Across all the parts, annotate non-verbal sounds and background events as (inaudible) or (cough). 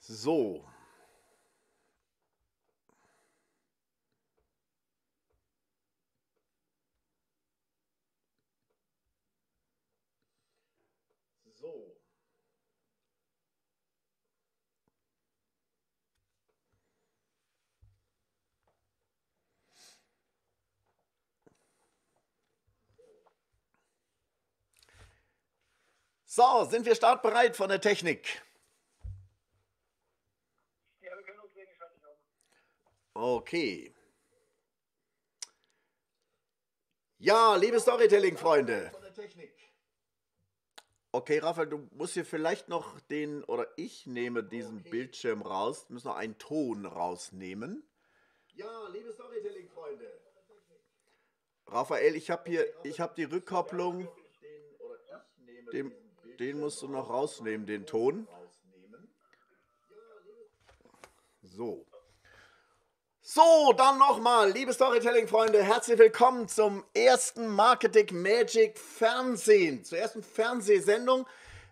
So, So, sind wir startbereit von der Technik? Ja, wir können uns sehen, ich Okay. Ja, liebe Storytelling-Freunde. Okay, Raphael, du musst hier vielleicht noch den, oder ich nehme diesen okay. Bildschirm raus, müssen noch einen Ton rausnehmen. Ja, liebe Storytelling-Freunde. Raphael, ich habe hier, ich habe die Rückkopplung dem den musst du noch rausnehmen, den Ton. So. So, dann nochmal, liebe Storytelling-Freunde, herzlich willkommen zum ersten Marketing Magic Fernsehen, zur ersten Fernsehsendung.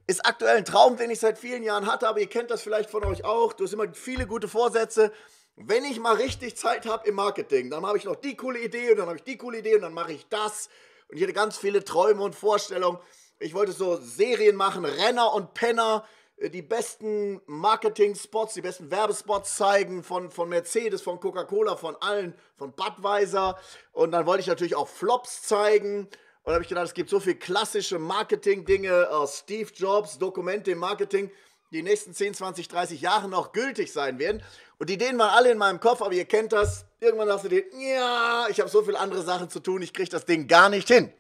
Ist aktuell ein Traum, den ich seit vielen Jahren hatte, aber ihr kennt das vielleicht von euch auch. Du hast immer viele gute Vorsätze. Wenn ich mal richtig Zeit habe im Marketing, dann habe ich noch die coole Idee und dann habe ich die coole Idee und dann mache ich das. Und ich hatte ganz viele Träume und Vorstellungen. Ich wollte so Serien machen, Renner und Penner, äh, die besten Marketing-Spots, die besten Werbespots zeigen von, von Mercedes, von Coca-Cola, von allen, von Budweiser. Und dann wollte ich natürlich auch Flops zeigen. Und da habe ich gedacht, es gibt so viele klassische Marketing-Dinge, äh, Steve Jobs, Dokumente im Marketing, die in den nächsten 10, 20, 30 Jahren noch gültig sein werden. Und die Ideen waren alle in meinem Kopf, aber ihr kennt das. Irgendwann hast du den, ja, ich habe so viele andere Sachen zu tun, ich kriege das Ding gar nicht hin.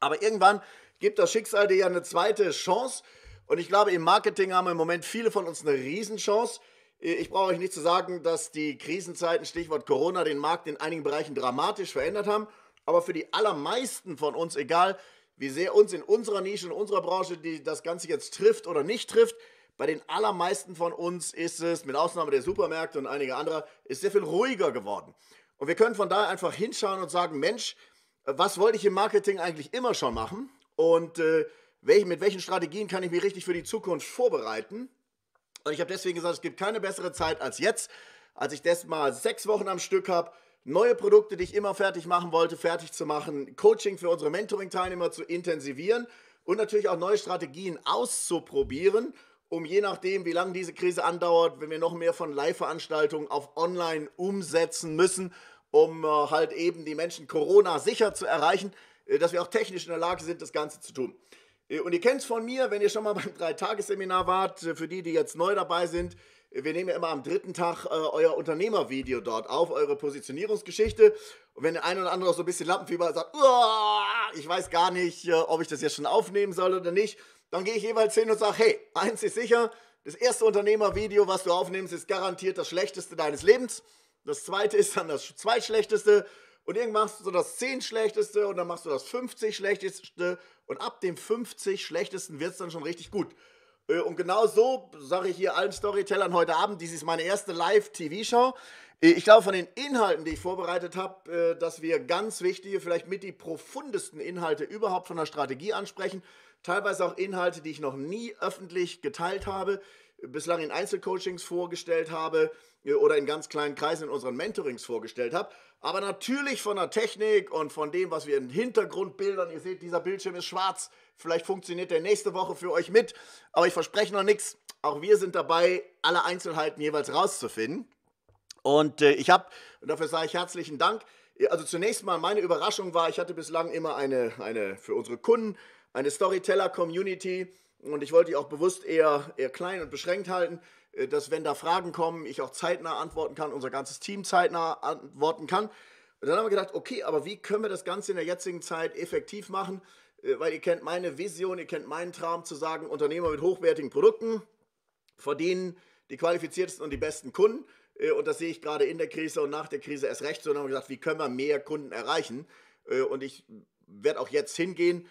Aber irgendwann Gibt das Schicksal dir ja eine zweite Chance. Und ich glaube, im Marketing haben im Moment viele von uns eine Riesenchance. Äh, ich brauche euch nicht zu sagen, dass die Krisenzeiten, Stichwort Corona, den Markt in einigen Bereichen dramatisch verändert haben. Aber für die allermeisten von uns, egal wie sehr uns in unserer Nische, in unserer Branche die das Ganze jetzt trifft oder nicht trifft, bei den allermeisten von uns ist es, mit Ausnahme der Supermärkte und einiger anderer, ist sehr viel ruhiger geworden. Und wir können von daher einfach hinschauen und sagen, Mensch, äh, was wollte ich im Marketing eigentlich immer schon machen? und äh, welch, mit welchen Strategien kann ich mich richtig für die Zukunft vorbereiten. Und ich habe deswegen gesagt, es gibt keine bessere Zeit als jetzt, als ich das mal sechs Wochen am Stück habe, neue Produkte, die ich immer fertig machen wollte, fertig zu machen, Coaching für unsere Mentoring-Teilnehmer zu intensivieren und natürlich auch neue Strategien auszuprobieren, um je nachdem, wie lange diese Krise andauert, wenn wir noch mehr von Live-Veranstaltungen auf Online umsetzen müssen, um äh, halt eben die Menschen Corona sicher zu erreichen, äh, dass wir auch technisch in der Lage sind, das Ganze zu tun. Äh, und ihr kennt es von mir, wenn ihr schon mal (laughs) beim Dreitagesseminar wart, äh, für die, die jetzt neu dabei sind, wir nehmen ja immer am dritten Tag äh, euer Unternehmervideo dort auf, eure Positionierungsgeschichte. Und wenn der eine oder andere so ein bisschen Lampenfieber sagt, ich weiß gar nicht, ob ich das jetzt schon aufnehmen soll oder nicht, dann gehe ich jeweils hin und sage, hey, eins ist sicher, das erste Unternehmervideo, was du aufnimmst, ist garantiert das schlechteste deines Lebens. Das zweite ist dann das zweitschlechteste und irgendwann machst du so das 10 schlechteste und dann machst du das 50 schlechteste und ab dem 50 schlechtesten wird es dann schon richtig gut. Äh, und genau so sage ich hier allen Storytellern heute Abend, dies ist meine erste Live-TV-Show. Äh, ich glaube, von den Inhalten, die ich vorbereitet habe, äh, dass wir ganz wichtige, vielleicht mit die profundesten Inhalte überhaupt von der Strategie ansprechen. Teilweise auch Inhalte, die ich noch nie öffentlich geteilt habe, bislang in Einzelcoachings vorgestellt habe, äh, oder in ganz kleinen Kreisen in unseren Mentorings vorgestellt habe. Aber natürlich von der Technik und von dem, was wir in Hintergrundbildern, ihr seht, dieser Bildschirm ist schwarz. Vielleicht funktioniert der nächste Woche für euch mit. Aber ich verspreche noch nichts. Auch wir sind dabei, alle Einzelheiten jeweils rauszufinden. Und äh, ich habe, und dafür sage ich herzlichen Dank. Äh, also zunächst mal, meine Überraschung war, ich hatte bislang immer eine, eine für unsere Kunden, eine Storyteller-Community und ich wollte die auch bewusst eher, eher klein und beschränkt halten. Äh, dass wenn da Fragen kommen, ich auch zeitnah antworten kann, unser ganzes Team zeitnah antworten kann. Und dann haben wir gedacht, okay, aber wie können wir das Ganze in der jetzigen Zeit effektiv machen? Äh, weil ihr kennt meine Vision, ihr kennt meinen Traum zu sagen, Unternehmer mit hochwertigen Produkten verdienen die qualifiziertesten und die besten Kunden. Äh, und das sehe ich gerade in der Krise und nach der Krise erst recht so. Und dann haben wir gesagt, wie können wir mehr Kunden erreichen? Und ich werde auch jetzt hingehen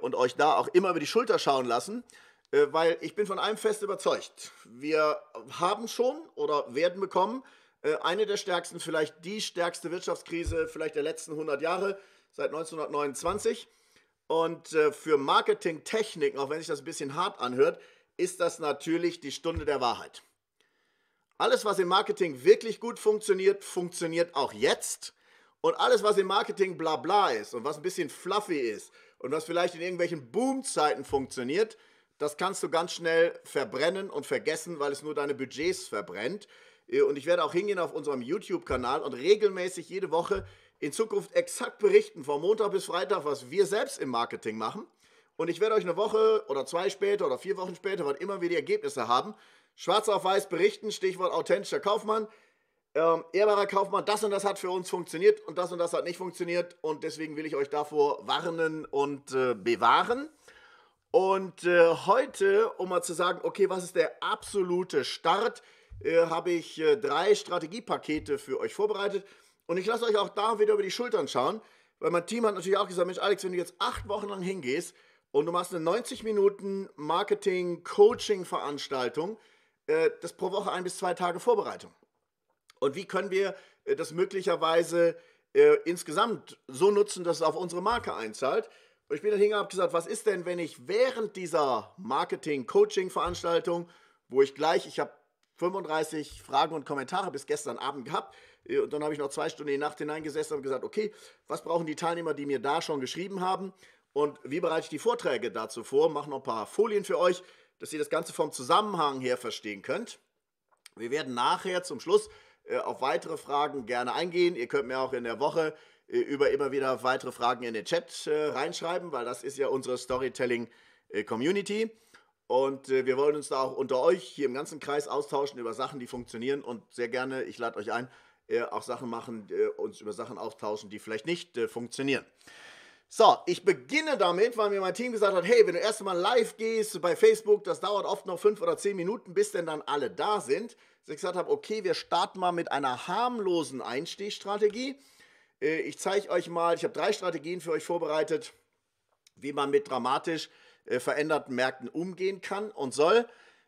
und euch da auch immer über die Schulter schauen lassen. Äh, weil ich bin von einem fest überzeugt. Wir haben schon oder werden bekommen äh, eine der stärksten, vielleicht die stärkste Wirtschaftskrise vielleicht der letzten 100 Jahre seit 1929. Und äh, für Marketingtechniken, auch wenn sich das ein bisschen hart anhört, ist das natürlich die Stunde der Wahrheit. Alles, was im Marketing wirklich gut funktioniert, funktioniert auch jetzt. Und alles, was im Marketing Blabla ist und was ein bisschen fluffy ist und was vielleicht in irgendwelchen Boomzeiten funktioniert, das kannst du ganz schnell verbrennen und vergessen, weil es nur deine Budgets verbrennt. Äh, und ich werde auch hingehen auf unserem YouTube-Kanal und regelmäßig jede Woche in Zukunft exakt berichten, von Montag bis Freitag, was wir selbst im Marketing machen. Und ich werde euch eine Woche oder zwei später oder vier Wochen später, wann immer wir die Ergebnisse haben, schwarz auf weiß berichten, Stichwort authentischer Kaufmann. Ähm, ehrbarer Kaufmann, das und das hat für uns funktioniert und das und das hat nicht funktioniert und deswegen will ich euch davor warnen und äh, bewahren. Und äh, heute, um mal zu sagen, okay, was ist der absolute Start, äh, habe ich äh, drei Strategiepakete für euch vorbereitet. Und ich lasse euch auch da wieder über die Schultern schauen, weil mein Team hat natürlich auch gesagt, Mensch, Alex, wenn du jetzt acht Wochen lang hingehst und du machst eine 90 Minuten Marketing-Coaching-Veranstaltung, äh, das pro Woche ein bis zwei Tage Vorbereitung. Und wie können wir äh, das möglicherweise äh, insgesamt so nutzen, dass es auf unsere Marke einzahlt? Und ich bin dann hingegangen und habe gesagt, was ist denn, wenn ich während dieser Marketing-Coaching-Veranstaltung, wo ich gleich, ich habe 35 Fragen und Kommentare bis gestern Abend gehabt. Äh, und dann habe ich noch zwei Stunden in die Nacht hineingesessen und gesagt, okay, was brauchen die Teilnehmer, die mir da schon geschrieben haben? Und wie bereite ich die Vorträge dazu vor? Mache noch ein paar Folien für euch, dass ihr das Ganze vom Zusammenhang her verstehen könnt. Wir werden nachher zum Schluss äh, auf weitere Fragen gerne eingehen. Ihr könnt mir auch in der Woche äh, über immer wieder weitere Fragen in den Chat äh, reinschreiben, weil das ist ja unsere Storytelling-Community. Äh, und äh, wir wollen uns da auch unter euch hier im ganzen Kreis austauschen über Sachen, die funktionieren und sehr gerne, ich lade euch ein, äh, auch Sachen machen, uns über Sachen austauschen, die vielleicht nicht funktionieren. So, ich beginne damit, weil mir mein Team gesagt hat, hey, wenn du erstmal live gehst bei Facebook, das dauert oft noch fünf oder zehn Minuten, bis denn dann alle da sind. Dass ich gesagt habe, okay, wir starten mal mit einer harmlosen Einstichstrategie. Äh, ich zeige euch mal, ich habe drei Strategien für euch vorbereitet, wie man mit dramatisch äh, veränderten Märkten umgehen kann und soll.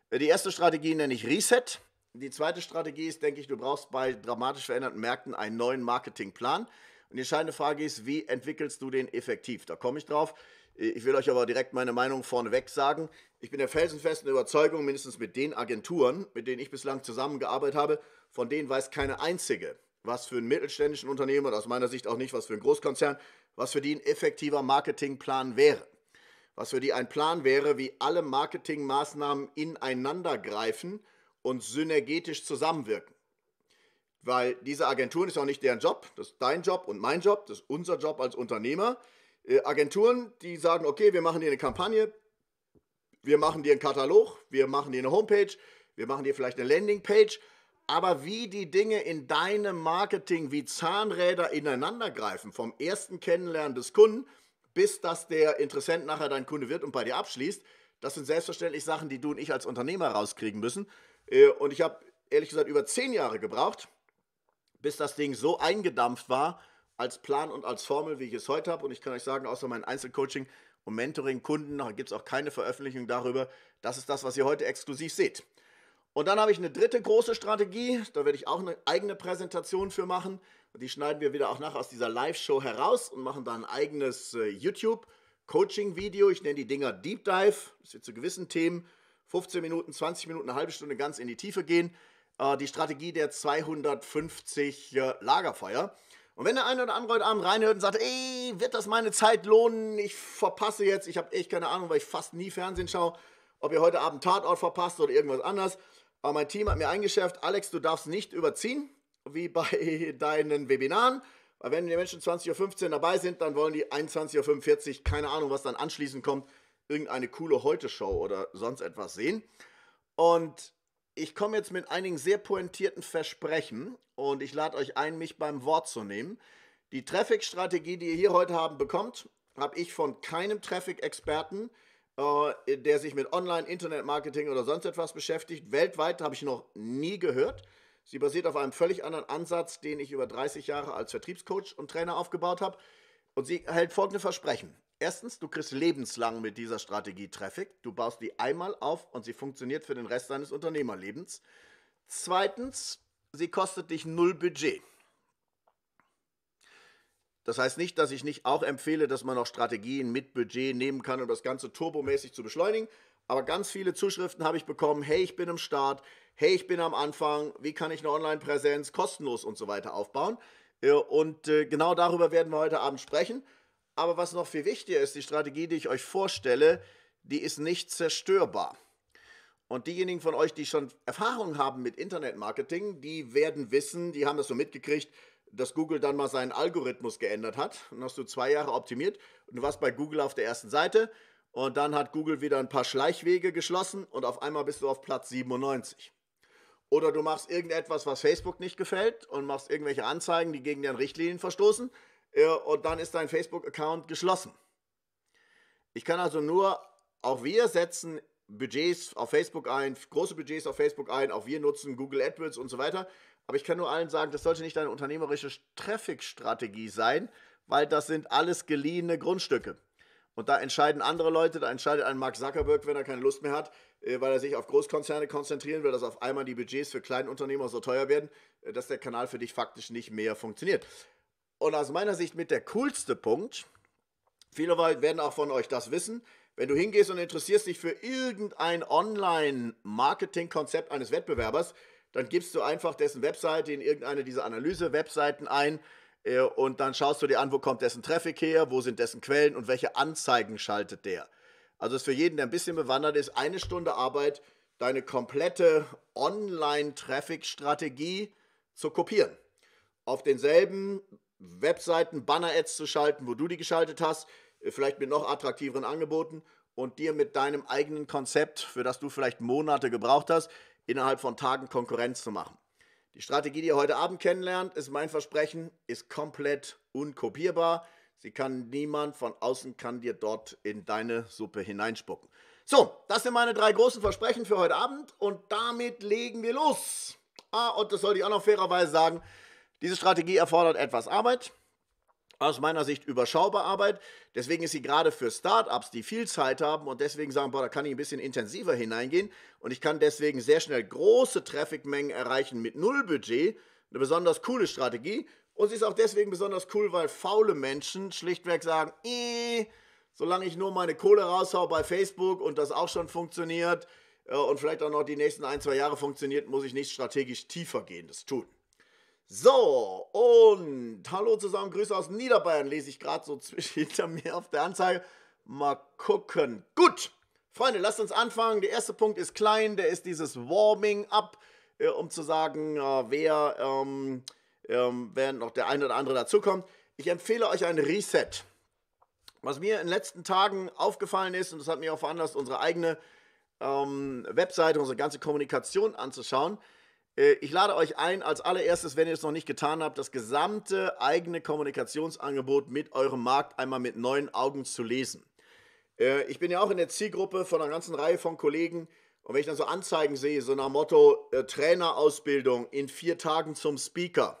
Äh, die erste Strategie nenne ich Reset. Die zweite Strategie ist, denke ich, du brauchst bei dramatisch veränderten Märkten einen neuen Marketingplan. Und die entscheidende Frage ist, wie entwickelst du den effektiv? Da komme ich drauf. Ich will euch aber direkt meine Meinung vorneweg sagen. Ich bin der felsenfesten Überzeugung, mindestens mit den Agenturen, mit denen ich bislang zusammengearbeitet habe, von denen weiß keine einzige, was für einen mittelständischen Unternehmen und aus meiner Sicht auch nicht, was für einen Großkonzern, was für die ein effektiver Marketingplan wäre. Was für die ein Plan wäre, wie alle Marketingmaßnahmen ineinandergreifen und synergetisch zusammenwirken. Weil diese Agenturen ist auch nicht deren Job, das ist dein Job und mein Job, das ist unser Job als Unternehmer. Äh, Agenturen, die sagen, okay, wir machen dir eine Kampagne, wir machen dir einen Katalog, wir machen dir eine Homepage, wir machen dir vielleicht eine Landingpage aber wie die Dinge in deinem Marketing wie Zahnräder ineinandergreifen, vom ersten Kennenlernen des Kunden bis dass der Interessent nachher dein Kunde wird und bei dir abschließt, das sind selbstverständlich Sachen, die du und ich als Unternehmer rauskriegen müssen. Äh, und ich habe ehrlich gesagt über zehn Jahre gebraucht, bis das Ding so eingedampft war als Plan und als Formel, wie ich es heute habe. Und ich kann euch sagen, außer meinem Einzelcoaching und Mentoring-Kunden gibt es auch keine Veröffentlichung darüber. Das ist das, was ihr heute exklusiv seht. Und dann habe ich eine dritte große Strategie, da werde ich auch eine eigene Präsentation für machen. die schneiden wir wieder auch nachher aus dieser Live-Show heraus und machen da ein eigenes äh, YouTube-Coaching-Video. Ich nenne die Dinger Deep Dive, dass wir zu gewissen Themen 15 Minuten, 20 Minuten, eine halbe Stunde ganz in die Tiefe gehen. Äh, die Strategie der 250 äh, Lagerfeuer. Und wenn der eine oder andere heute Abend reinhört und sagt, ey, wird das meine Zeit lohnen? Ich verpasse jetzt, ich habe echt keine Ahnung, weil ich fast nie Fernsehen schaue, ob ihr heute Abend Tatort verpasst oder irgendwas anderes aber mein Team hat mir eingeschärft, Alex, du darfst nicht überziehen, wie bei (laughs) deinen Webinaren. Weil wenn die Menschen 20.15 Uhr dabei sind, dann wollen die 21.45 Uhr, keine Ahnung, was dann anschließend kommt, irgendeine coole Heute-Show oder sonst etwas sehen. Und ich komme jetzt mit einigen sehr pointierten Versprechen und ich lade euch ein, mich beim Wort zu nehmen. Die Traffic-Strategie, die ihr hier heute haben bekommt, habe ich von keinem Traffic-Experten äh, der sich mit Online, Internet, Marketing oder sonst etwas beschäftigt. Weltweit habe ich noch nie gehört. Sie basiert auf einem völlig anderen Ansatz, den ich über 30 Jahre als Vertriebscoach und Trainer aufgebaut habe. Und sie hält folgende Versprechen. Erstens, du kriegst lebenslang mit dieser Strategie Traffic. Du baust die einmal auf und sie funktioniert für den Rest deines Unternehmerlebens. Zweitens, sie kostet dich null Budget. Das heißt nicht, dass ich nicht auch empfehle, dass man noch Strategien mit Budget nehmen kann, um das Ganze turbomäßig zu beschleunigen. Aber ganz viele Zuschriften habe ich bekommen, hey, ich bin im Start, hey, ich bin am Anfang, wie kann ich eine Online-Präsenz kostenlos und so weiter aufbauen. Äh, und äh, genau darüber werden wir heute Abend sprechen. Aber was noch viel wichtiger ist, die Strategie, die ich euch vorstelle, die ist nicht zerstörbar. Und diejenigen von euch, die schon Erfahrung haben mit Internetmarketing, die werden wissen, die haben das so mitgekriegt, dass Google dann mal seinen Algorithmus geändert hat. Dann hast du zwei Jahre optimiert und du warst bei Google auf der ersten Seite. Und dann hat Google wieder ein paar Schleichwege geschlossen und auf einmal bist du auf Platz 97. Oder du machst irgendetwas, was Facebook nicht gefällt und machst irgendwelche Anzeigen, die gegen deren Richtlinien verstoßen. Und dann ist dein Facebook-Account geschlossen. Ich kann also nur, auch wir setzen Budgets auf Facebook ein, große Budgets auf Facebook ein, auch wir nutzen Google AdWords und so weiter. Aber ich kann nur allen sagen, das sollte nicht deine unternehmerische Traffic-Strategie sein, weil das sind alles geliehene Grundstücke. Und da entscheiden andere Leute, da entscheidet ein Mark Zuckerberg, wenn er keine Lust mehr hat, äh, weil er sich auf Großkonzerne konzentrieren will, dass auf einmal die Budgets für Kleinunternehmer so teuer werden, äh, dass der Kanal für dich faktisch nicht mehr funktioniert. Und aus meiner Sicht mit der coolste Punkt, viele werden auch von euch das wissen, wenn du hingehst und interessierst dich für irgendein Online-Marketing-Konzept eines Wettbewerbers, dann gibst du einfach dessen Webseite in irgendeine dieser Analyse-Webseiten ein äh, und dann schaust du dir an, wo kommt dessen Traffic her, wo sind dessen Quellen und welche Anzeigen schaltet der. Also ist für jeden, der ein bisschen bewandert ist, eine Stunde Arbeit, deine komplette Online-Traffic-Strategie zu kopieren. Auf denselben Webseiten Banner-Ads zu schalten, wo du die geschaltet hast, äh, vielleicht mit noch attraktiveren Angeboten und dir mit deinem eigenen Konzept, für das du vielleicht Monate gebraucht hast, innerhalb von Tagen Konkurrenz zu machen. Die Strategie, die ihr heute Abend kennenlernt, ist mein Versprechen, ist komplett unkopierbar. Sie kann niemand von außen kann dir dort in deine Suppe hineinspucken. So, das sind meine drei großen Versprechen für heute Abend und damit legen wir los. Ah, und das sollte ich auch noch fairerweise sagen, diese Strategie erfordert etwas Arbeit aus meiner Sicht überschaubar Arbeit. Deswegen ist sie gerade für Startups, die viel Zeit haben und deswegen sagen, boah, da kann ich ein bisschen intensiver hineingehen und ich kann deswegen sehr schnell große Traffic-Mengen erreichen mit null Budget. Eine besonders coole Strategie. Und sie ist auch deswegen besonders cool, weil faule Menschen schlichtweg sagen, eh, solange ich nur meine Kohle raushau bei Facebook und das auch schon funktioniert äh, und vielleicht auch noch die nächsten ein, zwei Jahre funktioniert, muss ich nicht strategisch tiefer gehen. Das tun. So, und hallo zusammen, Grüße aus Niederbayern, lese ich gerade so zwischen (laughs) hinter mir auf der Anzeige. Mal gucken. Gut, Freunde, lasst uns anfangen. Der erste Punkt ist klein, der ist dieses Warming-up, äh, um zu sagen, äh, wer, ähm, ähm, während noch der eine oder andere dazukommt. Ich empfehle euch ein Reset. Was mir in den letzten Tagen aufgefallen ist, und das hat mich auch veranlasst, unsere eigene ähm, Webseite, unsere ganze Kommunikation anzuschauen, äh, ich lade euch ein, als allererstes, wenn ihr es noch nicht getan habt, das gesamte eigene Kommunikationsangebot mit eurem Markt einmal mit neuen Augen zu lesen. Äh, ich bin ja auch in der Zielgruppe von einer ganzen Reihe von Kollegen und wenn ich dann so Anzeigen sehe, so nach Motto äh, Trainerausbildung in vier Tagen zum Speaker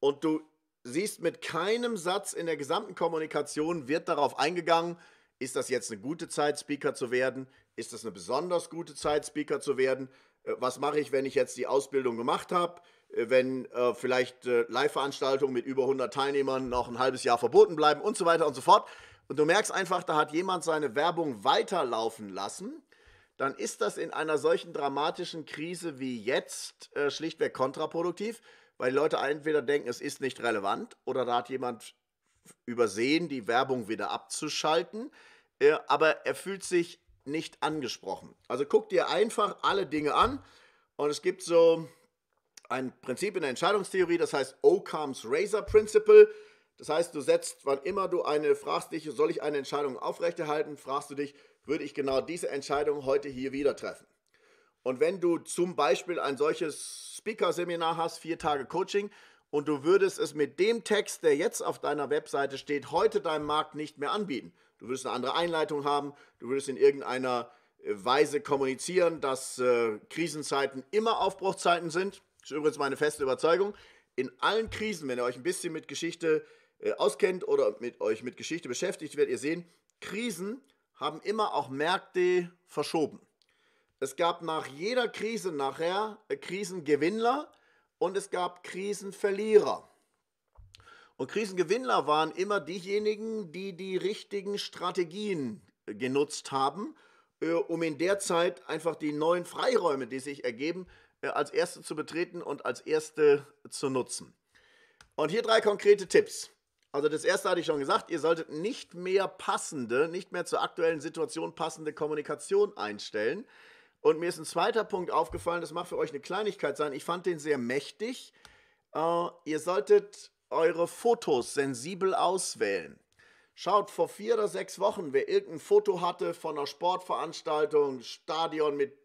und du siehst mit keinem Satz in der gesamten Kommunikation wird darauf eingegangen, ist das jetzt eine gute Zeit, Speaker zu werden? Ist das eine besonders gute Zeit, Speaker zu werden? Äh, was mache ich, wenn ich jetzt die Ausbildung gemacht habe, äh, wenn äh, vielleicht äh, Live-Veranstaltungen mit über 100 Teilnehmern noch ein halbes Jahr verboten bleiben und so weiter und so fort. Und du merkst einfach, da hat jemand seine Werbung weiterlaufen lassen. Dann ist das in einer solchen dramatischen Krise wie jetzt äh, schlichtweg kontraproduktiv, weil die Leute entweder denken, es ist nicht relevant oder da hat jemand übersehen, die Werbung wieder abzuschalten. Äh, aber er fühlt sich nicht angesprochen. Also guck dir einfach alle Dinge an und es gibt so ein Prinzip in der Entscheidungstheorie, das heißt Occam's Razor Principle. Das heißt, du setzt, wann immer du eine, fragst dich, soll ich eine Entscheidung aufrechterhalten, fragst du dich, würde ich genau diese Entscheidung heute hier wieder treffen? Und wenn du zum Beispiel ein solches Speaker-Seminar hast, vier Tage Coaching, und du würdest es mit dem Text, der jetzt auf deiner Webseite steht, heute deinem Markt nicht mehr anbieten, du würdest eine andere Einleitung haben, du würdest in irgendeiner äh, Weise kommunizieren, dass äh, Krisenzeiten immer Aufbruchzeiten sind. Das ist übrigens meine feste Überzeugung. In allen Krisen, wenn ihr euch ein bisschen mit Geschichte äh, auskennt oder mit euch mit Geschichte beschäftigt, werdet ihr sehen, Krisen haben immer auch Märkte verschoben. Es gab nach jeder Krise nachher äh, Krisengewinnler und es gab Krisenverlierer. Und Krisengewinnler waren immer diejenigen, die die richtigen Strategien äh, genutzt haben, äh, um in der Zeit einfach die neuen Freiräume, die sich ergeben, äh, als Erste zu betreten und als Erste zu nutzen. Und hier drei konkrete Tipps. Also das erste hatte ich schon gesagt, ihr solltet nicht mehr passende, nicht mehr zur aktuellen Situation passende Kommunikation einstellen. Und mir ist ein zweiter Punkt aufgefallen, das mag für euch eine Kleinigkeit sein, ich fand den sehr mächtig. Äh, ihr solltet eure Fotos sensibel auswählen. Schaut, vor vier oder sechs Wochen, wer irgendein Foto hatte von einer Sportveranstaltung, Stadion mit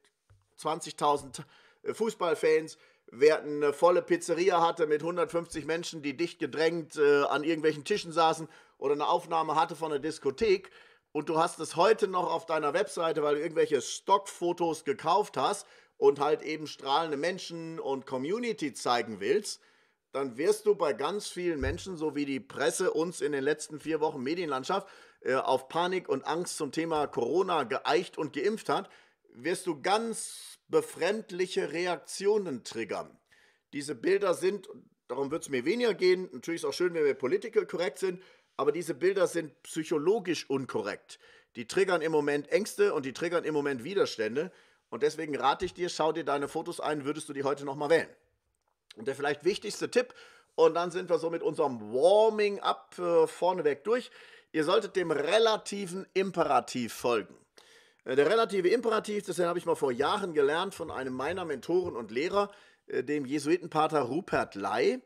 20.000 äh, Fußballfans, wer eine volle Pizzeria hatte mit 150 Menschen, die dicht gedrängt äh, an irgendwelchen Tischen saßen oder eine Aufnahme hatte von einer Diskothek und du hast es heute noch auf deiner Webseite, weil du irgendwelche Stockfotos gekauft hast und halt eben strahlende Menschen und Community zeigen willst – dann wirst du bei ganz vielen Menschen, so wie die Presse uns in den letzten vier Wochen Medienlandschaft äh, auf Panik und Angst zum Thema Corona geeicht und geimpft hat, wirst du ganz befremdliche Reaktionen triggern. Diese Bilder sind, darum wird es mir weniger gehen, natürlich ist es auch schön, wenn wir political korrekt sind, aber diese Bilder sind psychologisch unkorrekt. Die triggern im Moment Ängste und die triggern im Moment Widerstände. Und deswegen rate ich dir, schau dir deine Fotos ein, würdest du die heute nochmal wählen. Und der vielleicht wichtigste Tipp, und dann sind wir so mit unserem Warming-up äh, vorneweg durch. Ihr solltet dem relativen Imperativ folgen. Äh, der relative Imperativ, das habe ich mal vor Jahren gelernt von einem meiner Mentoren und Lehrer, äh, dem Jesuitenpater Rupert Ley.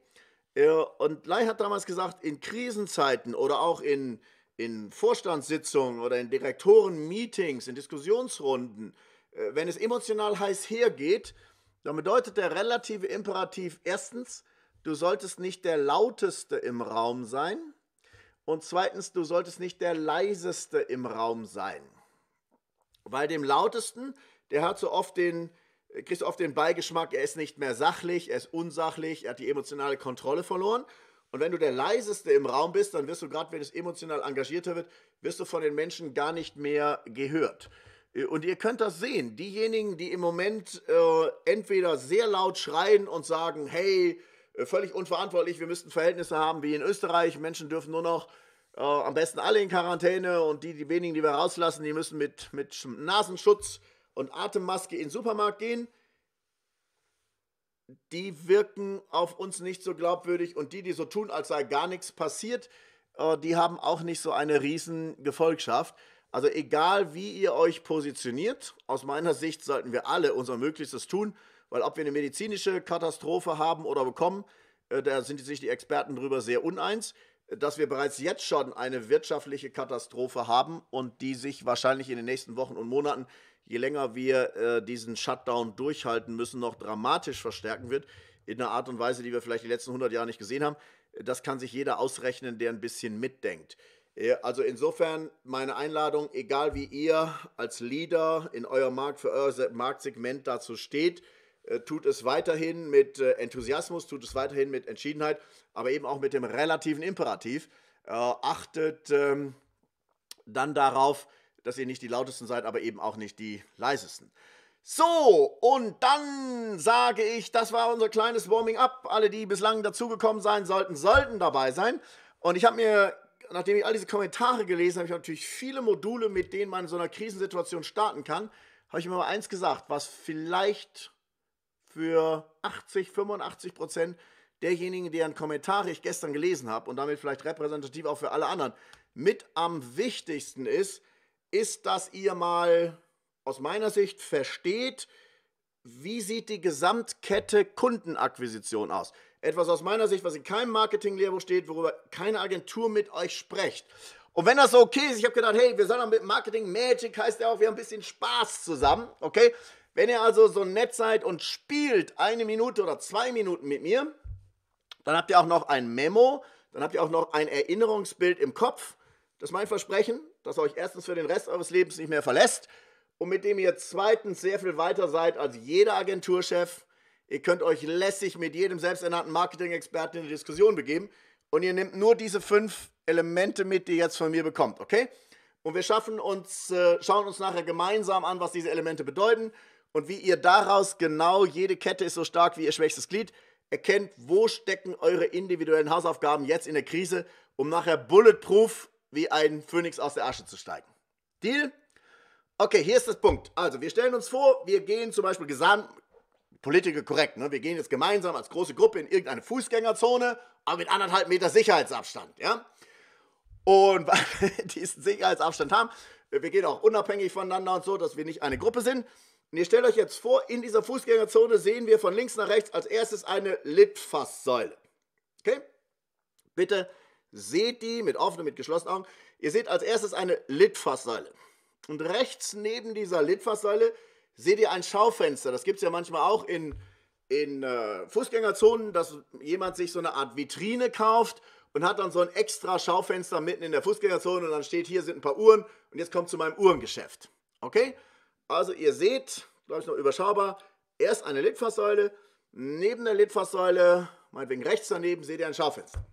Äh, und Ley hat damals gesagt, in Krisenzeiten oder auch in, in Vorstandssitzungen oder in Direktorenmeetings, in Diskussionsrunden, wenn es emotional heiß hergeht, dann bedeutet der relative Imperativ erstens, du solltest nicht der lauteste im Raum sein und zweitens, du solltest nicht der leiseste im Raum sein. Weil dem lautesten, der hat so oft den, äh, kriegst oft den Beigeschmack, er ist nicht mehr sachlich, er ist unsachlich, er hat die emotionale Kontrolle verloren. Und wenn du der leiseste im Raum bist, dann wirst du gerade, wenn es emotional engagierter wird, wirst du von den Menschen gar nicht mehr gehört. Äh, und ihr könnt das sehen. Diejenigen, die im Moment äh, entweder sehr laut schreien und sagen, hey, äh, völlig unverantwortlich, wir müssten Verhältnisse haben wie in Österreich, Menschen dürfen nur noch äh, am besten alle in Quarantäne und die, die wenigen, die wir rauslassen, die müssen mit, mit Nasenschutz und Atemmaske in den Supermarkt gehen. Die wirken auf uns nicht so glaubwürdig und die, die so tun, als sei gar nichts passiert, äh, die haben auch nicht so eine riesen Gefolgschaft. Also egal, wie ihr euch positioniert, aus meiner Sicht sollten wir alle unser Möglichstes tun, weil ob wir eine medizinische Katastrophe haben oder bekommen, äh, da sind sich die Experten darüber sehr uneins, dass wir bereits jetzt schon eine wirtschaftliche Katastrophe haben und die sich wahrscheinlich in den nächsten Wochen und Monaten, je länger wir äh, diesen Shutdown durchhalten müssen, noch dramatisch verstärken wird, in einer Art und Weise, die wir vielleicht die letzten 100 Jahre nicht gesehen haben. Das kann sich jeder ausrechnen, der ein bisschen mitdenkt. Äh, also insofern meine Einladung, egal wie ihr als Leader in eurem Markt, für euer Marktsegment dazu steht, äh, tut es weiterhin mit äh, Enthusiasmus, tut es weiterhin mit Entschiedenheit, aber eben auch mit dem relativen Imperativ. Achtet ähm, dann darauf, dass ihr nicht die lautesten seid, aber eben auch nicht die leisesten. So, und dann sage ich, das war unser kleines Warming-up. Alle, die bislang dazugekommen sein sollten, sollten dabei sein. Und ich habe mir nachdem ich all diese Kommentare gelesen habe, ich habe natürlich viele Module, mit denen man in so einer Krisensituation starten kann, habe ich mir mal eins gesagt, was vielleicht für 80, 85 Prozent derjenigen, deren Kommentare ich gestern gelesen habe und damit vielleicht repräsentativ auch für alle anderen, mit am wichtigsten ist, ist, dass ihr mal aus meiner Sicht versteht, wie sieht die Gesamtkette Kundenakquisition aus. Etwas aus meiner Sicht, was in keinem Marketing-Lehrbuch steht, worüber keine Agentur mit euch spricht. Und wenn das so okay ist, ich habe gedacht, hey, wir sollen mit Marketing Magic heißt ja auch, wir haben ein bisschen Spaß zusammen, okay? Wenn ihr also so nett seid und spielt eine Minute oder zwei Minuten mit mir, dann habt ihr auch noch ein Memo, dann habt ihr auch noch ein Erinnerungsbild im Kopf. Das ist mein Versprechen, das euch erstens für den Rest eures Lebens nicht mehr verlässt und mit dem ihr zweitens sehr viel weiter seid als jeder Agenturchef Ihr könnt euch lässig mit jedem selbsternannten Marketing-Experten in die Diskussion begeben und ihr nehmt nur diese fünf Elemente mit, die ihr jetzt von mir bekommt, okay? Und wir schaffen uns, äh, schauen uns nachher gemeinsam an, was diese Elemente bedeuten und wie ihr daraus genau, jede Kette ist so stark wie ihr schwächstes Glied, erkennt, wo stecken eure individuellen Hausaufgaben jetzt in der Krise, um nachher bulletproof wie ein Phönix aus der Asche zu steigen. Deal? Okay, hier ist das Punkt. Also, wir stellen uns vor, wir gehen zum Beispiel Politiker korrekt, ne? wir gehen jetzt gemeinsam als große Gruppe in irgendeine Fußgängerzone, aber mit anderthalb Meter Sicherheitsabstand. Ja? Und (laughs) weil wir diesen Sicherheitsabstand haben, wir gehen auch unabhängig voneinander und so, dass wir nicht eine Gruppe sind. Und ihr stellt euch jetzt vor, in dieser Fußgängerzone sehen wir von links nach rechts als erstes eine Litfaßsäule. Okay? Bitte seht die mit offenen, mit geschlossenen Augen. Ihr seht als erstes eine Litfaßsäule. Und rechts neben dieser Litfaßsäule seht ihr ein Schaufenster. Das gibt es ja manchmal auch in, in äh, Fußgängerzonen, dass jemand sich so eine Art Vitrine kauft und hat dann so ein extra Schaufenster mitten in der Fußgängerzone und dann steht, hier sind ein paar Uhren und jetzt kommt zu meinem Uhrengeschäft. Okay? Also ihr seht, glaube ich noch überschaubar, erst eine Litfaßsäule, neben der Litfaßsäule, meinetwegen rechts daneben, seht ihr ein Schaufenster.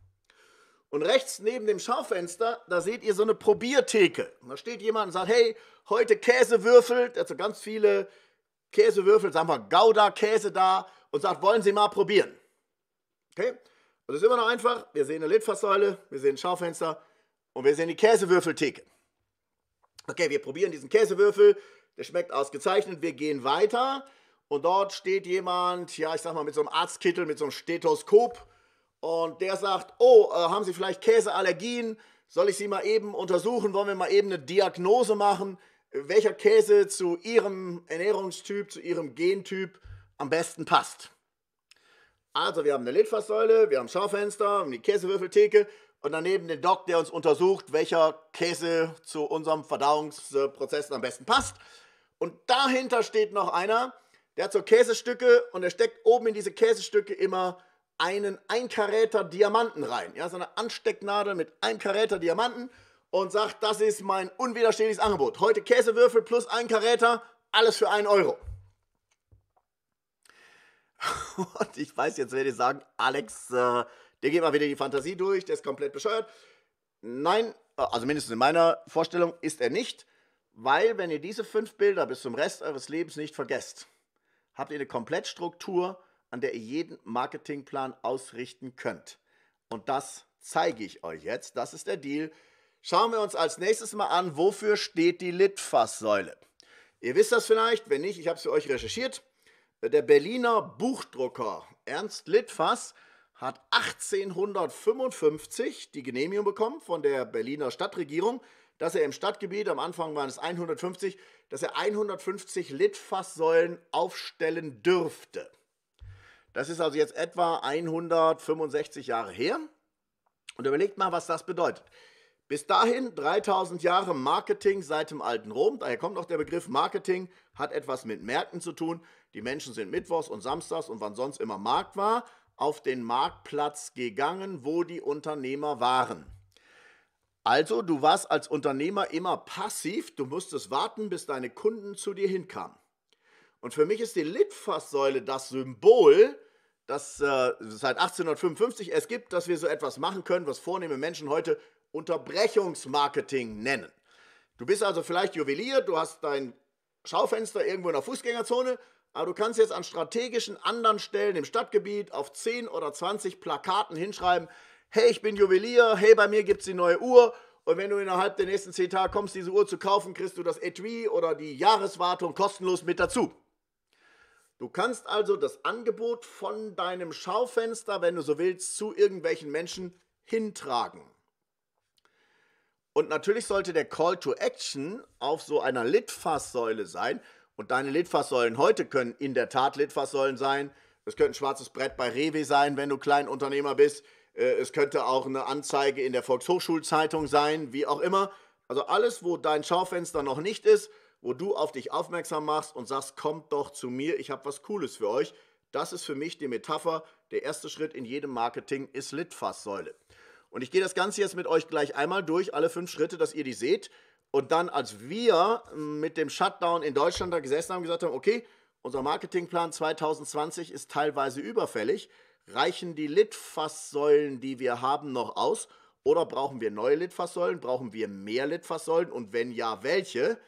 Und rechts neben dem Schaufenster, da seht ihr so eine Probiertheke. Und da steht jemand und sagt, hey, heute Käsewürfel, der hat so ganz viele Käsewürfel, sagen wir Gouda-Käse da und sagt, wollen Sie mal probieren. Okay? Und das ist immer noch einfach. Wir sehen eine Litfaßsäule, wir sehen ein Schaufenster und wir sehen die Käsewürfeltheke. Okay, wir probieren diesen Käsewürfel, der schmeckt ausgezeichnet, wir gehen weiter und dort steht jemand, ja, ich sag mal, mit so einem Arztkittel, mit so einem Stethoskop und der sagt, oh, äh, haben Sie vielleicht Käseallergien? Soll ich Sie mal eben untersuchen? Wollen wir mal eben eine Diagnose machen, welcher Käse zu Ihrem Ernährungstyp, zu Ihrem Gentyp am besten passt? Also wir haben eine Lidfasssäule, wir haben Schaufenster, haben die Käsewürfeltheke und daneben den Doc, der uns untersucht, welcher Käse zu unserem Verdauungsprozess am besten passt. Und dahinter steht noch einer, der hat so Käsestücke und er steckt oben in diese Käsestücke immer einen Einkaräter Diamanten rein. Ja, so eine Anstecknadel mit Einkaräter Diamanten und sagt, das ist mein unwiderstehliches Angebot. Heute Käsewürfel plus Einkaräter, alles für 1 Euro. (laughs) Und ich weiß, jetzt werde ich sagen, Alex, äh, der geht mal wieder die Fantasie durch, der ist komplett bescheuert. Nein, äh, also mindestens in meiner Vorstellung ist er nicht, weil wenn ihr diese fünf Bilder bis zum Rest eures Lebens nicht vergesst, habt ihr eine Komplettstruktur, an der ihr jeden Marketingplan ausrichten könnt. Und das zeige ich euch jetzt. Das ist der Deal. Schauen wir uns als nächstes mal an, wofür steht die Litfaßsäule. Ihr wisst das vielleicht, wenn nicht, ich habe es für euch recherchiert. Der Berliner Buchdrucker Ernst Litfaß hat 1855 die Genehmigung bekommen von der Berliner Stadtregierung, dass er im Stadtgebiet, am Anfang waren es 150, dass er 150 Litfaßsäulen aufstellen dürfte. Das ist also jetzt etwa 165 Jahre her. Und überlegt mal, was das bedeutet. Bis dahin 3000 Jahre Marketing seit dem alten Rom. Daher kommt auch der Begriff Marketing, hat etwas mit Märkten zu tun. Die Menschen sind mittwochs und samstags und wann sonst immer Markt war, auf den Marktplatz gegangen, wo die Unternehmer waren. Also, du warst als Unternehmer immer passiv, du musstest warten, bis deine Kunden zu dir hinkamen. Und für mich ist die Litfaßsäule das Symbol dass äh, seit 1855 es gibt, dass wir so etwas machen können, was vornehme Menschen heute Unterbrechungsmarketing nennen. Du bist also vielleicht Juwelier, du hast dein Schaufenster irgendwo in der Fußgängerzone, aber du kannst jetzt an strategischen anderen Stellen im Stadtgebiet auf 10 oder 20 Plakaten hinschreiben, hey, ich bin Juwelier, hey, bei mir gibt es die neue Uhr. Und wenn du innerhalb der nächsten 10 Tage kommst, diese Uhr zu kaufen, kriegst du das Etui oder die Jahreswartung kostenlos mit dazu. Du kannst also das Angebot von deinem Schaufenster, wenn du so willst, zu irgendwelchen Menschen hintragen. Und natürlich sollte der Call to Action auf so einer Litfaßsäule sein. Und deine Litfaßsäulen heute können in der Tat Litfaßsäulen sein. Es könnte ein schwarzes Brett bei Rewe sein, wenn du Kleinunternehmer bist. Äh, es könnte auch eine Anzeige in der Volkshochschulzeitung sein, wie auch immer. Also alles, wo dein Schaufenster noch nicht ist, wo du auf dich aufmerksam machst und sagst, kommt doch zu mir, ich habe was Cooles für euch. Das ist für mich die Metapher. Der erste Schritt in jedem Marketing ist Litfasssäule. Und ich gehe das Ganze jetzt mit euch gleich einmal durch, alle fünf Schritte, dass ihr die seht. Und dann, als wir hm, mit dem Shutdown in Deutschland da gesessen haben, gesagt haben, okay, unser Marketingplan 2020 ist teilweise überfällig. Reichen die Litfasssäulen, die wir haben, noch aus? Oder brauchen wir neue Litfasssäulen? Brauchen wir mehr Litfasssäulen? Und wenn ja, welche?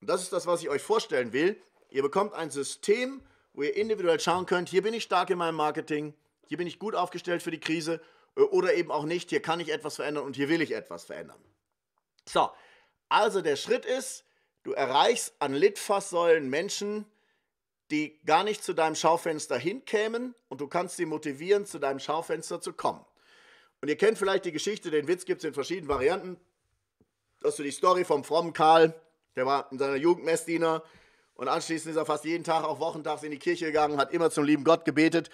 Und das ist das, was ich euch vorstellen will. Ihr bekommt ein System, wo ihr individuell schauen könnt, hier bin ich stark in meinem Marketing, hier bin ich gut aufgestellt für die Krise äh, oder eben auch nicht, hier kann ich etwas verändern und hier will ich etwas verändern. So, also der Schritt ist, du erreichst an Litfaßsäulen Menschen, die gar nicht zu deinem Schaufenster hinkämen und du kannst sie motivieren, zu deinem Schaufenster zu kommen. Und ihr kennt vielleicht die Geschichte, den Witz gibt es in verschiedenen Varianten, dass du die Story vom frommen Karl der war in seiner Jugend Messdiener und anschließend ist er fast jeden Tag, auch wochentags, in die Kirche gegangen, hat immer zum lieben Gott gebetet,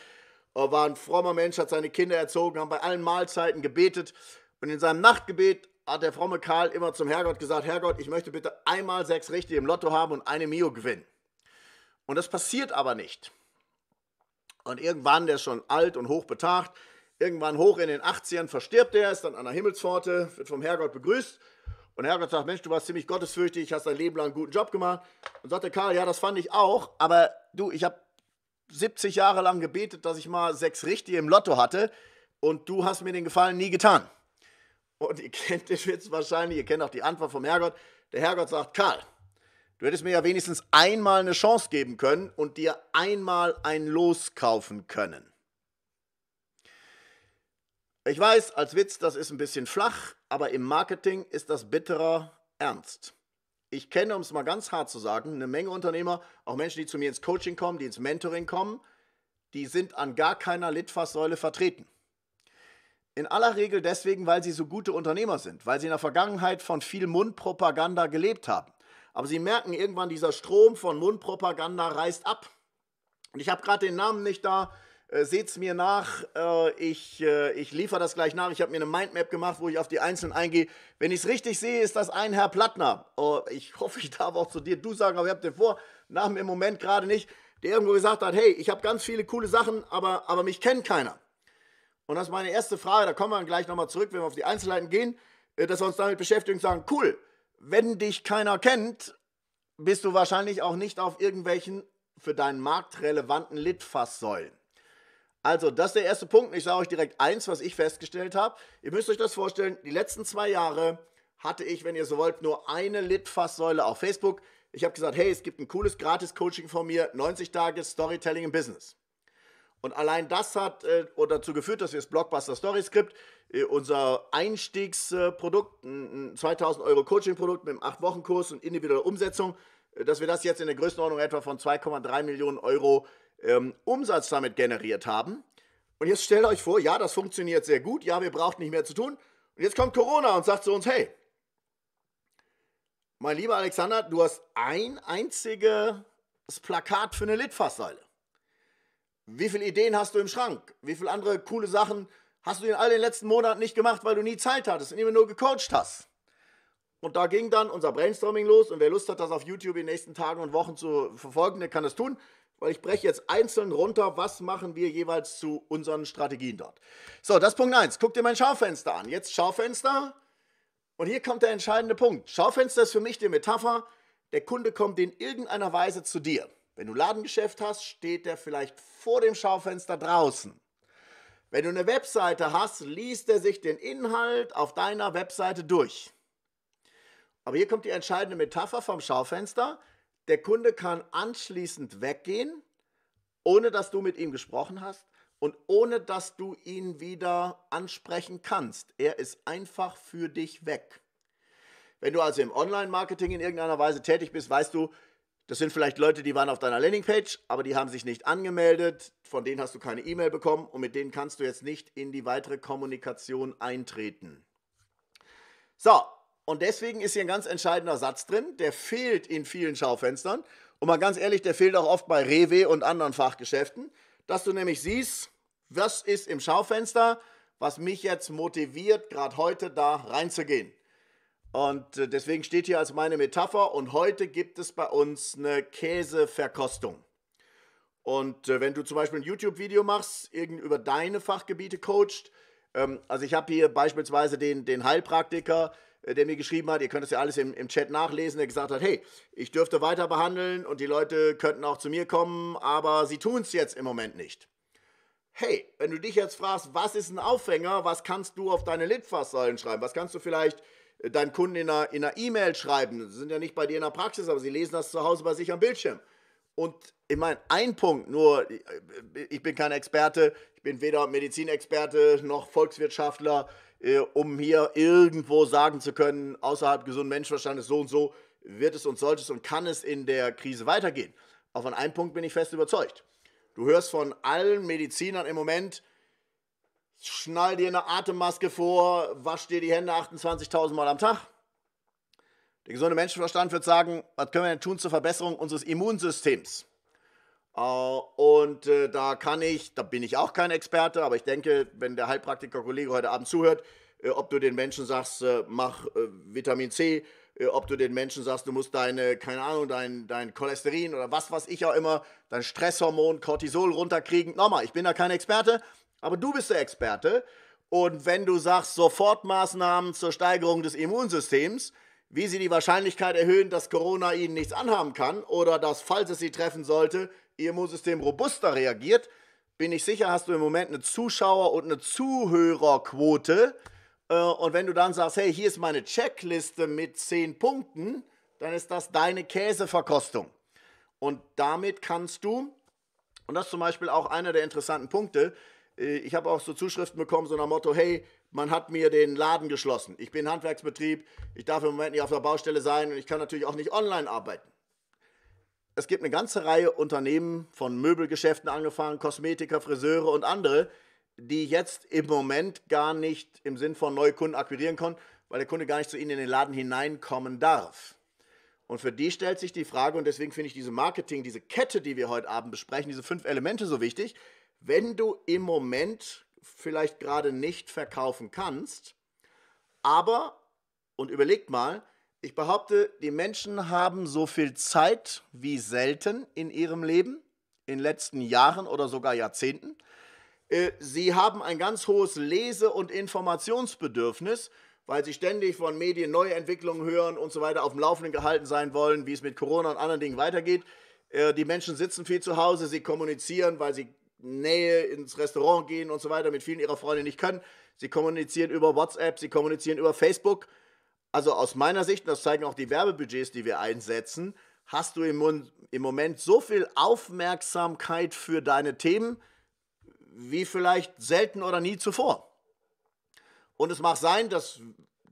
war ein frommer Mensch, hat seine Kinder erzogen, haben bei allen Mahlzeiten gebetet. Und in seinem Nachtgebet hat der fromme Karl immer zum Herrgott gesagt, Herrgott, ich möchte bitte einmal sechs richtige im Lotto haben und eine Mio gewinnen. Und das passiert aber nicht. Und irgendwann, der ist schon alt und hochbetagt, irgendwann hoch in den 80ern verstirbt er, ist dann an der Himmelspforte, wird vom Herrgott begrüßt und der Herr Gott sagt, Mensch, du warst ziemlich gottesfürchtig, hast dein Leben lang einen guten Job gemacht. Und sagte Karl, ja, das fand ich auch, aber du, ich habe 70 Jahre lang gebetet, dass ich mal sechs Richtige im Lotto hatte und du hast mir den Gefallen nie getan. Und ihr (laughs) kennt den jetzt wahrscheinlich, ihr kennt auch die Antwort vom Herrgott. Der Herrgott sagt, Karl, du hättest mir ja wenigstens einmal eine Chance geben können und dir einmal ein Los kaufen können. Ich weiß, als Witz, das ist ein bisschen flach, aber im Marketing ist das bitterer Ernst. Ich kenne, um es mal ganz hart zu sagen, eine Menge Unternehmer, auch Menschen, die zu mir ins Coaching kommen, die ins Mentoring kommen, die sind an gar keiner Litfaßsäule vertreten. In aller Regel deswegen, weil sie so gute Unternehmer sind, weil sie in der Vergangenheit von viel Mundpropaganda gelebt haben. Aber sie merken irgendwann, dieser Strom von Mundpropaganda reißt ab. Und ich habe gerade den Namen nicht da, äh, seht's mir nach, äh, ich, äh, ich liefere das gleich nach. Ich habe mir eine Mindmap gemacht, wo ich auf die Einzelnen eingehe. Wenn ich es richtig sehe, ist das ein Herr Plattner. Oh, ich hoffe, ich darf auch zu dir du sagen, aber ihr habt den Vornamen im Moment gerade nicht, der irgendwo gesagt hat, hey, ich habe ganz viele coole Sachen, aber, aber mich kennt keiner. Und das ist meine erste Frage, da kommen wir dann gleich nochmal zurück, wenn wir auf die Einzelheiten gehen, äh, dass wir uns damit beschäftigen und sagen, cool, wenn dich keiner kennt, bist du wahrscheinlich auch nicht auf irgendwelchen für deinen Markt relevanten Litfaßsäulen. Also, das ist der erste Punkt. Ich sage euch direkt eins, was ich festgestellt habe. Ihr müsst euch das vorstellen, die letzten zwei Jahre hatte ich, wenn ihr so wollt, nur eine Litfaßsäule auf Facebook. Ich habe gesagt, hey, es gibt ein cooles Gratis-Coaching von mir, 90 Tage Storytelling im Business. Und allein das hat äh, dazu geführt, dass wir das Blockbuster Story Script, äh, unser Einstiegsprodukt, äh, ein, 2000 Euro Coaching-Produkt mit einem 8-Wochen-Kurs und individueller Umsetzung, äh, dass wir das jetzt in der Größenordnung etwa von 2,3 Millionen Euro ähm, Umsatz damit generiert haben. Und jetzt stellt euch vor, ja, das funktioniert sehr gut, ja, wir brauchen nicht mehr zu tun. Und jetzt kommt Corona und sagt zu uns, hey, mein lieber Alexander, du hast ein einziges Plakat für eine Litfaßsäule. Wie viele Ideen hast du im Schrank? Wie viele andere coole Sachen hast du in all den letzten Monaten nicht gemacht, weil du nie Zeit hattest und immer nur gecoacht hast? Und da ging dann unser Brainstorming los und wer Lust hat, das auf YouTube in den nächsten Tagen und Wochen zu verfolgen, der kann das tun weil ich breche jetzt einzeln runter, was machen wir jeweils zu unseren Strategien dort. So, das ist Punkt 1. Guck dir mein Schaufenster an. Jetzt Schaufenster. Und hier kommt der entscheidende Punkt. Schaufenster ist für mich die Metapher, der Kunde kommt in irgendeiner Weise zu dir. Wenn du Ladengeschäft hast, steht er vielleicht vor dem Schaufenster draußen. Wenn du eine Webseite hast, liest er sich den Inhalt auf deiner Webseite durch. Aber hier kommt die entscheidende Metapher vom Schaufenster. Der Kunde kann anschließend weggehen, ohne dass du mit ihm gesprochen hast und ohne dass du ihn wieder ansprechen kannst. Er ist einfach für dich weg. Wenn du also im Online-Marketing in irgendeiner Weise tätig bist, weißt du, das sind vielleicht Leute, die waren auf deiner Landingpage, aber die haben sich nicht angemeldet, von denen hast du keine E-Mail bekommen und mit denen kannst du jetzt nicht in die weitere Kommunikation eintreten. So, und deswegen ist hier ein ganz entscheidender Satz drin, der fehlt in vielen Schaufenstern. Und mal ganz ehrlich, der fehlt auch oft bei Rewe und anderen Fachgeschäften, dass du nämlich siehst, was ist im Schaufenster, was mich jetzt motiviert, gerade heute da reinzugehen. Und äh, deswegen steht hier als meine Metapher, und heute gibt es bei uns eine Käseverkostung. Und äh, wenn du zum Beispiel ein YouTube-Video machst, irgend über deine Fachgebiete coacht, ähm, also ich habe hier beispielsweise den, den Heilpraktiker, äh, der mir geschrieben hat, ihr könnt das ja alles im, im Chat nachlesen, der gesagt hat, hey, ich dürfte weiter behandeln und die Leute könnten auch zu mir kommen, aber sie tun es jetzt im Moment nicht. Hey, wenn du dich jetzt fragst, was ist ein Aufhänger, was kannst du auf deine Litfaßsäulen schreiben, was kannst du vielleicht äh, deinen Kunden in einer E-Mail schreiben, sie sind ja nicht bei dir in der Praxis, aber sie lesen das zu Hause bei sich am Bildschirm. Und ich meine, ein Punkt nur, äh, ich bin kein Experte, ich bin weder Medizinexperte noch Volkswirtschaftler, äh, um hier irgendwo sagen zu können, außerhalb gesunden Menschenverstandes, so und so wird es und sollte es und kann es in der Krise weitergehen. Auch von einem Punkt bin ich fest überzeugt. Du hörst von allen Medizinern im Moment, schnall dir eine Atemmaske vor, wasch dir die Hände 28.000 Mal am Tag. Der gesunde Menschenverstand wird sagen, was können wir denn tun zur Verbesserung unseres Immunsystems? Äh, und äh, da kann ich, da bin ich auch kein Experte, aber ich denke, wenn der Heilpraktiker-Kollege heute Abend zuhört, äh, ob du den Menschen sagst, mach Vitamin C, ob du den Menschen sagst, du musst deine, keine Ahnung, dein, dein Cholesterin oder was, was ich auch immer, dein Stresshormon, Cortisol runterkriegen. Nochmal, ich bin da kein Experte, aber du bist der Experte. Und wenn du sagst, Sofortmaßnahmen zur Steigerung des Immunsystems, wie sie die Wahrscheinlichkeit erhöhen, dass Corona ihnen nichts anhaben kann oder dass, falls es sie treffen sollte, ihr Immunsystem robuster reagiert, bin ich sicher, hast du im Moment eine Zuschauer- und eine Zuhörerquote. Äh, und wenn du dann sagst, hey, hier ist meine Checkliste mit zehn Punkten, dann ist das deine Käseverkostung. Und damit kannst du, und das ist zum Beispiel auch einer der interessanten Punkte, äh, ich habe auch so Zuschriften bekommen, so nach Motto, hey, man hat mir den Laden geschlossen. Ich bin Handwerksbetrieb, ich darf im Moment nicht auf der Baustelle sein und ich kann natürlich auch nicht online arbeiten es gibt eine ganze Reihe Unternehmen, von Möbelgeschäften angefangen, Kosmetiker, Friseure und andere, die jetzt im Moment gar nicht im Sinn von neue Kunden akquirieren können, weil der Kunde gar nicht zu ihnen in den Laden hineinkommen darf. Und für die stellt sich die Frage, und deswegen finde ich diese Marketing, diese Kette, die wir heute Abend besprechen, diese fünf Elemente so wichtig, wenn du im Moment vielleicht gerade nicht verkaufen kannst, aber, und überlegt mal, ich behaupte, die Menschen haben so viel Zeit wie selten in ihrem Leben, in den letzten Jahren oder sogar Jahrzehnten. Äh, sie haben ein ganz hohes Lese- und Informationsbedürfnis, weil sie ständig von Medien Neuentwicklungen hören und so weiter auf dem Laufenden gehalten sein wollen, wie es mit Corona und anderen Dingen weitergeht. Äh, die Menschen sitzen viel zu Hause, sie kommunizieren, weil sie Nähe ins Restaurant gehen und so weiter, mit vielen ihrer Freunde nicht können. Sie kommunizieren über WhatsApp, sie kommunizieren über Facebook also aus meiner Sicht, und das zeigen auch die Werbebudgets, die wir einsetzen, hast du im, im Moment so viel Aufmerksamkeit für deine Themen wie vielleicht selten oder nie zuvor. Und es mag sein, dass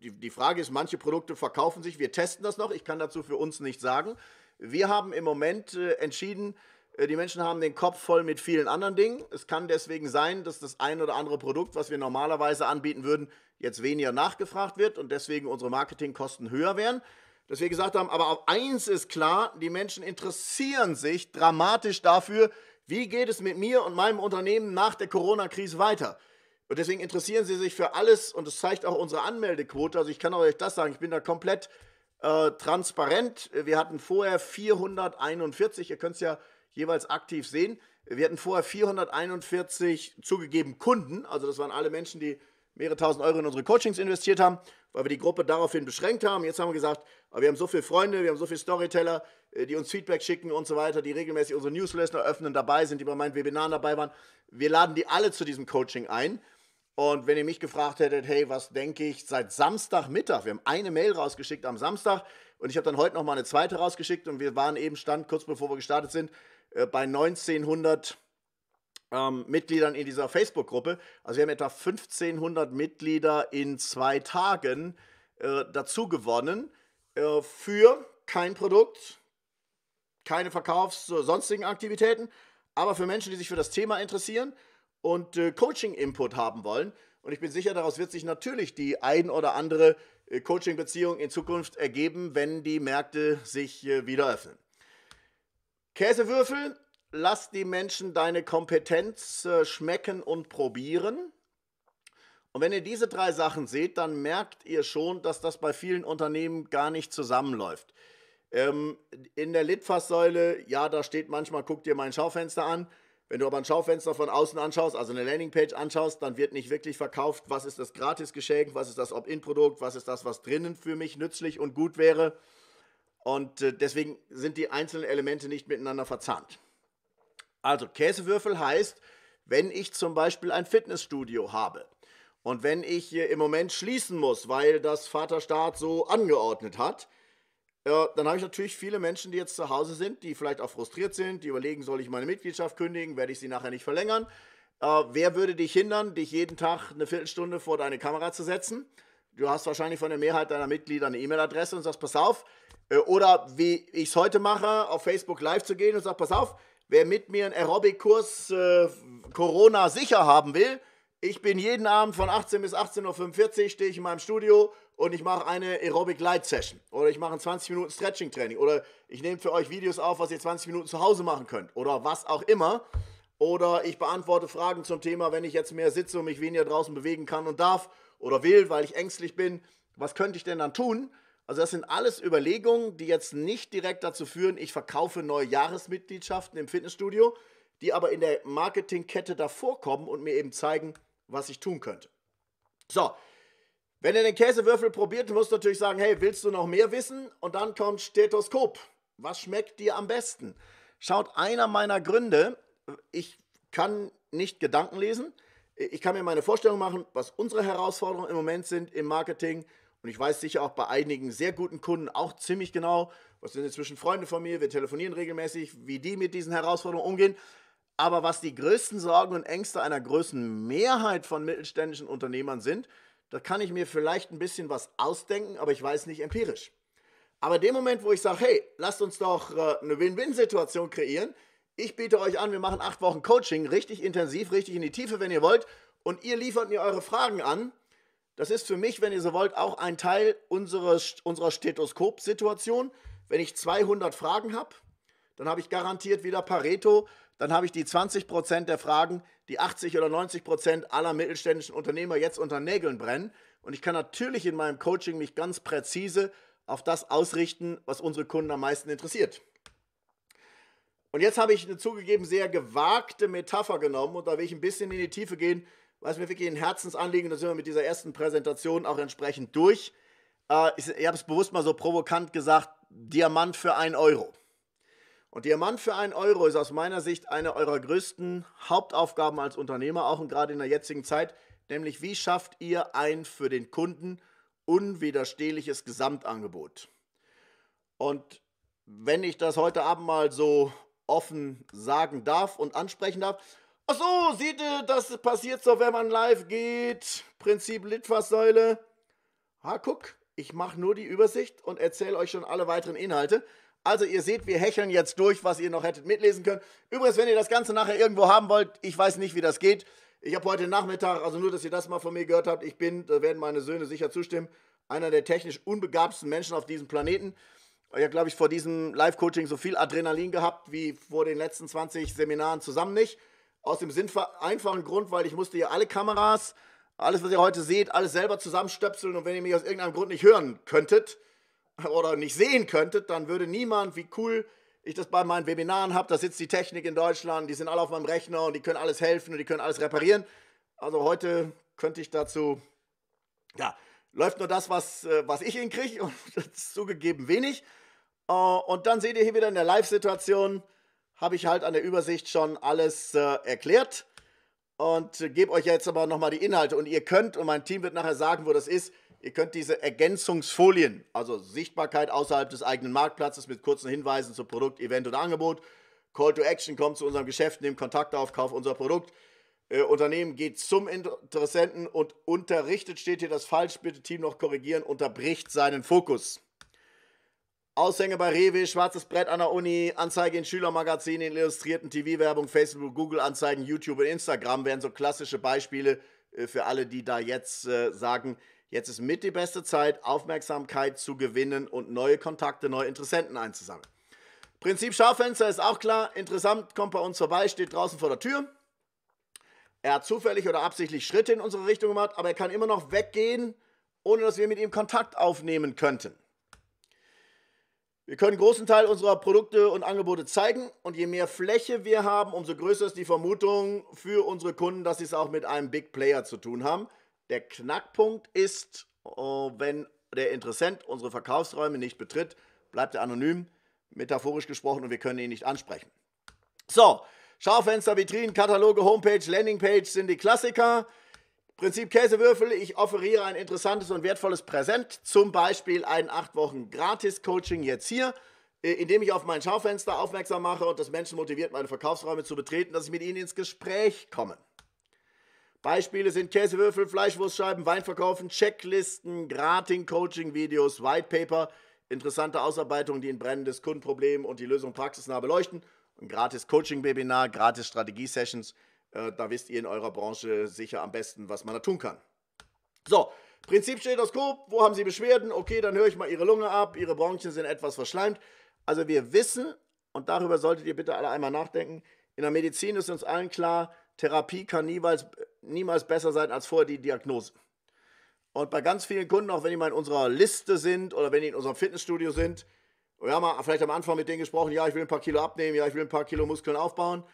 die, die Frage ist, manche Produkte verkaufen sich, wir testen das noch, ich kann dazu für uns nicht sagen. Wir haben im Moment äh, entschieden, äh, die Menschen haben den Kopf voll mit vielen anderen Dingen. Es kann deswegen sein, dass das ein oder andere Produkt, was wir normalerweise anbieten würden, jetzt weniger nachgefragt wird und deswegen unsere Marketingkosten höher werden. Dass wir gesagt haben, aber eins ist klar, die Menschen interessieren sich dramatisch dafür, wie geht es mit mir und meinem Unternehmen nach der Corona-Krise weiter. Und deswegen interessieren sie sich für alles und das zeigt auch unsere Anmeldequote. Also ich kann euch das sagen, ich bin da komplett äh, transparent. Wir hatten vorher 441, ihr könnt es ja jeweils aktiv sehen. Wir hatten vorher 441 zugegeben Kunden, also das waren alle Menschen, die mehrere tausend Euro in unsere Coachings investiert haben, weil wir die Gruppe daraufhin beschränkt haben. Jetzt haben wir gesagt, wir haben so viele Freunde, wir haben so viele Storyteller, äh, die uns Feedback schicken und so weiter, die regelmäßig unsere Newsletter öffnen, dabei sind, die bei meinen Webinaren dabei waren. Wir laden die alle zu diesem Coaching ein. Und wenn ihr mich gefragt hättet, hey, was denke ich seit Samstagmittag? Wir haben eine Mail rausgeschickt am Samstag und ich habe dann heute nochmal eine zweite rausgeschickt und wir waren eben, stand kurz bevor wir gestartet sind, äh, bei 1900 ähm, Mitgliedern in dieser Facebook-Gruppe. Also wir haben etwa 1500 Mitglieder in zwei Tagen äh, dazu gewonnen äh, für kein Produkt, keine Verkaufs- oder sonstigen Aktivitäten, aber für Menschen, die sich für das Thema interessieren und äh, Coaching-Input haben wollen. Und ich bin sicher, daraus wird sich natürlich die ein oder andere äh, Coaching-Beziehung in Zukunft ergeben, wenn die Märkte sich äh, wieder öffnen. Käsewürfel lass die Menschen deine Kompetenz äh, schmecken und probieren. Und wenn ihr diese drei Sachen seht, dann merkt ihr schon, dass das bei vielen Unternehmen gar nicht zusammenläuft. Ähm, in der Litfaßsäule, ja, da steht manchmal, guck dir mein Schaufenster an. Wenn du aber ein Schaufenster von außen anschaust, also eine Landingpage anschaust, dann wird nicht wirklich verkauft, was ist das Gratisgeschenk, was ist das Opt-in-Produkt, was ist das, was drinnen für mich nützlich und gut wäre. Und äh, deswegen sind die einzelnen Elemente nicht miteinander verzahnt. Also Käsewürfel heißt, wenn ich zum Beispiel ein Fitnessstudio habe und wenn ich im Moment schließen muss, weil das Vaterstaat so angeordnet hat, ja, äh, dann habe ich natürlich viele Menschen, die jetzt zu Hause sind, die vielleicht auch frustriert sind, die überlegen, soll ich meine Mitgliedschaft kündigen, werde ich sie nachher nicht verlängern. Äh, wer würde dich hindern, dich jeden Tag eine Viertelstunde vor deine Kamera zu setzen? Du hast wahrscheinlich von der Mehrheit deiner Mitglieder eine E-Mail-Adresse und sagst, pass auf. Äh, oder wie ich es heute mache, auf Facebook live zu gehen und sag, pass auf, Wer mit mir einen Aerobic-Kurs äh, Corona sicher haben will, ich bin jeden Abend von 18 bis 18.45 Uhr stehe ich in meinem Studio und ich mache eine Aerobic Light Session oder ich mache ein 20 Minuten Stretching Training oder ich nehme für euch Videos auf, was ihr 20 Minuten zu Hause machen könnt oder was auch immer. Oder ich beantworte Fragen zum Thema, wenn ich jetzt mehr sitze und mich weniger draußen bewegen kann und darf oder will, weil ich ängstlich bin. Was könnte ich denn dann tun? Also das sind alles Überlegungen, die jetzt nicht direkt dazu führen, ich verkaufe neue Jahresmitgliedschaften im Fitnessstudio, die aber in der Marketingkette davor kommen und mir eben zeigen, was ich tun könnte. So, wenn ihr den Käsewürfel probiert, musst du natürlich sagen, hey, willst du noch mehr wissen? Und dann kommt Stethoskop. Was schmeckt dir am besten? Schaut, einer meiner Gründe, ich kann nicht Gedanken lesen, ich kann mir meine Vorstellung machen, was unsere Herausforderungen im Moment sind im Marketing, und ich weiß sicher auch bei einigen sehr guten Kunden auch ziemlich genau, was sind inzwischen Freunde von mir, wir telefonieren regelmäßig, wie die mit diesen Herausforderungen umgehen. Aber was die größten Sorgen und Ängste einer größten Mehrheit von mittelständischen Unternehmern sind, da kann ich mir vielleicht ein bisschen was ausdenken, aber ich weiß nicht empirisch. Aber in dem Moment, wo ich sage, hey, lasst uns doch äh, eine Win-Win-Situation kreieren, ich biete euch an, wir machen acht Wochen Coaching, richtig intensiv, richtig in die Tiefe, wenn ihr wollt, und ihr liefert mir eure Fragen an, das ist für mich, wenn ihr so wollt, auch ein Teil unseres, unserer Stethoskop-Situation. Wenn ich 200 Fragen habe, dann habe ich garantiert wieder Pareto, dann habe ich die 20% der Fragen, die 80 oder 90% aller mittelständischen Unternehmer jetzt unter Nägeln brennen. Und ich kann natürlich in meinem Coaching mich ganz präzise auf das ausrichten, was unsere Kunden am meisten interessiert. Und jetzt habe ich eine zugegeben sehr gewagte Metapher genommen und da will ich ein bisschen in die Tiefe gehen, was mir wirklich ein Herzensanliegen, da sind wir mit dieser ersten Präsentation auch entsprechend durch. Äh, ich, ich habe es bewusst mal so provokant gesagt, Diamant für einen Euro. Und Diamant für einen Euro ist aus meiner Sicht eine eurer größten Hauptaufgaben als Unternehmer, auch und gerade in der jetzigen Zeit, nämlich wie schafft ihr ein für den Kunden unwiderstehliches Gesamtangebot. Und wenn ich das heute Abend mal so offen sagen darf und ansprechen darf, Ach so, seht ihr, das passiert so, wenn man live geht. Prinzip Litfaßsäule. Ah, guck, ich mache nur die Übersicht und erzähle euch schon alle weiteren Inhalte. Also ihr seht, wir hecheln jetzt durch, was ihr noch hättet mitlesen können. Übrigens, wenn ihr das Ganze nachher irgendwo haben wollt, ich weiß nicht, wie das geht. Ich habe heute Nachmittag, also nur, dass ihr das mal von mir gehört habt, ich bin, da werden meine Söhne sicher zustimmen, einer der technisch unbegabtesten Menschen auf diesem Planeten. Ich habe, glaube ich, vor diesem Live-Coaching so viel Adrenalin gehabt wie vor den letzten 20 Seminaren zusammen nicht. Aus dem einfachen Grund, weil ich musste hier alle Kameras, alles, was ihr heute seht, alles selber zusammenstöpseln. Und wenn ihr mich aus irgendeinem Grund nicht hören könntet oder nicht sehen könntet, dann würde niemand, wie cool ich das bei meinen Webinaren habe, da sitzt die Technik in Deutschland, die sind alle auf meinem Rechner und die können alles helfen und die können alles reparieren. Also heute könnte ich dazu, ja, läuft nur das, was, äh, was ich hinkriege (laughs) und das ist zugegeben wenig. Äh, und dann seht ihr hier wieder in der Live-Situation, habe ich halt an der Übersicht schon alles äh, erklärt und gebe euch jetzt aber nochmal die Inhalte. Und ihr könnt, und mein Team wird nachher sagen, wo das ist, ihr könnt diese Ergänzungsfolien, also Sichtbarkeit außerhalb des eigenen Marktplatzes mit kurzen Hinweisen zu Produkt, Event oder Angebot, Call to Action, kommt zu unserem Geschäft, nimmt Kontakt auf, kauft unser Produkt, äh, Unternehmen geht zum Interessenten und unterrichtet, steht hier das falsch, bitte Team noch korrigieren, unterbricht seinen Fokus. Aushänge bei Rewe, schwarzes Brett an der Uni, Anzeige in Schülermagazinen, in illustrierten TV-Werbung, Facebook, Google-Anzeigen, YouTube und Instagram wären so klassische Beispiele äh, für alle, die da jetzt äh, sagen, jetzt ist mit die beste Zeit, Aufmerksamkeit zu gewinnen und neue Kontakte, neue Interessenten einzusammeln. Prinzip Schaufenster ist auch klar. Interessant, kommt bei uns vorbei, steht draußen vor der Tür. Er hat zufällig oder absichtlich Schritte in unsere Richtung gemacht, aber er kann immer noch weggehen, ohne dass wir mit ihm Kontakt aufnehmen könnten. Wir können großen Teil unserer Produkte und Angebote zeigen und je mehr Fläche wir haben, umso größer ist die Vermutung für unsere Kunden, dass sie es auch mit einem Big Player zu tun haben. Der Knackpunkt ist, oh, wenn der Interessent unsere Verkaufsräume nicht betritt, bleibt er anonym, metaphorisch gesprochen, und wir können ihn nicht ansprechen. So, Schaufenster, Vitrinen, Kataloge, Homepage, Landingpage sind die Klassiker. Prinzip Käsewürfel, ich offeriere ein interessantes und wertvolles Präsent, zum Beispiel ein 8 Wochen Gratis-Coaching jetzt hier, äh, indem ich auf mein Schaufenster aufmerksam mache und das Menschen motiviert, meine Verkaufsräume zu betreten, dass ich mit ihnen ins Gespräch komme. Beispiele sind Käsewürfel, Fleischwurstscheiben, Weinverkaufen, Checklisten, Gratin, Coaching-Videos, Whitepaper, interessante Ausarbeitungen, die ein brennendes Kundenproblem und die Lösung praxisnah beleuchten, ein gratis Coaching-Webinar, gratis Strategie-Sessions, äh, da wisst ihr in eurer Branche sicher am besten, was man da tun kann. So, Prinzipstethoskop, wo haben Sie Beschwerden? Okay, dann höre ich mal Ihre Lunge ab, Ihre Bronchien sind etwas verschleimt. Also wir wissen, und darüber solltet ihr bitte alle einmal nachdenken, in der Medizin ist uns allen klar, Therapie kann niemals, niemals besser sein als vorher die Diagnose. Und bei ganz vielen Kunden, auch wenn die mal in unserer Liste sind oder wenn die in unserem Fitnessstudio sind, wir haben vielleicht am Anfang mit denen gesprochen, ja, ich will ein paar Kilo abnehmen, ja, ich will ein paar Kilo Muskeln aufbauen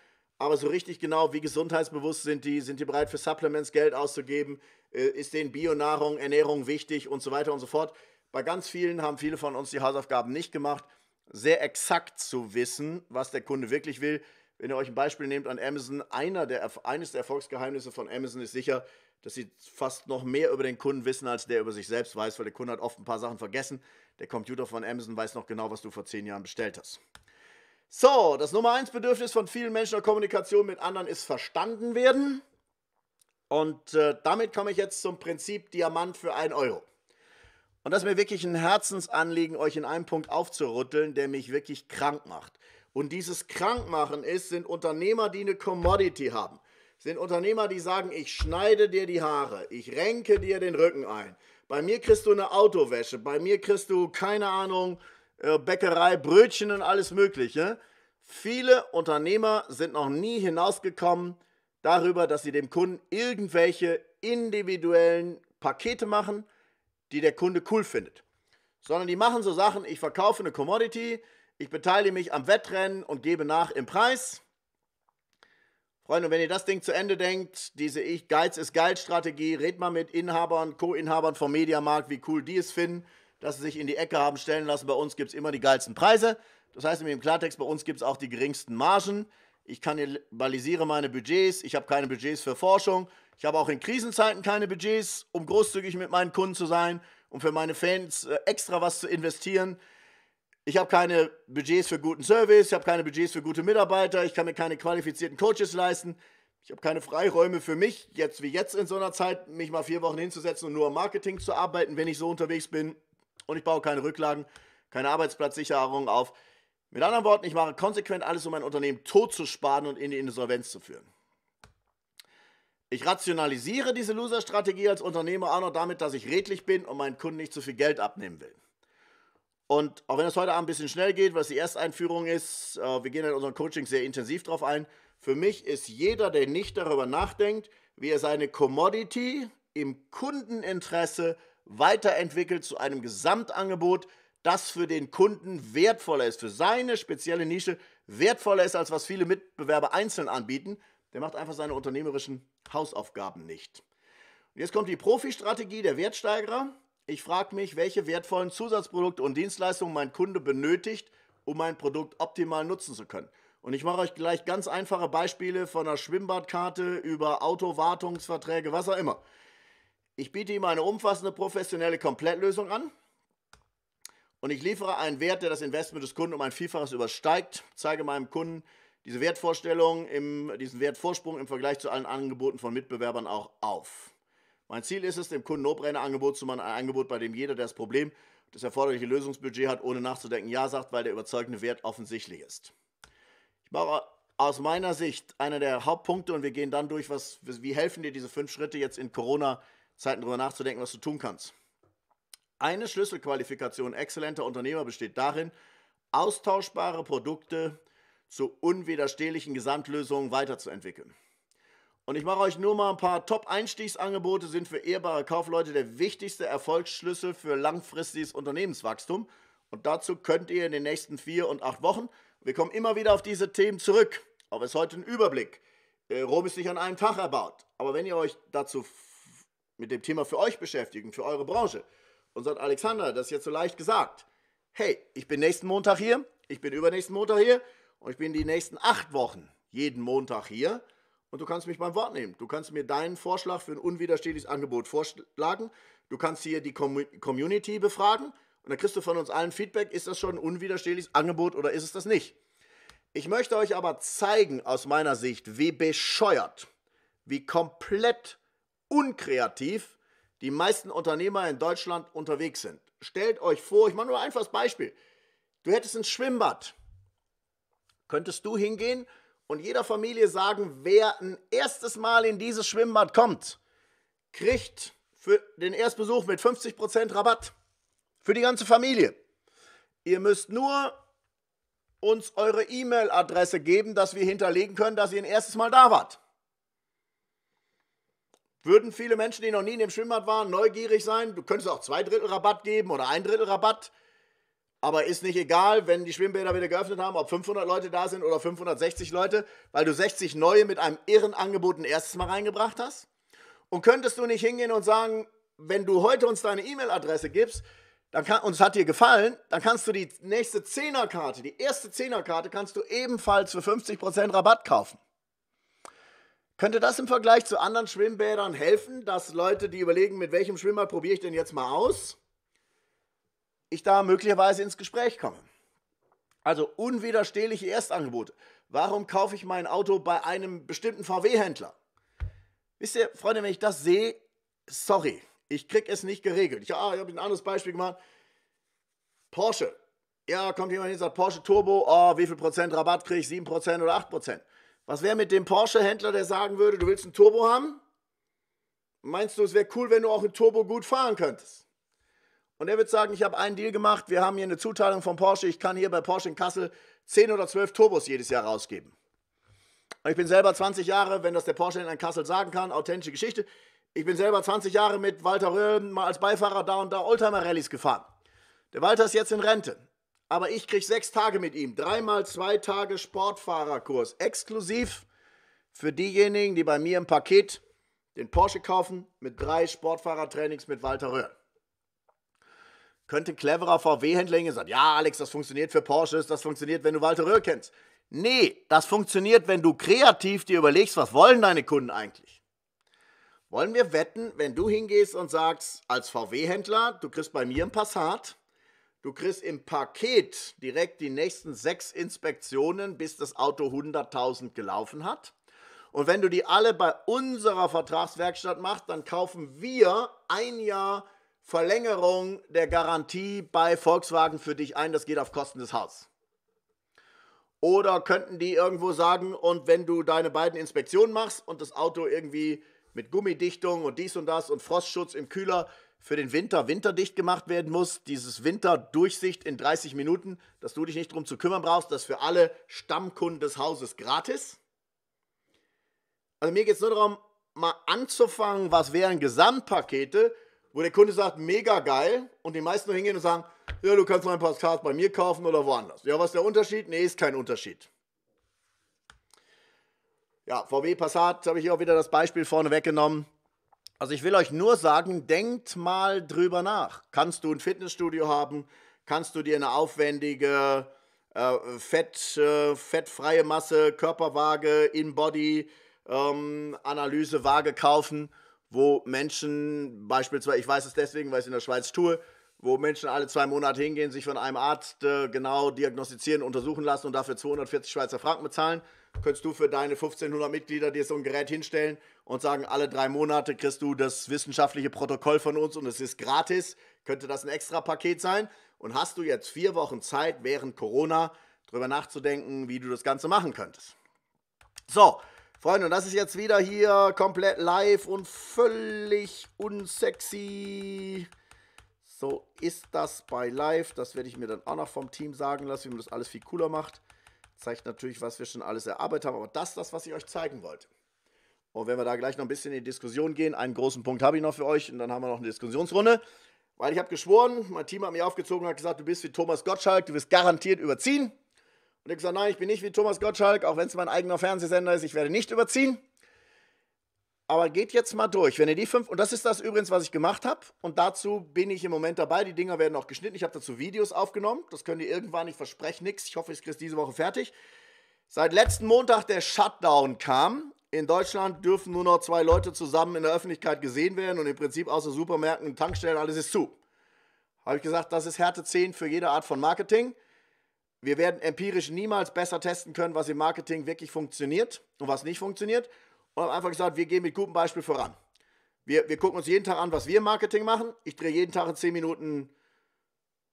aber so richtig genau, wie gesundheitsbewusst sind die, sind die bereit für Supplements Geld auszugeben, äh, ist denen Bionahrung, Ernährung wichtig und so weiter und so fort. Bei ganz vielen haben viele von uns die Hausaufgaben nicht gemacht, sehr exakt zu wissen, was der Kunde wirklich will. Wenn ihr euch ein Beispiel nehmt an Amazon, einer der, eines der Erfolgsgeheimnisse von Amazon ist sicher, dass sie fast noch mehr über den Kunden wissen, als der über sich selbst weiß, weil der Kunde hat oft ein paar Sachen vergessen. Der Computer von Amazon weiß noch genau, was du vor zehn Jahren bestellt hast. So, das Nummer eins Bedürfnis von vielen Menschen der Kommunikation mit anderen ist verstanden werden. Und äh, damit komme ich jetzt zum Prinzip Diamant für 1 Euro. Und das ist mir wirklich ein Herzensanliegen, euch in einem Punkt aufzurütteln, der mich wirklich krank macht. Und dieses Krankmachen ist, sind Unternehmer, die eine Commodity haben. Sind Unternehmer, die sagen, ich schneide dir die Haare, ich renke dir den Rücken ein. Bei mir kriegst du eine Autowäsche, bei mir kriegst du, keine Ahnung, äh, Bäckerei, Brötchen und alles Mögliche. Viele Unternehmer sind noch nie hinausgekommen darüber, dass sie dem Kunden irgendwelche individuellen Pakete machen, die der Kunde cool findet. Sondern die machen so Sachen, ich verkaufe eine Commodity, ich beteilige mich am Wettrennen und gebe nach im Preis. Freunde, wenn ihr das Ding zu Ende denkt, diese Ich Geiz ist geil Strategie, red mal mit Inhabern, Co-Inhabern vom Mediamarkt, wie cool die es finden dass sie sich in die Ecke haben stellen lassen. Bei uns gibt es immer die geilsten Preise. Das heißt im Klartext, bei uns gibt es auch die geringsten Margen. Ich kannibalisiere meine Budgets. Ich habe keine Budgets für Forschung. Ich habe auch in Krisenzeiten keine Budgets, um großzügig mit meinen Kunden zu sein und um für meine Fans äh, extra was zu investieren. Ich habe keine Budgets für guten Service. Ich habe keine Budgets für gute Mitarbeiter. Ich kann mir keine qualifizierten Coaches leisten. Ich habe keine Freiräume für mich, jetzt wie jetzt in so einer Zeit, mich mal vier Wochen hinzusetzen und nur am Marketing zu arbeiten, wenn ich so unterwegs bin. Und ich baue keine Rücklagen, keine Arbeitsplatzsicherung auf. Mit anderen Worten, ich mache konsequent alles, um mein Unternehmen tot zu sparen und in die Insolvenz zu führen. Ich rationalisiere diese Loser-Strategie als Unternehmer auch noch damit, dass ich redlich bin und meinen Kunden nicht zu viel Geld abnehmen will. Und auch wenn es heute Abend ein bisschen schnell geht, was die Ersteinführung ist, äh, wir gehen in unserem Coaching sehr intensiv darauf ein. Für mich ist jeder, der nicht darüber nachdenkt, wie er seine Commodity im Kundeninteresse weiterentwickelt zu einem Gesamtangebot, das für den Kunden wertvoller ist, für seine spezielle Nische wertvoller ist, als was viele Mitbewerber einzeln anbieten. Der macht einfach seine unternehmerischen Hausaufgaben nicht. Und jetzt kommt die Profi-Strategie der Wertsteigerer. Ich frage mich, welche wertvollen Zusatzprodukte und Dienstleistungen mein Kunde benötigt, um mein Produkt optimal nutzen zu können. Und ich mache euch gleich ganz einfache Beispiele von einer Schwimmbadkarte über Autowartungsverträge, was auch immer. Ich biete ihm eine umfassende professionelle Komplettlösung an und ich liefere einen Wert, der das Investment des Kunden um ein Vielfaches übersteigt, zeige meinem Kunden diese Wertvorstellung, im, diesen Wertvorsprung im Vergleich zu allen Angeboten von Mitbewerbern auch auf. Mein Ziel ist es, dem Kunden No-Brainer-Angebot zu machen, ein Angebot, bei dem jeder, der das Problem, das erforderliche Lösungsbudget hat, ohne nachzudenken, ja sagt, weil der überzeugende Wert offensichtlich ist. Ich mache aus meiner Sicht einer der Hauptpunkte und wir gehen dann durch, was, wie helfen dir diese fünf Schritte jetzt in Corona-Zeiten Zeiten darüber nachzudenken, was du tun kannst. Eine Schlüsselqualifikation exzellenter Unternehmer besteht darin, austauschbare Produkte zu unwiderstehlichen Gesamtlösungen weiterzuentwickeln. Und ich mache euch nur mal ein paar Top-Einstiegsangebote, sind für ehrbare Kaufleute der wichtigste Erfolgsschlüssel für langfristiges Unternehmenswachstum. Und dazu könnt ihr in den nächsten vier und acht Wochen, wir kommen immer wieder auf diese Themen zurück, aber es ist heute ein Überblick. Äh, Rom ist nicht an einem Tag erbaut. Aber wenn ihr euch dazu mit dem Thema für euch beschäftigen, für eure Branche. Und sagt Alexander, das ist jetzt so leicht gesagt. Hey, ich bin nächsten Montag hier, ich bin übernächsten Montag hier und ich bin die nächsten acht Wochen jeden Montag hier. Und du kannst mich beim Wort nehmen. Du kannst mir deinen Vorschlag für ein unwiderstehliches Angebot vorschlagen. Du kannst hier die Community befragen und dann kriegst du von uns allen Feedback, ist das schon ein unwiderstehliches Angebot oder ist es das nicht. Ich möchte euch aber zeigen aus meiner Sicht, wie bescheuert, wie komplett unkreativ die meisten Unternehmer in Deutschland unterwegs sind. Stellt euch vor, ich mache nur ein einfaches Beispiel. Du hättest ein Schwimmbad. Könntest du hingehen und jeder Familie sagen, wer ein erstes Mal in dieses Schwimmbad kommt, kriegt für den Erstbesuch mit 50% Rabatt. Für die ganze Familie. Ihr müsst nur uns eure E-Mail-Adresse geben, dass wir hinterlegen können, dass ihr ein erstes Mal da wart würden viele Menschen, die noch nie in dem Schwimmbad waren, neugierig sein. Du könntest auch zwei Drittel Rabatt geben oder ein Drittel Rabatt. Aber ist nicht egal, wenn die Schwimmbäder wieder geöffnet haben, ob 500 Leute da sind oder 560 Leute, weil du 60 neue mit einem irren Angebot ein erstes Mal reingebracht hast. Und könntest du nicht hingehen und sagen, wenn du heute uns deine E-Mail-Adresse gibst, dann kann, und es hat dir gefallen, dann kannst du die nächste Zehnerkarte, die erste Zehnerkarte, kannst du ebenfalls für 50% Rabatt kaufen. Könnte das im Vergleich zu anderen Schwimmbädern helfen, dass Leute, die überlegen, mit welchem Schwimmbad probiere ich denn jetzt mal aus, ich da möglicherweise ins Gespräch komme? Also unwiderstehliche Erstangebote. Warum kaufe ich mein Auto bei einem bestimmten VW-Händler? Wisst ihr, Freunde, wenn ich das sehe, sorry, ich kriege es nicht geregelt. Ja, ich habe ein anderes Beispiel gemacht. Porsche. Ja, kommt jemand hin und sagt, Porsche Turbo, oh, wie viel Prozent Rabatt kriege ich? 7% oder 8%? Was wäre mit dem Porsche-Händler, der sagen würde, du willst ein Turbo haben? Meinst du, es wäre cool, wenn du auch ein Turbo gut fahren könntest? Und er wird sagen, ich habe einen Deal gemacht, wir haben hier eine Zuteilung von Porsche, ich kann hier bei Porsche in Kassel 10 oder 12 Turbos jedes Jahr rausgeben. Und ich bin selber 20 Jahre, wenn das der Porsche in Kassel sagen kann, authentische Geschichte. Ich bin selber 20 Jahre mit Walter Röhm mal als Beifahrer da und da Oldtimer-Rallys gefahren. Der Walter ist jetzt in Rente aber ich kriege sechs Tage mit ihm. Dreimal zwei Tage Sportfahrerkurs. Exklusiv für diejenigen, die bei mir im Paket den Porsche kaufen mit drei Sportfahrertrainings mit Walter Röhr. Könnte cleverer VW-Händler sagen, ja Alex, das funktioniert für Porsche, das funktioniert, wenn du Walter Röhr kennst. Nee, das funktioniert, wenn du kreativ dir überlegst, was wollen deine Kunden eigentlich. Wollen wir wetten, wenn du hingehst und sagst, als VW-Händler, du kriegst bei mir ein Passat, Du kriegst im Paket direkt die nächsten sechs Inspektionen, bis das Auto 100.000 gelaufen hat. Und wenn du die alle bei unserer Vertragswerkstatt machst, dann kaufen wir ein Jahr Verlängerung der Garantie bei Volkswagen für dich ein. Das geht auf Kosten des Hauses. Oder könnten die irgendwo sagen, und wenn du deine beiden Inspektionen machst und das Auto irgendwie mit Gummidichtung und dies und das und Frostschutz im Kühler für den Winter winterdicht gemacht werden muss. Dieses Winterdurchsicht in 30 Minuten, dass du dich nicht darum zu kümmern brauchst, das für alle Stammkunden des Hauses gratis. Also mir geht es nur darum, mal anzufangen, was wären Gesamtpakete, wo der Kunde sagt, mega geil und die meisten nur hingehen und sagen, ja, du kannst mal ein paar Cards bei mir kaufen oder woanders. Ja, was ist der Unterschied? Nee, ist kein Unterschied. Ja, VW Passat, habe ich hier auch wieder das Beispiel vorne weggenommen. Also ich will euch nur sagen, denkt mal drüber nach. Kannst du ein Fitnessstudio haben? Kannst du dir eine aufwendige äh, Fett, äh, fettfreie Masse, Körperwaage, In-Body, ähm, kaufen, wo Menschen beispielsweise, ich weiß es deswegen, weil ich es in der Schweiz tue, wo Menschen alle zwei Monate hingehen, sich von einem Arzt äh, genau diagnostizieren, untersuchen lassen und dafür 240 Schweizer Franken bezahlen könntest du für deine 1500 Mitglieder dir so ein Gerät hinstellen und sagen, alle drei Monate kriegst du das wissenschaftliche Protokoll von uns und es ist gratis. Könnte das ein extra Paket sein? Und hast du jetzt vier Wochen Zeit während Corona darüber nachzudenken, wie du das Ganze machen könntest? So, Freunde, und das ist jetzt wieder hier komplett live und völlig unsexy. So ist das bei live. Das werde ich mir dann auch noch vom Team sagen lassen, wie man das alles viel cooler macht zeigt natürlich, was wir schon alles erarbeitet haben, aber das ist das, was ich euch zeigen wollte. Und wenn wir da gleich noch ein bisschen in die Diskussion gehen, einen großen Punkt habe ich noch für euch und dann haben wir noch eine Diskussionsrunde. Weil ich habe geschworen, mein Team hat mich aufgezogen und hat gesagt, du bist wie Thomas Gottschalk, du wirst garantiert überziehen. Und ich habe gesagt, nein, ich bin nicht wie Thomas Gottschalk, auch wenn es mein eigener Fernsehsender ist, ich werde nicht überziehen. Aber geht jetzt mal durch. Wenn ihr die fünf, und das ist das übrigens, was ich gemacht habe. Und dazu bin ich im Moment dabei. Die Dinger werden auch geschnitten. Ich habe dazu Videos aufgenommen. Das könnt ihr irgendwann, ich verspreche nichts. Ich hoffe, ich kriege es diese Woche fertig. Seit letzten Montag der Shutdown kam. In Deutschland dürfen nur noch zwei Leute zusammen in der Öffentlichkeit gesehen werden. Und im Prinzip außer Supermärkten, Tankstellen, alles ist zu. Habe ich gesagt, das ist Härte 10 für jede Art von Marketing. Wir werden empirisch niemals besser testen können, was im Marketing wirklich funktioniert und was nicht funktioniert und haben einfach gesagt, wir gehen mit gutem Beispiel voran. Wir, wir gucken uns jeden Tag an, was wir im Marketing machen. Ich drehe jeden Tag in 10 Minuten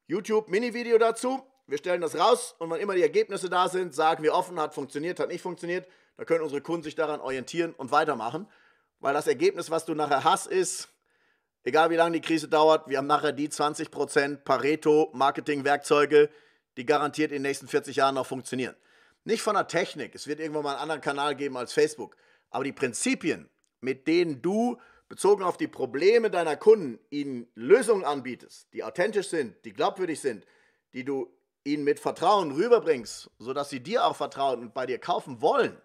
YouTube-Mini-Video dazu. Wir stellen das raus und wann immer die Ergebnisse da sind, sagen wir offen, hat funktioniert, hat nicht funktioniert. Da können unsere Kunden sich daran orientieren und weitermachen. Weil das Ergebnis, was du nachher hast, ist, egal wie lange die Krise dauert, wir haben nachher die 20% Pareto-Marketing-Werkzeuge, die garantiert in den nächsten 40 Jahren noch funktionieren. Nicht von der Technik. Es wird irgendwann mal einen anderen Kanal geben als Facebook. Aber die Prinzipien, mit denen du bezogen auf die Probleme deiner Kunden ihnen Lösungen anbietest, die authentisch sind, die glaubwürdig sind, die du ihnen mit Vertrauen rüberbringst, sodass sie dir auch vertrauen und bei dir kaufen wollen,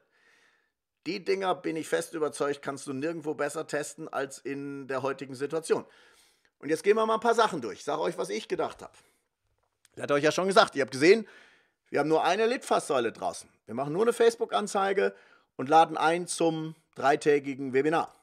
die Dinger, bin ich fest überzeugt, kannst du nirgendwo besser testen als in der heutigen Situation. Und jetzt gehen wir mal ein paar Sachen durch. Ich sage euch, was ich gedacht habe. Ich hatte euch ja schon gesagt, ihr habt gesehen, wir haben nur eine Litfaßsäule draußen. Wir machen nur eine Facebook-Anzeige und laden ein zum dreitägigen Webinar.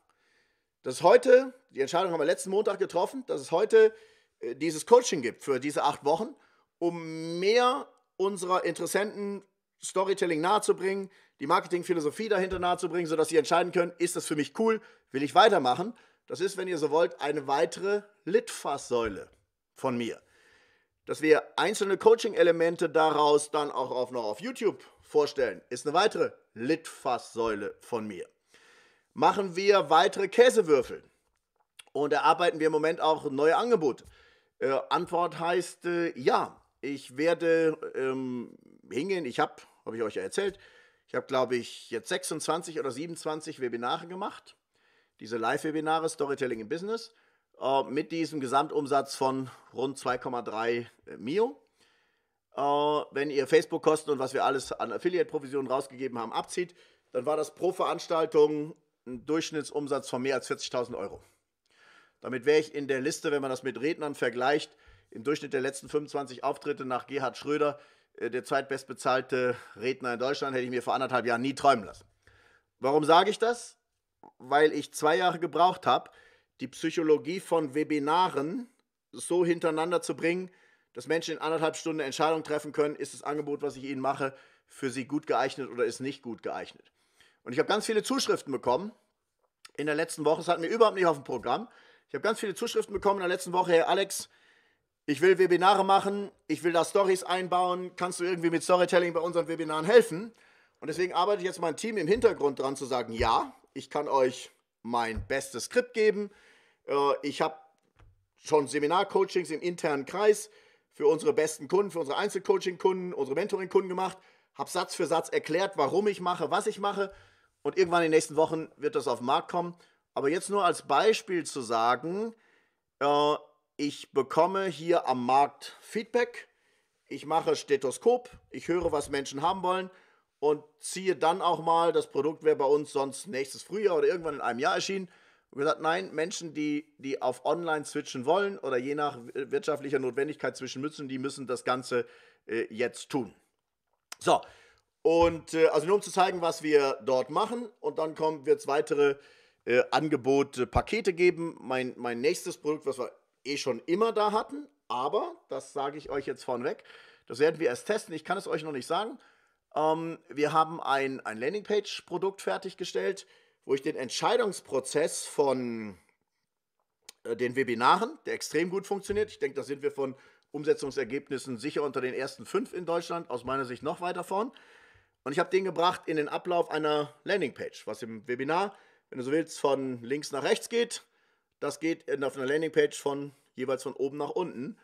Das ist heute, die Entscheidung haben wir letzten Montag getroffen, dass es heute äh, dieses Coaching gibt für diese acht Wochen, um mehr unserer Interessenten Storytelling nahezubringen, die Marketingphilosophie dahinter nahezubringen, sodass sie entscheiden können, ist das für mich cool, will ich weitermachen. Das ist, wenn ihr so wollt, eine weitere Litfaßsäule von mir. Dass wir einzelne Coaching-Elemente daraus dann auch noch auf YouTube vorstellen, ist eine weitere Litfaßsäule von mir. Machen wir weitere Käsewürfel und erarbeiten wir im Moment auch neue Angebote. Äh, Antwort heißt äh, ja. Ich werde ähm, hingehen, ich habe, habe ich euch ja erzählt, ich habe, glaube ich, jetzt 26 oder 27 Webinare gemacht. Diese Live-Webinare, Storytelling im Business, äh, mit diesem Gesamtumsatz von rund 2,3 äh, Mio. Äh, wenn ihr Facebook-Kosten und was wir alles an Affiliate-Provisionen rausgegeben haben, abzieht, dann war das pro Veranstaltung ein Durchschnittsumsatz von mehr als 40.000 Euro. Damit wäre ich in der Liste, wenn man das mit Rednern vergleicht, im Durchschnitt der letzten 25 Auftritte nach Gerhard Schröder, äh, der zweitbestbezahlte Redner in Deutschland, hätte ich mir vor anderthalb Jahren nie träumen lassen. Warum sage ich das? Weil ich zwei Jahre gebraucht habe, die Psychologie von Webinaren so hintereinander zu bringen, dass Menschen in anderthalb Stunden eine Entscheidung treffen können, ist das Angebot, was ich ihnen mache, für sie gut geeignet oder ist nicht gut geeignet. Und ich habe ganz viele Zuschriften bekommen in der letzten Woche. Das hatten wir überhaupt nicht auf dem Programm. Ich habe ganz viele Zuschriften bekommen in der letzten Woche. Hey Alex, ich will Webinare machen, ich will da Stories einbauen. Kannst du irgendwie mit Storytelling bei unseren Webinaren helfen? Und deswegen arbeite ich jetzt mein Team im Hintergrund dran zu sagen, ja, ich kann euch mein bestes Skript geben. Äh, ich habe schon Seminarcoachings im internen Kreis für unsere besten Kunden, für unsere Einzelcoaching-Kunden, unsere Mentoring-Kunden gemacht, habe Satz für Satz erklärt, warum ich mache, was ich mache. Und irgendwann in den nächsten Wochen wird das auf den Markt kommen. Aber jetzt nur als Beispiel zu sagen, äh, ich bekomme hier am Markt Feedback, ich mache Stethoskop, ich höre, was Menschen haben wollen und ziehe dann auch mal, das Produkt wäre bei uns sonst nächstes Frühjahr oder irgendwann in einem Jahr erschienen, und gesagt, nein, Menschen, die, die auf online switchen wollen oder je nach wirtschaftlicher Notwendigkeit zwischen müssen, die müssen das Ganze äh, jetzt tun. So, und äh, also nur um zu zeigen, was wir dort machen. Und dann wird es weitere äh, Angebote, Pakete geben. Mein, mein nächstes Produkt, was wir eh schon immer da hatten, aber das sage ich euch jetzt vorneweg. Das werden wir erst testen. Ich kann es euch noch nicht sagen. Ähm, wir haben ein, ein Landingpage-Produkt fertiggestellt wo ich den Entscheidungsprozess von äh, den Webinaren, der extrem gut funktioniert, ich denke, da sind wir von Umsetzungsergebnissen sicher unter den ersten fünf in Deutschland, aus meiner Sicht noch weiter vorn. Und ich habe den gebracht in den Ablauf einer Landingpage, was im Webinar, wenn du so willst, von links nach rechts geht. Das geht auf einer Landingpage von jeweils von oben nach unten.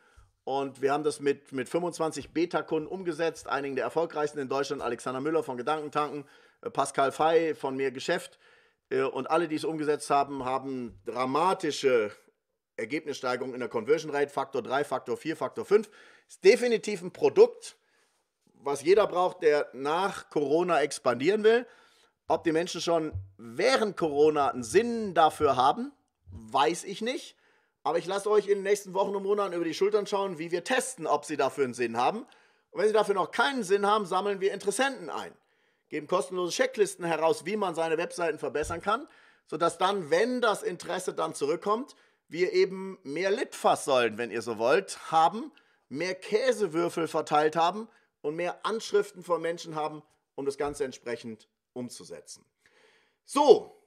Und wir haben das mit, mit 25 Beta-Kunden umgesetzt, einigen der erfolgreichsten in Deutschland, Alexander Müller von Gedankentanken, äh, Pascal Fey von Mir Geschäft, äh, und alle, die es umgesetzt haben, haben dramatische Ergebnissteigerungen in der Conversion Rate, Faktor 3, Faktor 4, Faktor 5. Ist definitiv ein Produkt, was jeder braucht, der nach Corona expandieren will. Ob die Menschen schon während Corona einen Sinn dafür haben, weiß ich nicht. Aber ich lasse euch in den nächsten Wochen und Monaten über die Schultern schauen, wie wir testen, ob sie dafür einen Sinn haben. Und wenn sie dafür noch keinen Sinn haben, sammeln wir Interessenten ein geben kostenlose Checklisten heraus, wie man seine Webseiten verbessern kann, sodass dann, wenn das Interesse dann zurückkommt, wir eben mehr Litfaßsäulen, wenn ihr so wollt, haben, mehr Käsewürfel verteilt haben und mehr Anschriften von Menschen haben, um das Ganze entsprechend umzusetzen. So,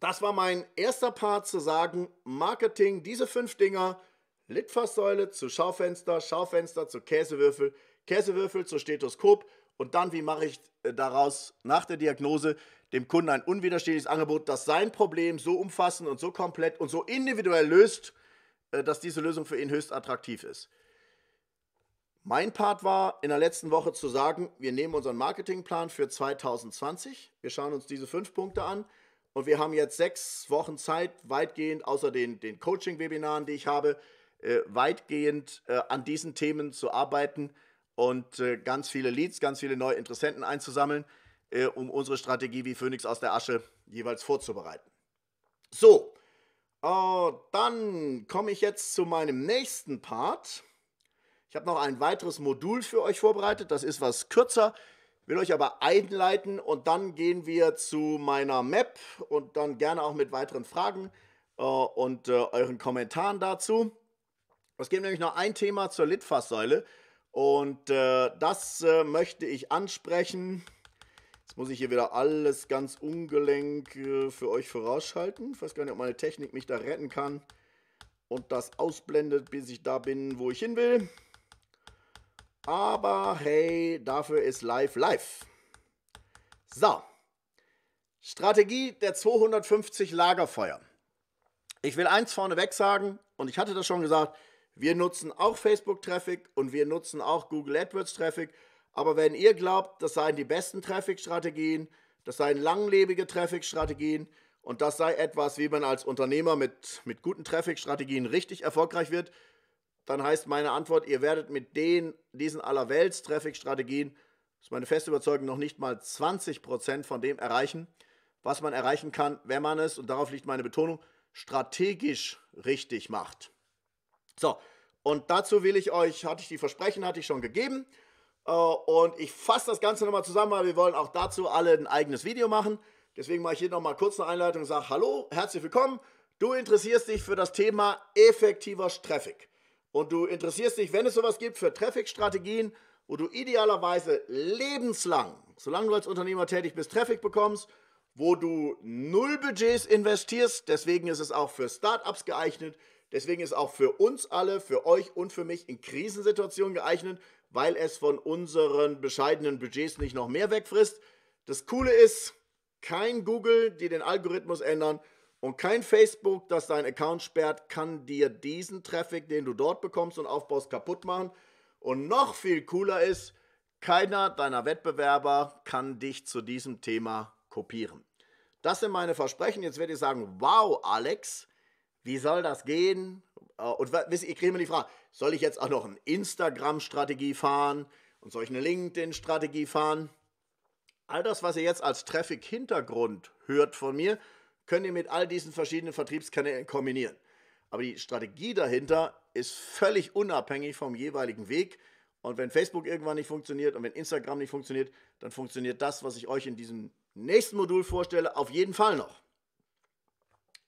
das war mein erster Part zu sagen, Marketing, diese fünf Dinger, Litfaßsäule zu Schaufenster, Schaufenster zu Käsewürfel, Käsewürfel zu Stethoskop und dann, wie mache ich äh, daraus nach der Diagnose dem Kunden ein unwiderstehliches Angebot, das sein Problem so umfassend und so komplett und so individuell löst, äh, dass diese Lösung für ihn höchst attraktiv ist. Mein Part war in der letzten Woche zu sagen, wir nehmen unseren Marketingplan für 2020, wir schauen uns diese fünf Punkte an und wir haben jetzt sechs Wochen Zeit, weitgehend, außer den, den Coaching-Webinaren, die ich habe, äh, weitgehend äh, an diesen Themen zu arbeiten, und äh, ganz viele Leads, ganz viele neue Interessenten einzusammeln, äh, um unsere Strategie wie Phoenix aus der Asche jeweils vorzubereiten. So, äh, dann komme ich jetzt zu meinem nächsten Part. Ich habe noch ein weiteres Modul für euch vorbereitet, das ist was kürzer, will euch aber einleiten und dann gehen wir zu meiner Map und dann gerne auch mit weiteren Fragen äh, und äh, euren Kommentaren dazu. Es gibt nämlich noch ein Thema zur Litfaßsäule. säule und äh, das äh, möchte ich ansprechen. Jetzt muss ich hier wieder alles ganz ungelenk äh, für euch vorausschalten. Ich weiß gar nicht, ob meine Technik mich da retten kann. Und das ausblendet, bis ich da bin, wo ich hin will. Aber hey, dafür ist live live. So. Strategie der 250 Lagerfeuer. Ich will eins vorneweg sagen, und ich hatte das schon gesagt, wir nutzen auch Facebook-Traffic und wir nutzen auch Google AdWords-Traffic. Aber wenn ihr glaubt, das seien die besten Traffic-Strategien, das seien langlebige Traffic-Strategien und das sei etwas, wie man als Unternehmer mit, mit guten Traffic-Strategien richtig erfolgreich wird, dann heißt meine Antwort, ihr werdet mit den, diesen allerwelts Traffic-Strategien, das ist meine feste Überzeugung, noch nicht mal 20% von dem erreichen, was man erreichen kann, wenn man es, und darauf liegt meine Betonung, strategisch richtig macht. So, und dazu will ich euch, hatte ich die Versprechen, hatte ich schon gegeben. Äh, und ich fasse das Ganze nochmal zusammen, weil wir wollen auch dazu alle ein eigenes Video machen. Deswegen mache ich hier nochmal kurz eine Einleitung und sage, hallo, herzlich willkommen. Du interessierst dich für das Thema effektiver Traffic. Und du interessierst dich, wenn es sowas gibt, für Traffic-Strategien, wo du idealerweise lebenslang, solange du als Unternehmer tätig bist, Traffic bekommst, wo du null Budgets investierst. Deswegen ist es auch für Startups geeignet, Deswegen ist auch für uns alle, für euch und für mich in Krisensituationen geeignet, weil es von unseren bescheidenen Budgets nicht noch mehr wegfrisst. Das Coole ist, kein Google, die den Algorithmus ändern und kein Facebook, das deinen Account sperrt, kann dir diesen Traffic, den du dort bekommst und aufbaust, kaputt machen. Und noch viel cooler ist, keiner deiner Wettbewerber kann dich zu diesem Thema kopieren. Das sind meine Versprechen. Jetzt werde ich sagen, wow, Alex, wie soll das gehen? Äh, und wisst ihr, ich kriege immer die Frage, soll ich jetzt auch noch eine Instagram-Strategie fahren und soll ich eine LinkedIn-Strategie fahren? All das, was ihr jetzt als Traffic-Hintergrund hört von mir, könnt ihr mit all diesen verschiedenen Vertriebskanälen kombinieren. Aber die Strategie dahinter ist völlig unabhängig vom jeweiligen Weg. Und wenn Facebook irgendwann nicht funktioniert und wenn Instagram nicht funktioniert, dann funktioniert das, was ich euch in diesem nächsten Modul vorstelle, auf jeden Fall noch.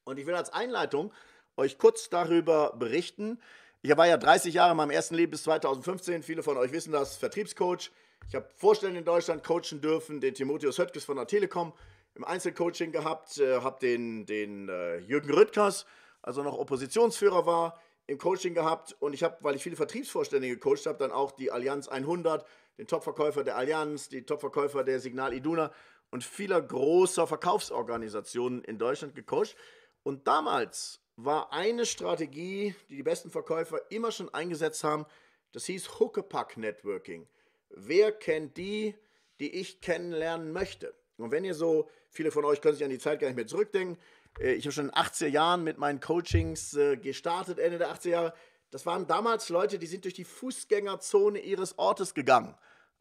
Und ich will als Einleitung euch kurz darüber berichten. Ich war ja 30 Jahre in meinem ersten Leben bis 2015. Viele von euch wissen das. Vertriebscoach. Ich habe Vorstände in Deutschland coachen dürfen, den Timotheus Höttges von der Telekom im Einzelcoaching gehabt, äh, habe den, den äh, Jürgen Rüttgers, also noch Oppositionsführer war, im Coaching gehabt und ich habe, weil ich viele Vertriebsvorstände gecoacht habe, dann auch die Allianz 100, den Topverkäufer der Allianz, die Topverkäufer der Signal Iduna und vieler großer Verkaufsorganisationen in Deutschland gecoacht. Und damals war eine Strategie, die die besten Verkäufer immer schon eingesetzt haben, das hieß Huckepack Networking. Wer kennt die, die ich kennenlernen möchte? Und wenn ihr so, viele von euch können sich an die Zeit gar nicht mehr zurückdenken, äh, ich habe schon in den 80er Jahren mit meinen Coachings äh, gestartet, Ende der 80er Jahre. Das waren damals Leute, die sind durch die Fußgängerzone ihres Ortes gegangen,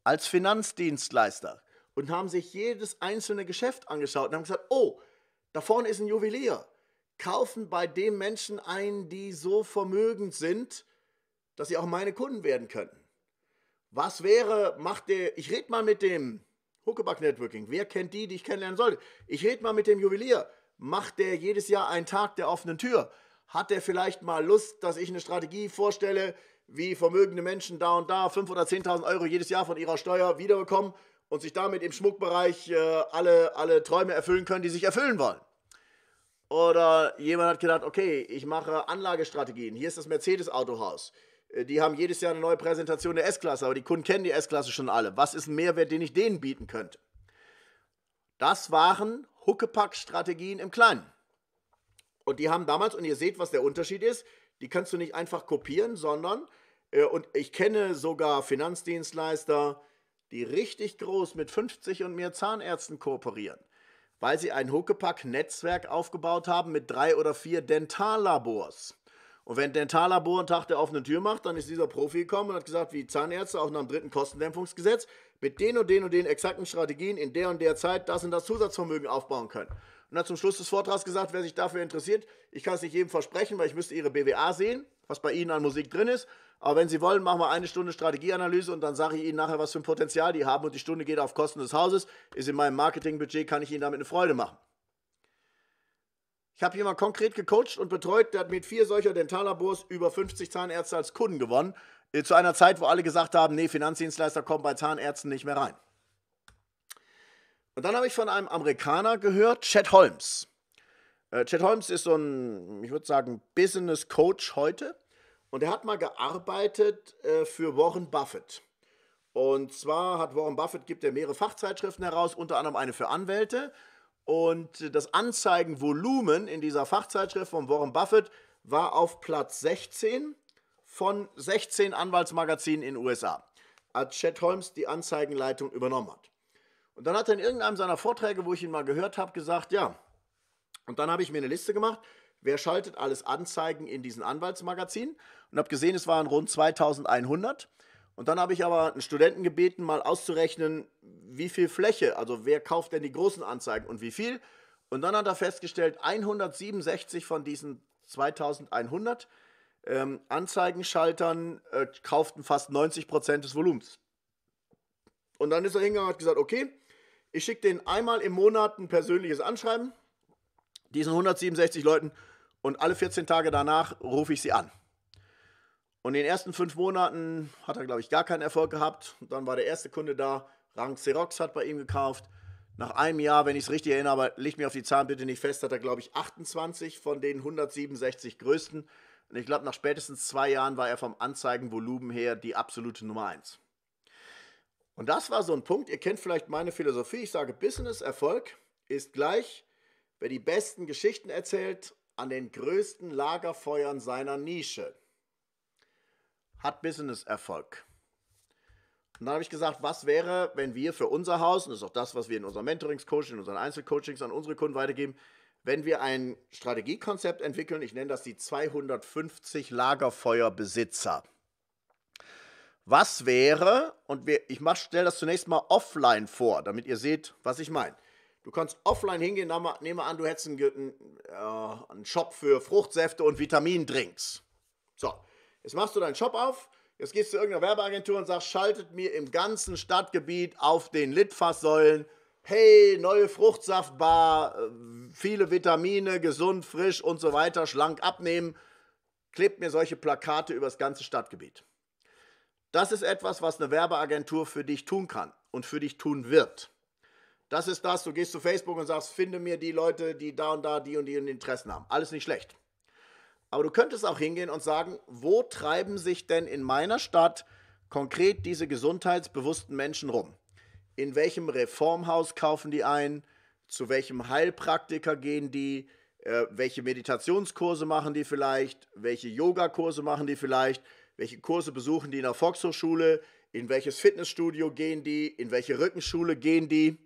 als Finanzdienstleister und haben sich jedes einzelne Geschäft angeschaut und haben gesagt, oh, da vorne ist ein Juwelier, kaufen bei dem Menschen ein, die so vermögend sind, dass sie auch meine Kunden werden könnten. Was wäre, macht der, ich rede mal mit dem Huckeback Networking, wer kennt die, die ich kennenlernen sollte? Ich rede mal mit dem Juwelier, macht der jedes Jahr einen Tag der offenen Tür? Hat der vielleicht mal Lust, dass ich eine Strategie vorstelle, wie vermögende Menschen da und da 5.000 oder 10.000 Euro jedes Jahr von ihrer Steuer wiederbekommen und sich damit im Schmuckbereich äh, alle, alle Träume erfüllen können, die sich erfüllen wollen? Oder jemand hat gedacht, okay, ich mache Anlagestrategien. Hier ist das Mercedes-Autohaus. Äh, die haben jedes Jahr eine neue Präsentation der S-Klasse, aber die Kunden kennen die S-Klasse schon alle. Was ist ein Mehrwert, den ich denen bieten könnte? Das waren Huckepack-Strategien im Kleinen. Und die haben damals, und ihr seht, was der Unterschied ist, die kannst du nicht einfach kopieren, sondern, äh, und ich kenne sogar Finanzdienstleister, die richtig groß mit 50 und mehr Zahnärzten kooperieren weil sie ein Huckepack-Netzwerk aufgebaut haben mit drei oder vier Dentallabors. Und wenn Dentallabor einen Tag der offenen Tür macht, dann ist dieser Profi gekommen und hat gesagt, wie Zahnärzte auch nach dem dritten Kostendämpfungsgesetz mit den und den und den exakten Strategien in der und der Zeit das und das Zusatzvermögen aufbauen können. Und hat zum Schluss des Vortrags gesagt, wer sich dafür interessiert, ich kann es nicht jedem versprechen, weil ich müsste ihre BWA sehen, was bei Ihnen an Musik drin ist. Aber wenn Sie wollen, machen wir eine Stunde Strategieanalyse und dann sage ich Ihnen nachher, was für ein Potenzial die haben und die Stunde geht auf Kosten des Hauses. Ist in meinem Marketingbudget, kann ich Ihnen damit eine Freude machen. Ich habe jemanden konkret gecoacht und betreut, der hat mit vier solcher Dentallabors über 50 Zahnärzte als Kunden gewonnen. Äh, zu einer Zeit, wo alle gesagt haben, nee, Finanzdienstleister kommen bei Zahnärzten nicht mehr rein. Und dann habe ich von einem Amerikaner gehört, Chet Holmes. Äh, Chad Holmes ist so ein, ich würde sagen, Business Coach heute. Und er hat mal gearbeitet äh, für Warren Buffett. Und zwar hat Warren Buffett, gibt er mehrere Fachzeitschriften heraus, unter anderem eine für Anwälte. Und das Anzeigenvolumen in dieser Fachzeitschrift von Warren Buffett war auf Platz 16 von 16 Anwaltsmagazinen in den USA, als Chet Holmes die Anzeigenleitung übernommen hat. Und dann hat er in irgendeinem seiner Vorträge, wo ich ihn mal gehört habe, gesagt, ja, und dann habe ich mir eine Liste gemacht, wer schaltet alles Anzeigen in diesen Anwaltsmagazin und habe gesehen, es waren rund 2100. Und dann habe ich aber einen Studenten gebeten, mal auszurechnen, wie viel Fläche, also wer kauft denn die großen Anzeigen und wie viel. Und dann hat er festgestellt, 167 von diesen 2100 ähm, Anzeigenschaltern äh, kauften fast 90 Prozent des Volumens. Und dann ist er hingegangen und hat gesagt, okay, ich schicke denen einmal im Monat ein persönliches Anschreiben diesen 167 Leuten und alle 14 Tage danach rufe ich sie an. Und in den ersten fünf Monaten hat er, glaube ich, gar keinen Erfolg gehabt. Und dann war der erste Kunde da, Rang Xerox hat bei ihm gekauft. Nach einem Jahr, wenn ich es richtig erinnere, aber legt mir auf die Zahlen bitte nicht fest, hat er, glaube ich, 28 von den 167 größten. Und ich glaube, nach spätestens zwei Jahren war er vom Anzeigenvolumen her die absolute Nummer eins. Und das war so ein Punkt, ihr kennt vielleicht meine Philosophie, ich sage, Business-Erfolg ist gleich Wer die besten Geschichten erzählt an den größten Lagerfeuern seiner Nische, hat Business-Erfolg. Und dann habe ich gesagt, was wäre, wenn wir für unser Haus, und das ist auch das, was wir in unseren Mentorings-Coachings, in unseren Einzelcoachings an unsere Kunden weitergeben, wenn wir ein Strategiekonzept entwickeln, ich nenne das die 250 Lagerfeuerbesitzer. Was wäre, und wir, ich stelle das zunächst mal offline vor, damit ihr seht, was ich meine. Du kannst offline hingehen, nehme an, du hättest einen, äh, einen Shop für Fruchtsäfte und Vitamindrinks. So, jetzt machst du deinen Shop auf, jetzt gehst du zu irgendeiner Werbeagentur und sagst, schaltet mir im ganzen Stadtgebiet auf den Litfaßsäulen hey, neue Fruchtsaftbar, äh, viele Vitamine, gesund, frisch und so weiter, schlank abnehmen, klebt mir solche Plakate übers ganze Stadtgebiet. Das ist etwas, was eine Werbeagentur für dich tun kann und für dich tun wird das ist das, du gehst zu Facebook und sagst, finde mir die Leute, die da und da, die und die und Interessen haben. Alles nicht schlecht. Aber du könntest auch hingehen und sagen, wo treiben sich denn in meiner Stadt konkret diese gesundheitsbewussten Menschen rum? In welchem Reformhaus kaufen die ein? Zu welchem Heilpraktiker gehen die? Äh, welche Meditationskurse machen die vielleicht? Welche Yogakurse machen die vielleicht? Welche Kurse besuchen die in der Volkshochschule? In welches Fitnessstudio gehen die? In welche Rückenschule gehen die?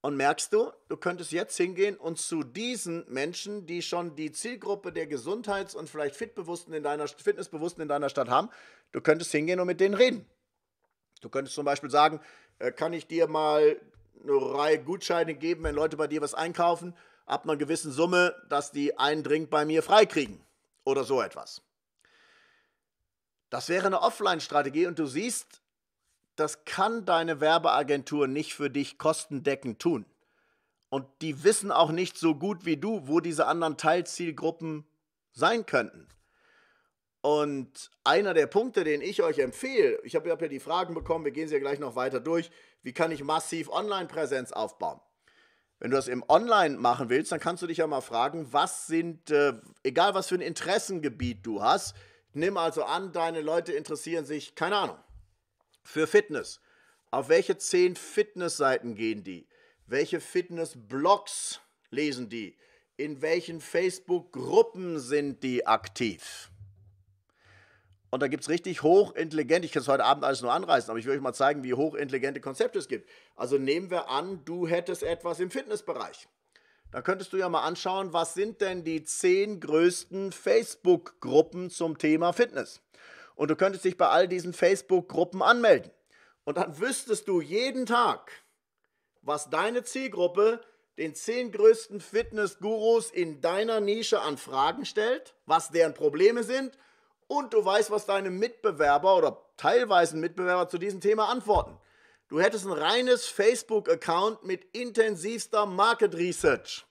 Und merkst du, du könntest jetzt hingehen und zu diesen Menschen, die schon die Zielgruppe der Gesundheits- und vielleicht Fitbewussten in deiner, Fitnessbewussten in deiner Stadt haben, du könntest hingehen und mit denen reden. Du könntest zum Beispiel sagen, äh, kann ich dir mal eine Reihe Gutscheine geben, wenn Leute bei dir was einkaufen, ab einer gewissen Summe, dass die einen Drink bei mir freikriegen oder so etwas. Das wäre eine Offline-Strategie und du siehst, das kann deine Werbeagentur nicht für dich kostendeckend tun. Und die wissen auch nicht so gut wie du, wo diese anderen Teilzielgruppen sein könnten. Und einer der Punkte, den ich euch empfehle, ich habe hab ja die Fragen bekommen, wir gehen sie ja gleich noch weiter durch, wie kann ich massiv Online-Präsenz aufbauen? Wenn du das im Online machen willst, dann kannst du dich ja mal fragen, was sind, äh, egal was für ein Interessengebiet du hast, nimm also an, deine Leute interessieren sich, keine Ahnung, für Fitness. Auf welche zehn Fitnessseiten gehen die? Welche Fitnessblogs lesen die? In welchen Facebook-Gruppen sind die aktiv? Und da gibt es richtig hochintelligent, ich kann es heute Abend alles nur anreißen, aber ich will euch mal zeigen, wie hochintelligente Konzepte es gibt. Also nehmen wir an, du hättest etwas im Fitnessbereich. Dann könntest du ja mal anschauen, was sind denn die zehn größten Facebook-Gruppen zum Thema Fitness? Und du könntest dich bei all diesen Facebook-Gruppen anmelden. Und dann wüsstest du jeden Tag, was deine Zielgruppe den zehn größten Fitness-Gurus in deiner Nische an Fragen stellt, was deren Probleme sind und du weißt, was deine Mitbewerber oder teilweise Mitbewerber zu diesem Thema antworten. Du hättest ein reines Facebook-Account mit intensivster Market Research.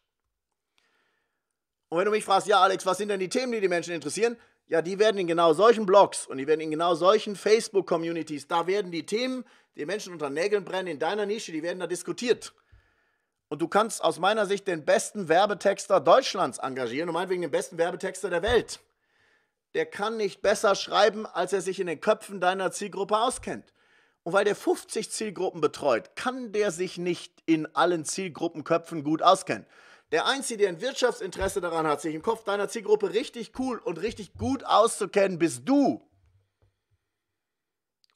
Und wenn du mich fragst, ja Alex, was sind denn die Themen, die die Menschen interessieren? ja, die werden in genau solchen Blogs und die werden in genau solchen Facebook-Communities, da werden die Themen, die Menschen unter Nägeln brennen, in deiner Nische, die werden da diskutiert. Und du kannst aus meiner Sicht den besten Werbetexter Deutschlands engagieren und meinetwegen den besten Werbetexter der Welt. Der kann nicht besser schreiben, als er sich in den Köpfen deiner Zielgruppe auskennt. Und weil der 50 Zielgruppen betreut, kann der sich nicht in allen Zielgruppenköpfen gut auskennen. Der Einzige, der ein Wirtschaftsinteresse daran hat, sich im Kopf deiner Zielgruppe richtig cool und richtig gut auszukennen, bist du.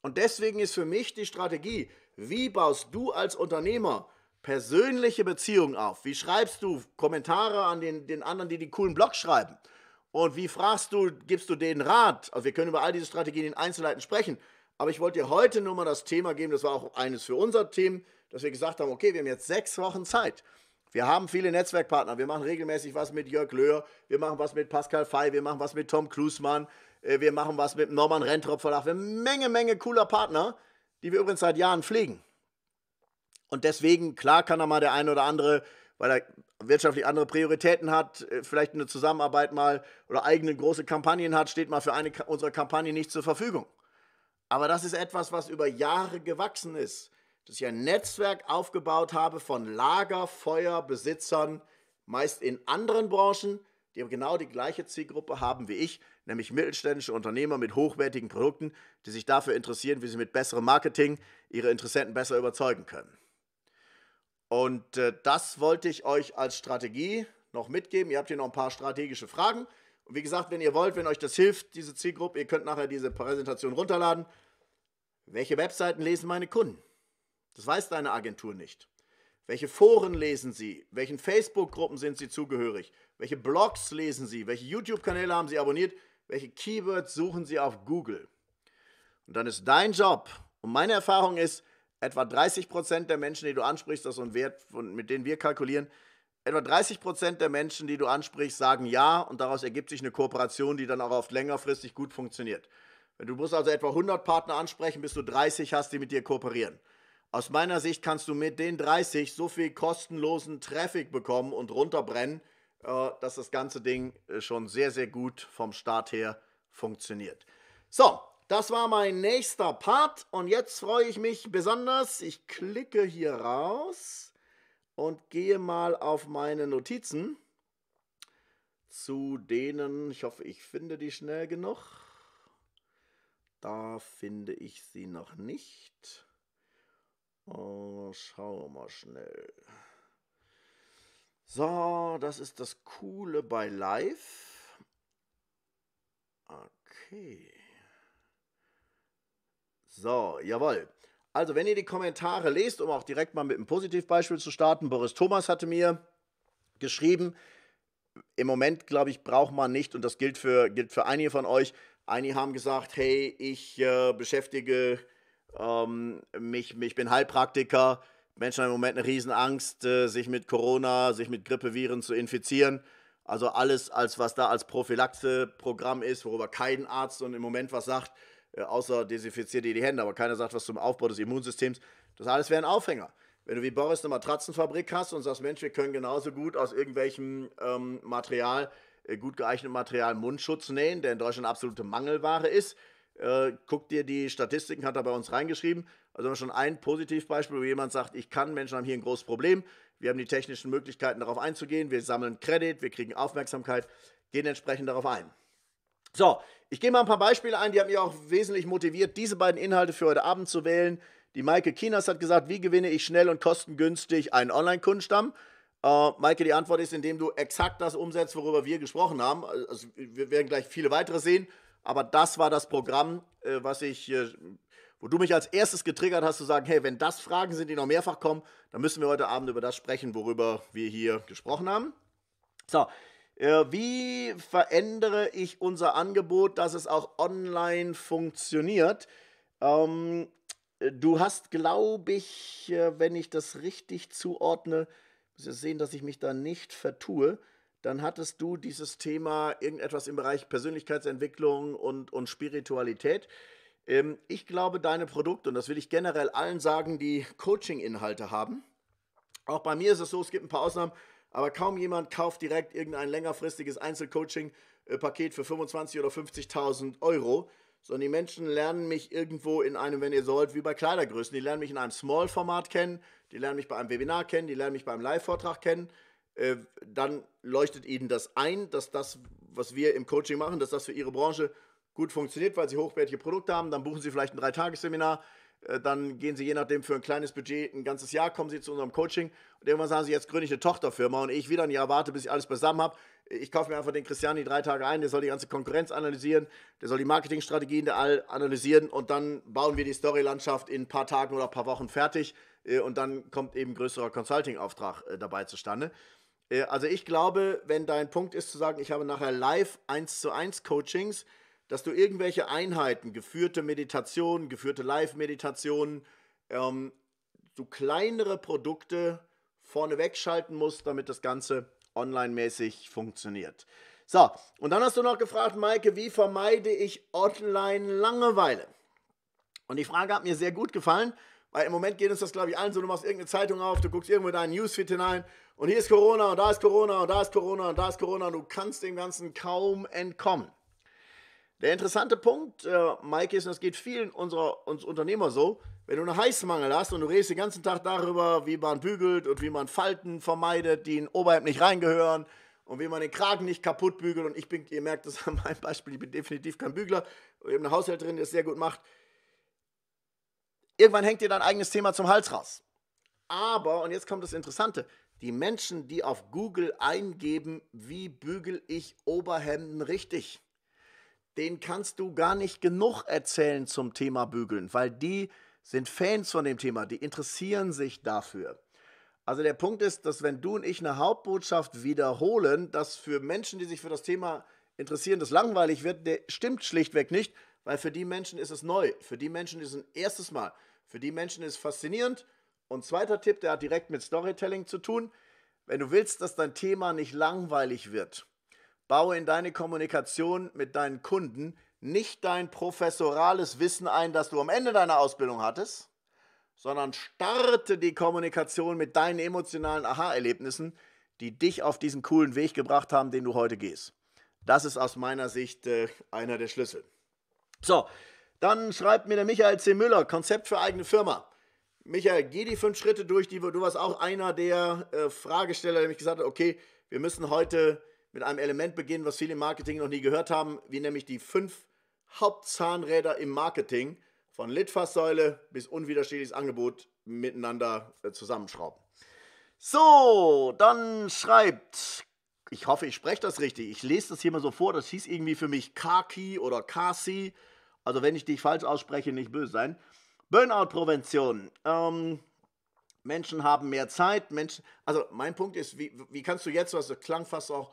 Und deswegen ist für mich die Strategie, wie baust du als Unternehmer persönliche Beziehungen auf? Wie schreibst du Kommentare an den, den anderen, die die coolen Blogs schreiben? Und wie fragst du, gibst du denen Rat? Also wir können über all diese Strategien in Einzelheiten sprechen. Aber ich wollte dir heute nur mal das Thema geben, das war auch eines für unser Team, dass wir gesagt haben, okay, wir haben jetzt sechs Wochen Zeit. Wir haben viele Netzwerkpartner. Wir machen regelmäßig was mit Jörg Löhr, wir machen was mit Pascal Fey, wir machen was mit Tom Klusmann, äh, wir machen was mit Norman Rentrop Verlag. Wir haben eine Menge, Menge cooler Partner, die wir übrigens seit Jahren pflegen. Und deswegen, klar kann da mal der eine oder andere, weil er wirtschaftlich andere Prioritäten hat, äh, vielleicht eine Zusammenarbeit mal oder eigene große Kampagnen hat, steht mal für eine unserer Kampagnen nicht zur Verfügung. Aber das ist etwas, was über Jahre gewachsen ist dass ich ein Netzwerk aufgebaut habe von Lagerfeuerbesitzern, meist in anderen Branchen, die genau die gleiche Zielgruppe haben wie ich, nämlich mittelständische Unternehmer mit hochwertigen Produkten, die sich dafür interessieren, wie sie mit besserem Marketing ihre Interessenten besser überzeugen können. Und äh, das wollte ich euch als Strategie noch mitgeben. Ihr habt hier noch ein paar strategische Fragen. Und wie gesagt, wenn ihr wollt, wenn euch das hilft, diese Zielgruppe, ihr könnt nachher diese Präsentation runterladen. Welche Webseiten lesen meine Kunden? Das weiß deine Agentur nicht. Welche Foren lesen Sie? Welchen Facebook-Gruppen sind Sie zugehörig? Welche Blogs lesen Sie? Welche YouTube-Kanäle haben Sie abonniert? Welche Keywords suchen Sie auf Google? Und dann ist dein Job, und meine Erfahrung ist, etwa 30 Prozent der Menschen, die du ansprichst, das ist ein Wert, mit dem wir kalkulieren, etwa 30 Prozent der Menschen, die du ansprichst, sagen ja und daraus ergibt sich eine Kooperation, die dann auch oft längerfristig gut funktioniert. du musst also etwa 100 Partner ansprechen, bis du 30 hast, die mit dir kooperieren. Aus meiner Sicht kannst du mit den 30 so viel kostenlosen Traffic bekommen und runterbrennen, äh, dass das ganze Ding äh, schon sehr, sehr gut vom Start her funktioniert. So, das war mein nächster Part und jetzt freue ich mich besonders. Ich klicke hier raus und gehe mal auf meine Notizen zu denen, ich hoffe, ich finde die schnell genug. Da finde ich sie noch nicht. Oh, schau mal schnell. So, das ist das Coole bei Live. Okay. So, jawohl. Also, wenn ihr die Kommentare lest, um auch direkt mal mit einem Positivbeispiel zu starten, Boris Thomas hatte mir geschrieben, im Moment, glaube ich, braucht man nicht, und das gilt für, gilt für einige von euch, einige haben gesagt, hey, ich äh, beschäftige ähm, mich, mich bin Heilpraktiker. Menschen haben im Moment eine Riesenangst, äh, sich mit Corona, sich mit Grippeviren zu infizieren. Also alles, als was da als Prophylaxe-Programm ist, worüber kein Arzt und im Moment was sagt, äh, außer desinfiziert ihr die Hände, aber keiner sagt was zum Aufbau des Immunsystems. Das alles wäre ein Aufhänger. Wenn du wie Boris eine Matratzenfabrik hast und sagst, Mensch, wir können genauso gut aus irgendwelchem ähm, Material, äh, gut geeignetem Material Mundschutz nähen, der in Deutschland absolute Mangelware ist, äh, guck dir die Statistiken, hat er bei uns reingeschrieben. Also schon ein Positivbeispiel, wo jemand sagt, ich kann, Menschen haben hier ein großes Problem. Wir haben die technischen Möglichkeiten, darauf einzugehen. Wir sammeln Kredit, wir kriegen Aufmerksamkeit, gehen entsprechend darauf ein. So, ich gehe mal ein paar Beispiele ein, die haben mich auch wesentlich motiviert, diese beiden Inhalte für heute Abend zu wählen. Die Maike Kinas hat gesagt, wie gewinne ich schnell und kostengünstig einen Online-Kundenstamm? Äh, Maike, die Antwort ist, indem du exakt das umsetzt, worüber wir gesprochen haben. Also, wir werden gleich viele weitere sehen. Aber das war das Programm, äh, was ich, äh, wo du mich als erstes getriggert hast, zu sagen, hey, wenn das Fragen sind, die noch mehrfach kommen, dann müssen wir heute Abend über das sprechen, worüber wir hier gesprochen haben. So, äh, wie verändere ich unser Angebot, dass es auch online funktioniert? Ähm, äh, du hast, glaube ich, äh, wenn ich das richtig zuordne, muss ja sehen, dass ich mich da nicht vertue dann hattest du dieses Thema irgendetwas im Bereich Persönlichkeitsentwicklung und, und Spiritualität. Ähm, ich glaube, deine Produkte, und das will ich generell allen sagen, die Coaching-Inhalte haben, auch bei mir ist es so, es gibt ein paar Ausnahmen, aber kaum jemand kauft direkt irgendein längerfristiges Einzelcoaching-Paket für 25.000 oder 50.000 Euro, sondern die Menschen lernen mich irgendwo in einem, wenn ihr sollt, wie bei Kleidergrößen. Die lernen mich in einem Small-Format kennen, die lernen mich bei einem Webinar kennen, die lernen mich beim Live-Vortrag kennen äh, dann leuchtet ihnen das ein, dass das, was wir im Coaching machen, dass das für ihre Branche gut funktioniert, weil sie hochwertige Produkte haben. Dann buchen sie vielleicht ein Dreitagesseminar, äh, dann gehen sie je nachdem für ein kleines Budget ein ganzes Jahr, kommen sie zu unserem Coaching und irgendwann sagen sie, jetzt gründe ich eine Tochterfirma und ich wieder ein Jahr warte, bis ich alles beisammen habe. Ich kaufe mir einfach den Christian die drei Tage ein, der soll die ganze Konkurrenz analysieren, der soll die Marketingstrategien der all analysieren und dann bauen wir die Storylandschaft in ein paar Tagen oder ein paar Wochen fertig äh, und dann kommt eben größerer Consulting-Auftrag dabei zustande. Äh, also ich glaube, wenn dein Punkt ist zu sagen, ich habe nachher live 1 zu 1 Coachings, dass du irgendwelche Einheiten, geführte Meditationen, geführte Live-Meditationen, ähm, du kleinere Produkte vorne wegschalten musst, damit das Ganze online-mäßig funktioniert. So, und dann hast du noch gefragt, Maike, wie vermeide ich Online-Langeweile? Und die Frage hat mir sehr gut gefallen, weil im Moment geht uns das, glaube ich, allen so, du machst irgendeine Zeitung auf, du guckst irgendwo in deinen Newsfeed hinein und hier ist Corona und da ist Corona und da ist Corona und da ist Corona und du kannst dem Ganzen kaum entkommen. Der interessante Punkt, äh, Mike, ist, und das geht vielen unserer uns Unternehmer so, wenn du einen Heißmangel hast und du redest den ganzen Tag darüber, wie man bügelt und wie man Falten vermeidet, die in Oberhemd nicht reingehören und wie man den Kragen nicht kaputt bügelt und ich bin, ihr merkt das an meinem Beispiel, ich bin definitiv kein Bügler, ich habe eine Haushälterin, die das sehr gut macht, Irgendwann hängt dir dein eigenes Thema zum Hals raus. Aber, und jetzt kommt das Interessante, die Menschen, die auf Google eingeben, wie bügel ich Oberhemden richtig, den kannst du gar nicht genug erzählen zum Thema Bügeln, weil die sind Fans von dem Thema, die interessieren sich dafür. Also der Punkt ist, dass wenn du und ich eine Hauptbotschaft wiederholen, dass für Menschen, die sich für das Thema interessieren, das langweilig wird, der stimmt schlichtweg nicht, weil für die Menschen ist es neu, für die Menschen ist es ein erstes Mal. Für die Menschen ist es faszinierend. Und zweiter Tipp, der hat direkt mit Storytelling zu tun. Wenn du willst, dass dein Thema nicht langweilig wird, baue in deine Kommunikation mit deinen Kunden nicht dein professorales Wissen ein, das du am Ende deiner Ausbildung hattest, sondern starte die Kommunikation mit deinen emotionalen Aha-Erlebnissen, die dich auf diesen coolen Weg gebracht haben, den du heute gehst. Das ist aus meiner Sicht äh, einer der Schlüssel. So, dann schreibt mir der Michael C. Müller, Konzept für eigene Firma. Michael, geh die fünf Schritte durch, die du warst auch einer der äh, Fragesteller, der mich gesagt hat, okay, wir müssen heute mit einem Element beginnen, was viele im Marketing noch nie gehört haben, wie nämlich die fünf Hauptzahnräder im Marketing von Litfaßsäule bis unwiderstehliches Angebot miteinander äh, zusammenschrauben. So, dann schreibt, ich hoffe, ich spreche das richtig. Ich lese das hier mal so vor, das hieß irgendwie für mich Kaki oder Kasi. Also wenn ich dich falsch ausspreche, nicht böse sein. Burnout-Prävention. Ähm, Menschen haben mehr Zeit. Menschen, also mein Punkt ist, wie, wie kannst du jetzt, was also klang fast auch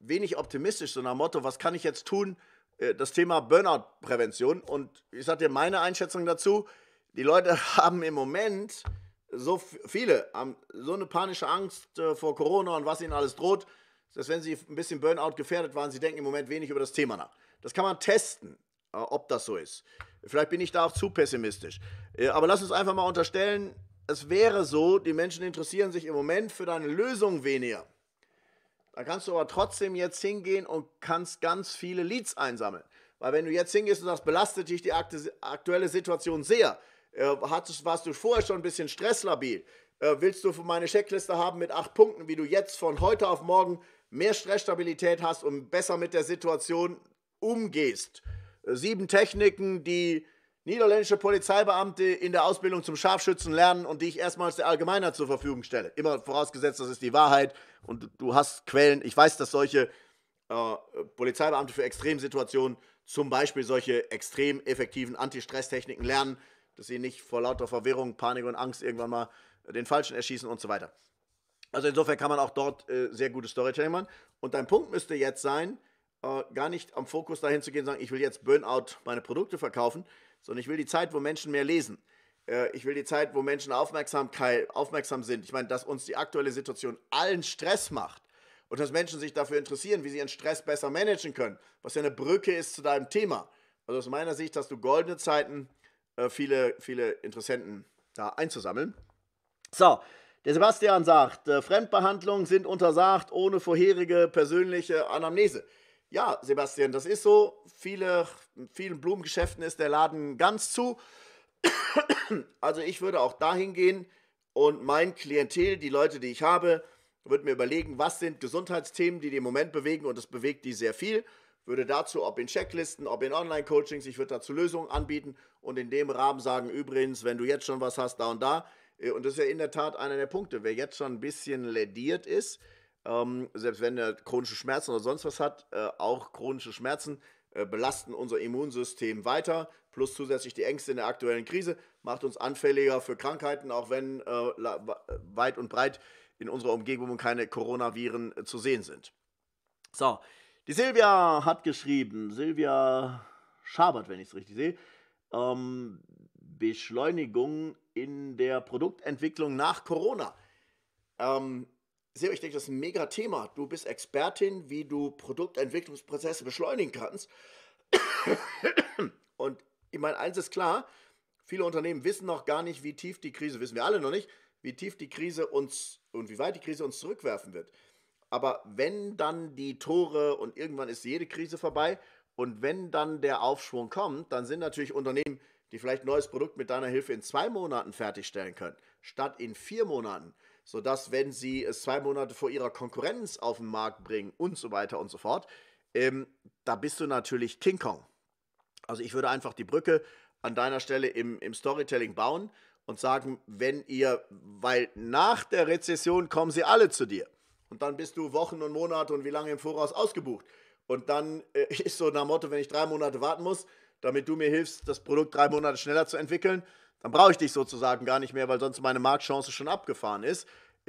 wenig optimistisch, so nach Motto, was kann ich jetzt tun? Äh, das Thema Burnout-Prävention. Und ich sage dir meine Einschätzung dazu. Die Leute (laughs) haben im Moment, so viele, haben so eine panische Angst äh, vor Corona und was ihnen alles droht, dass wenn sie ein bisschen Burnout gefährdet waren, sie denken im Moment wenig über das Thema nach. Das kann man testen. Äh, ob das so ist. Vielleicht bin ich da auch zu pessimistisch. Äh, aber lass uns einfach mal unterstellen, es wäre so, die Menschen interessieren sich im Moment für deine Lösung weniger. Da kannst du aber trotzdem jetzt hingehen und kannst ganz viele Leads einsammeln. Weil wenn du jetzt hingehst und sagst, belastet dich die aktuelle Situation sehr, äh, warst du vorher schon ein bisschen stresslabil, willst du meine Checkliste haben mit acht Punkten, wie du jetzt von heute auf morgen mehr Stressstabilität hast und besser mit der Situation umgehst sieben Techniken, die niederländische Polizeibeamte in der Ausbildung zum Scharfschützen lernen und die ich erstmals der Allgemeinheit zur Verfügung stelle. Immer vorausgesetzt, das ist die Wahrheit und du hast Quellen. Ich weiß, dass solche äh, Polizeibeamte für Extremsituationen zum Beispiel solche extrem effektiven anti techniken lernen, dass sie nicht vor lauter Verwirrung, Panik und Angst irgendwann mal den Falschen erschießen und so weiter. Also insofern kann man auch dort äh, sehr gute Storytelling machen. Und dein Punkt müsste jetzt sein, äh, gar nicht am Fokus dahin zu gehen, sagen, ich will jetzt Burnout meine Produkte verkaufen, sondern ich will die Zeit, wo Menschen mehr lesen. Äh, ich will die Zeit, wo Menschen Aufmerksamkeit, aufmerksam sind. Ich meine, dass uns die aktuelle Situation allen Stress macht und dass Menschen sich dafür interessieren, wie sie ihren Stress besser managen können, was ja eine Brücke ist zu deinem Thema. Also aus meiner Sicht hast du goldene Zeiten, äh, viele, viele Interessenten da einzusammeln. So, der Sebastian sagt, äh, Fremdbehandlungen sind untersagt ohne vorherige persönliche Anamnese ja, Sebastian, das ist so. Viele, in vielen Blumengeschäften ist der Laden ganz zu. (coughs) Also ich würde auch dahin gehen und mein Klientel, die Leute, die ich habe, würde mir überlegen, was sind Gesundheitsthemen, die den Moment bewegen und es bewegt die sehr viel. Würde dazu, ob in Checklisten, ob in Online-Coachings, ich würde dazu Lösungen anbieten und in dem Rahmen sagen, übrigens, wenn du jetzt schon was hast, da und da. Äh, und das ist ja in der Tat einer der Punkte. Wer jetzt schon ein bisschen lädiert ist, ähm, selbst wenn er chronische Schmerzen oder sonst was hat, äh, auch chronische Schmerzen äh, belasten unser Immunsystem weiter, plus zusätzlich die Ängste in der aktuellen Krise, macht uns anfälliger für Krankheiten, auch wenn äh, weit und breit in unserer Umgebung keine Coronaviren äh, zu sehen sind. So, die Silvia hat geschrieben, Silvia Schabert, wenn ich es richtig sehe, ähm, Beschleunigung in der Produktentwicklung nach Corona. Ähm, Seo, ich denke, das ist ein mega Thema. Du bist Expertin, wie du Produktentwicklungsprozesse beschleunigen kannst. (coughs) Und ich meine, eins ist klar, viele Unternehmen wissen noch gar nicht, wie tief die Krise, wissen wir alle noch nicht, wie tief die Krise uns und wie weit die Krise uns zurückwerfen wird. Aber wenn dann die Tore und irgendwann ist jede Krise vorbei und wenn dann der Aufschwung kommt, dann sind natürlich Unternehmen, die vielleicht ein neues Produkt mit deiner Hilfe in zwei Monaten fertigstellen können, statt in vier Monaten sodass, wenn sie es zwei Monate vor ihrer Konkurrenz auf den Markt bringen und so weiter und so fort, ähm, da bist du natürlich King Kong. Also ich würde einfach die Brücke an deiner Stelle im, im Storytelling bauen und sagen, wenn ihr, weil nach der Rezession kommen sie alle zu dir. Und dann bist du Wochen und Monate und wie lange im Voraus ausgebucht. Und dann äh, (laughs) ist so nach Motto, wenn ich drei Monate warten muss, damit du mir hilfst, das Produkt drei Monate schneller zu entwickeln, dann brauche ich dich sozusagen gar nicht mehr, weil sonst meine Marktchance schon abgefahren ist.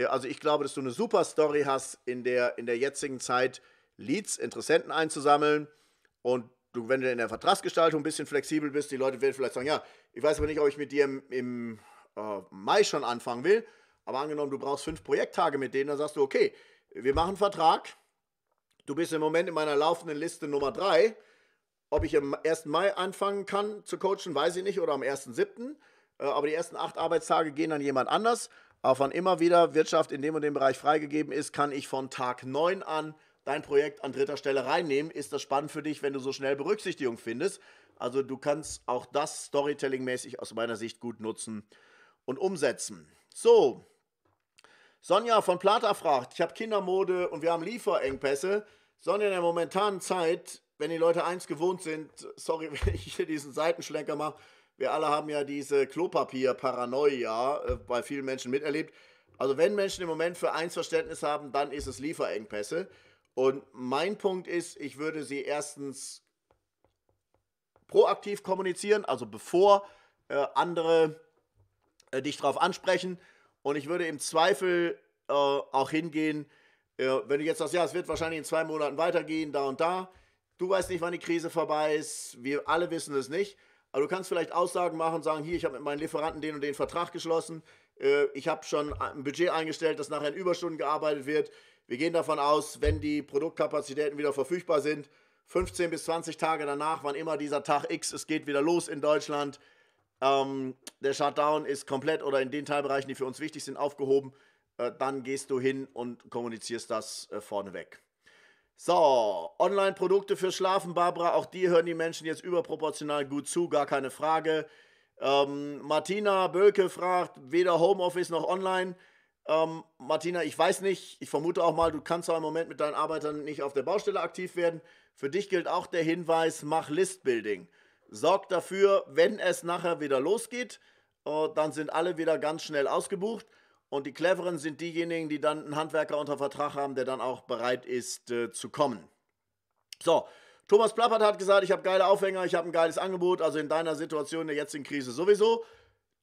Also ich glaube, dass du eine super Story hast, in der, in der jetzigen Zeit Leads, Interessenten einzusammeln. Und du, wenn du in der Vertragsgestaltung ein bisschen flexibel bist, die Leute werden vielleicht sagen, ja, ich weiß aber nicht, ob ich mit dir im, im äh, Mai schon anfangen will. Aber angenommen, du brauchst fünf Projekttage mit denen, dann sagst du, okay, wir machen einen Vertrag. Du bist im Moment in meiner laufenden Liste Nummer drei. Ob ich am 1. Mai anfangen kann zu coachen, weiß ich nicht, oder am 1.7. Äh, aber die ersten acht Arbeitstage gehen dann jemand anders. Aber wann immer wieder Wirtschaft in dem und dem Bereich freigegeben ist, kann ich von Tag 9 an dein Projekt an dritter Stelle reinnehmen. Ist das spannend für dich, wenn du so schnell Berücksichtigung findest? Also du kannst auch das Storytelling-mäßig aus meiner Sicht gut nutzen und umsetzen. So, Sonja von Plata fragt, ich habe Kindermode und wir haben Lieferengpässe. Sonja, in der momentanen Zeit, wenn die Leute eins gewohnt sind, sorry, (laughs) wenn ich hier diesen Seitenschlenker mache, wir alle haben ja diese Klopapier-Paranoia äh, bei vielen Menschen miterlebt. Also wenn Menschen im Moment für eins Verständnis haben, dann ist es Lieferengpässe. Und mein Punkt ist, ich würde sie erstens proaktiv kommunizieren, also bevor äh, andere äh, dich darauf ansprechen. Und ich würde im Zweifel äh, auch hingehen, äh, wenn du jetzt sagst, ja, es wird wahrscheinlich in zwei Monaten weitergehen, da und da. Du weißt nicht, wann die Krise vorbei ist. Wir alle wissen es nicht. Aber du kannst vielleicht Aussagen machen, sagen, hier, ich habe mit meinen Lieferanten den und den Vertrag geschlossen, äh, ich habe schon ein Budget eingestellt, dass nachher in Überstunden gearbeitet wird. Wir gehen davon aus, wenn die Produktkapazitäten wieder verfügbar sind, 15 bis 20 Tage danach, wann immer dieser Tag X, es geht wieder los in Deutschland, ähm, der Shutdown ist komplett oder in den Teilbereichen, die für uns wichtig sind, aufgehoben, äh, dann gehst du hin und kommunizierst das äh, vorneweg. So, Online-Produkte für Schlafen, Barbara, auch die hören die Menschen jetzt überproportional gut zu, gar keine Frage. Ähm, Martina Böke fragt, weder Homeoffice noch Online. Ähm, Martina, ich weiß nicht, ich vermute auch mal, du kannst auch im Moment mit deinen Arbeitern nicht auf der Baustelle aktiv werden. Für dich gilt auch der Hinweis, mach Listbuilding. Sorg dafür, wenn es nachher wieder losgeht, äh, dann sind alle wieder ganz schnell ausgebucht. Und die Cleveren sind diejenigen, die dann einen Handwerker unter Vertrag haben, der dann auch bereit ist äh, zu kommen. So, Thomas Plappert hat gesagt, ich habe geile Aufhänger, ich habe ein geiles Angebot, also in deiner Situation der jetzigen Krise sowieso.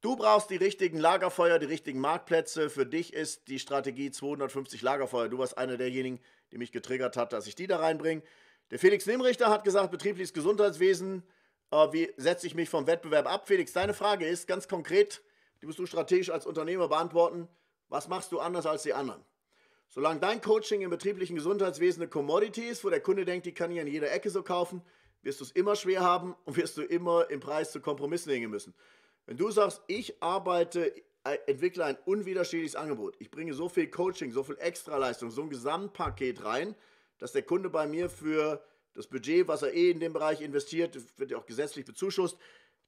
Du brauchst die richtigen Lagerfeuer, die richtigen Marktplätze. Für dich ist die Strategie 250 Lagerfeuer. Du warst einer derjenigen, die mich getriggert hat, dass ich die da reinbringe. Der Felix Nimrichter hat gesagt, betriebliches Gesundheitswesen, äh, wie setze ich mich vom Wettbewerb ab? Felix, deine Frage ist ganz konkret, die musst du strategisch als Unternehmer beantworten. Was machst du anders als die anderen? Solange dein Coaching im betrieblichen Gesundheitswesen eine Commodity ist, wo der Kunde denkt, die kann ich an jeder Ecke so kaufen, wirst du es immer schwer haben und wirst du immer im Preis zu Kompromissen hängen müssen. Wenn du sagst, ich arbeite, äh, entwickle ein unwiderstehliches Angebot, ich bringe so viel Coaching, so viel Extraleistung, so ein Gesamtpaket rein, dass der Kunde bei mir für das Budget, was er eh in dem Bereich investiert, wird ja auch gesetzlich bezuschusst,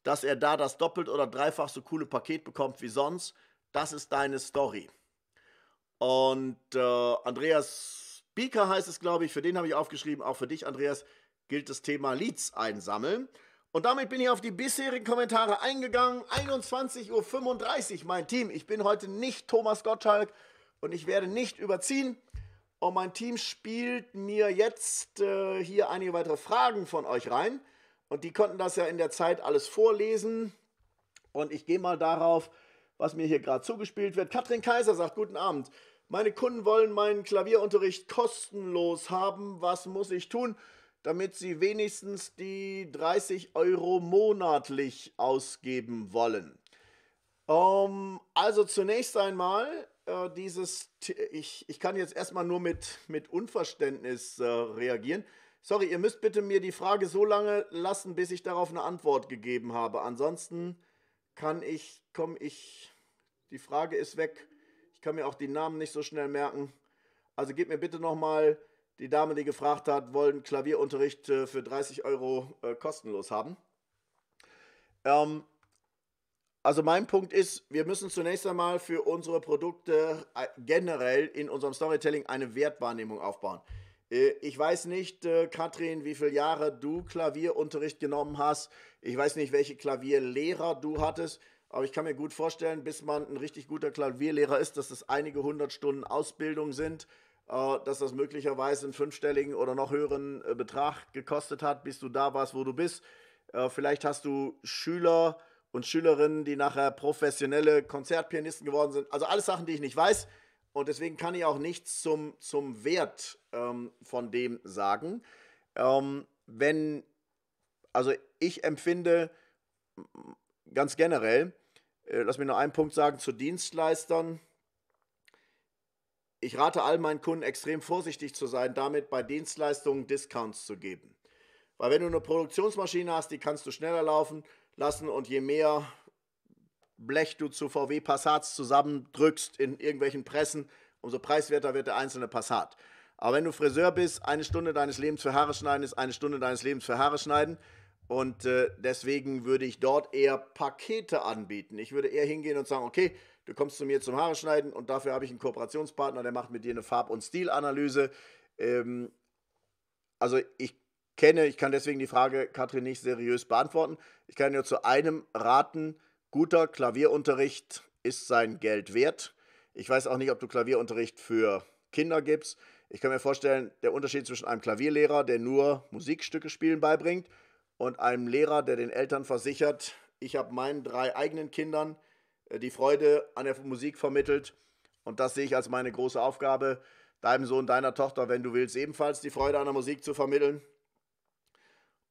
dass er da das doppelt oder dreifach so coole Paket bekommt wie sonst. Das ist deine Story. Und äh, Andreas Bieker heißt es, glaube ich, für den habe ich aufgeschrieben, auch für dich, Andreas, gilt das Thema Leads einsammeln. Und damit bin ich auf die bisherigen Kommentare eingegangen. 21.35 Uhr, mein Team. Ich bin heute nicht Thomas Gottschalk und ich werde nicht überziehen. Und mein Team spielt mir jetzt äh, hier einige weitere Fragen von euch rein. Und die konnten das ja in der Zeit alles vorlesen. Und ich gehe mal darauf, was mir hier gerade zugespielt wird. Katrin Kaiser sagt, guten Abend. Meine Kunden wollen meinen Klavierunterricht kostenlos haben. Was muss ich tun, damit sie wenigstens die 30 Euro monatlich ausgeben wollen? Um, ähm, also zunächst einmal äh, dieses, ich, ich kann jetzt erstmal nur mit, mit Unverständnis äh, reagieren sorry, ihr müsst bitte mir die Frage so lange lassen, bis ich darauf eine Antwort gegeben habe. Ansonsten kann ich, komm ich, die Frage ist weg. Ich kann mir auch die Namen nicht so schnell merken. Also gebt mir bitte nochmal die Dame, die gefragt hat, wollen Klavierunterricht äh, für 30 Euro äh, kostenlos haben. Ähm, also mein Punkt ist, wir müssen zunächst einmal für unsere Produkte äh, generell in unserem Storytelling eine Wertwahrnehmung aufbauen. Äh, ich weiß nicht, äh, Katrin, wie viele Jahre du Klavierunterricht genommen hast. Ich weiß nicht, welche Klavierlehrer du hattest. Aber ich kann mir gut vorstellen, bis man ein richtig guter Klavierlehrer ist, dass das einige hundert Stunden Ausbildung sind, äh, dass das möglicherweise einen fünfstelligen oder noch höheren Betrag gekostet hat, bis du da warst, wo du bist. Vielleicht hast du Schüler und Schülerinnen, die nachher professionelle Konzertpianisten geworden sind. Also alles Sachen, die ich nicht weiß. Und deswegen kann ich auch nichts zum, zum Wert ähm, von dem sagen. Ähm, wenn, also ich empfinde ganz generell, äh, lass mich noch einen Punkt sagen, zu Dienstleistern. Ich rate all meinen Kunden extrem vorsichtig zu sein, damit bei Dienstleistungen Discounts zu geben. Weil wenn du eine Produktionsmaschine hast, die kannst du schneller laufen lassen und je mehr Blech du zu VW Passats zusammendrückst in irgendwelchen Pressen, umso preiswerter wird der einzelne Passat. Aber wenn du Friseur bist, eine Stunde deines Lebens für Haare schneiden ist eine Stunde deines Lebens für Haare schneiden. Und äh, deswegen würde ich dort eher Pakete anbieten. Ich würde eher hingehen und sagen, okay, du kommst zu mir zum Haare schneiden und dafür habe ich einen Kooperationspartner, der macht mit dir eine Farb- und Stilanalyse. Ähm, also ich kenne, ich kann deswegen die Frage, Katrin, nicht seriös beantworten. Ich kann dir zu einem raten, guter Klavierunterricht ist sein Geld wert. Ich weiß auch nicht, ob du Klavierunterricht für Kinder gibst. Ich kann mir vorstellen, der Unterschied zwischen einem Klavierlehrer, der nur Musikstücke spielen beibringt, und einem Lehrer, der den Eltern versichert, ich habe meinen drei eigenen Kindern äh, die Freude an der Musik vermittelt. Und das sehe ich als meine große Aufgabe, deinem Sohn, deiner Tochter, wenn du willst, ebenfalls die Freude an der Musik zu vermitteln.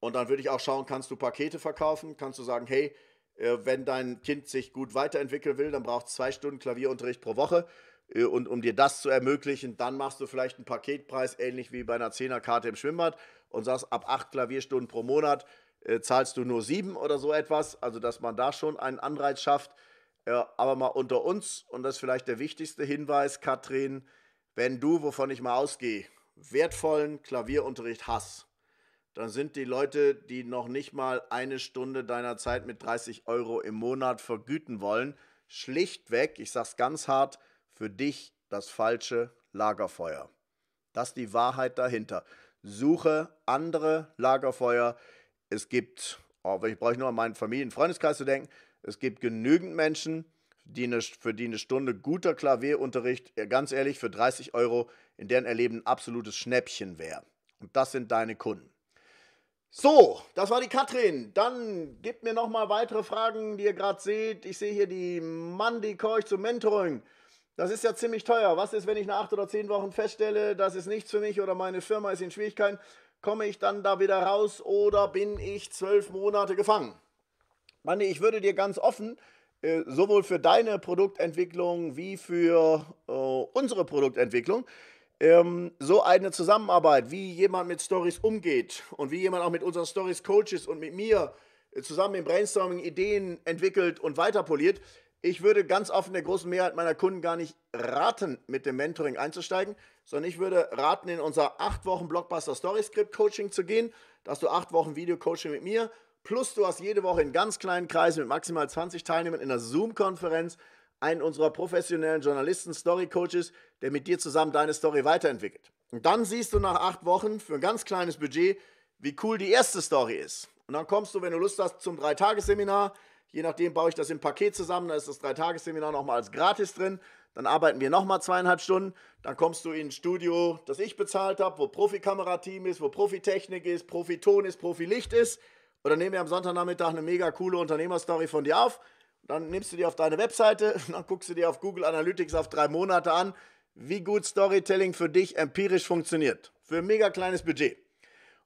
Und dann würde ich auch schauen, kannst du Pakete verkaufen? Kannst du sagen, hey, äh, wenn dein Kind sich gut weiterentwickeln will, dann braucht es zwei Stunden Klavierunterricht pro Woche. Äh, und um dir das zu ermöglichen, dann machst du vielleicht einen Paketpreis, ähnlich wie bei einer Zehnerkarte im Schwimmbad und sagst, ab acht Klavierstunden pro Monat äh, zahlst du nur sieben oder so etwas. Also, dass man da schon einen Anreiz schafft. Äh, aber mal unter uns, und das ist vielleicht der wichtigste Hinweis, Katrin, wenn du, wovon ich mal ausgehe, wertvollen Klavierunterricht hast, dann sind die Leute, die noch nicht mal eine Stunde deiner Zeit mit 30 Euro im Monat vergüten wollen, schlichtweg, ich sag's ganz hart, für dich das falsche Lagerfeuer. Das ist die Wahrheit dahinter. Suche andere Lagerfeuer. Es gibt, aber oh, ich brauche nur an meinen Familienfreundeskreis zu denken, es gibt genügend Menschen, die eine, für die eine Stunde guter Klavierunterricht, äh, ganz ehrlich, für 30 Euro in deren Erleben ein absolutes Schnäppchen wäre. Und das sind deine Kunden. So, das war die Katrin. Dann gebt mir nochmal weitere Fragen, die ihr gerade seht. Ich sehe hier die Mandy Keuch zum Mentoring. Das ist ja ziemlich teuer. Was ist, wenn ich nach acht oder zehn Wochen feststelle, das ist nichts für mich oder meine Firma ist in Schwierigkeiten? Komme ich dann da wieder raus oder bin ich zwölf Monate gefangen? Mandy, ich würde dir ganz offen äh, sowohl für deine Produktentwicklung wie für äh, unsere Produktentwicklung ähm, so eine Zusammenarbeit, wie jemand mit Stories umgeht und wie jemand auch mit unseren Stories Coaches und mit mir äh, zusammen im Brainstorming Ideen entwickelt und weiterpoliert. Ich würde ganz offen der großen Mehrheit meiner Kunden gar nicht raten, mit dem Mentoring einzusteigen, sondern ich würde raten, in unser 8 Wochen Blockbuster Story Script Coaching zu gehen. dass du 8 Wochen Video Coaching mit mir. Plus du hast jede Woche in ganz kleinen Kreisen mit maximal 20 Teilnehmern in einer Zoom-Konferenz einen unserer professionellen Journalisten, Story Coaches, der mit dir zusammen deine Story weiterentwickelt. Und dann siehst du nach acht Wochen für ein ganz kleines Budget, wie cool die erste Story ist. Und dann kommst du, wenn du Lust hast, zum Dreitagesseminar. Je nachdem baue ich das im Paket zusammen. Da ist das Dreitagesseminar nochmal als gratis drin. Dann arbeiten wir nochmal zweieinhalb Stunden. Dann kommst du in ein Studio, das ich bezahlt habe, wo Profikamerateam ist, wo Profitechnik ist, Profiton ist, Profilicht ist. Und dann nehmen wir am Sonntagnachmittag eine mega coole Unternehmerstory von dir auf dann nimmst du die auf deine Webseite, (laughs) dann guckst du dir auf Google Analytics auf drei Monate an, wie gut Storytelling für dich empirisch funktioniert. Für ein mega kleines Budget.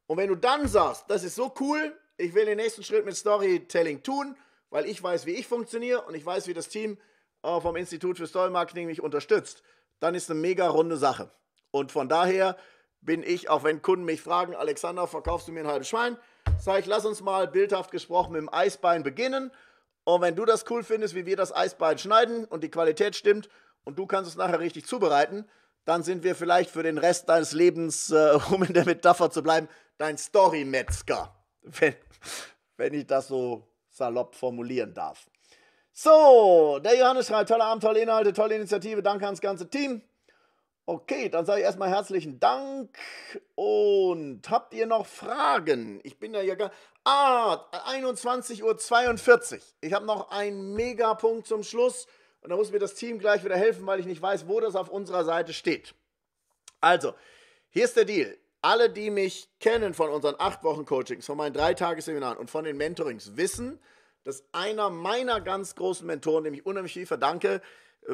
Und wenn du dann sagst, das ist so cool, ich will den nächsten Schritt mit Storytelling tun, weil ich weiß, wie ich funktioniere und ich weiß, wie das Team äh, vom Institut für Story Marketing mich unterstützt, dann ist eine mega runde Sache. Und von daher bin ich, auch wenn Kunden mich fragen, Alexander, verkaufst du mir ein halbes Schwein? Sag ich, lass uns mal bildhaft gesprochen mit dem Eisbein beginnen und wenn du das cool findest, wie wir das Eisbein schneiden und die Qualität stimmt und du kannst es nachher richtig zubereiten, dann sind wir vielleicht für den Rest deines Lebens, äh, (laughs) um in der Metapher zu bleiben, dein Story-Metzger. (laughs) Wenn, wenn ich das so salopp formulieren darf. So, der Johannes schreibt, toller Abend, tolle Inhalte, tolle Initiative, danke ans ganze Team. Okay, dann sage ich erstmal herzlichen Dank und habt ihr noch Fragen? Ich bin ja hier gar... Ah, 21.42 Uhr. Ich habe noch einen Megapunkt zum Schluss. Und da muss mir das Team gleich wieder helfen, weil ich nicht weiß, wo das auf unserer Seite steht. Also, hier ist der Deal. Alle, die mich kennen von unseren acht Wochen Coachings, von meinen drei Tagesseminaren und von den Mentorings, wissen, dass einer meiner ganz großen Mentoren, dem ich unheimlich viel verdanke,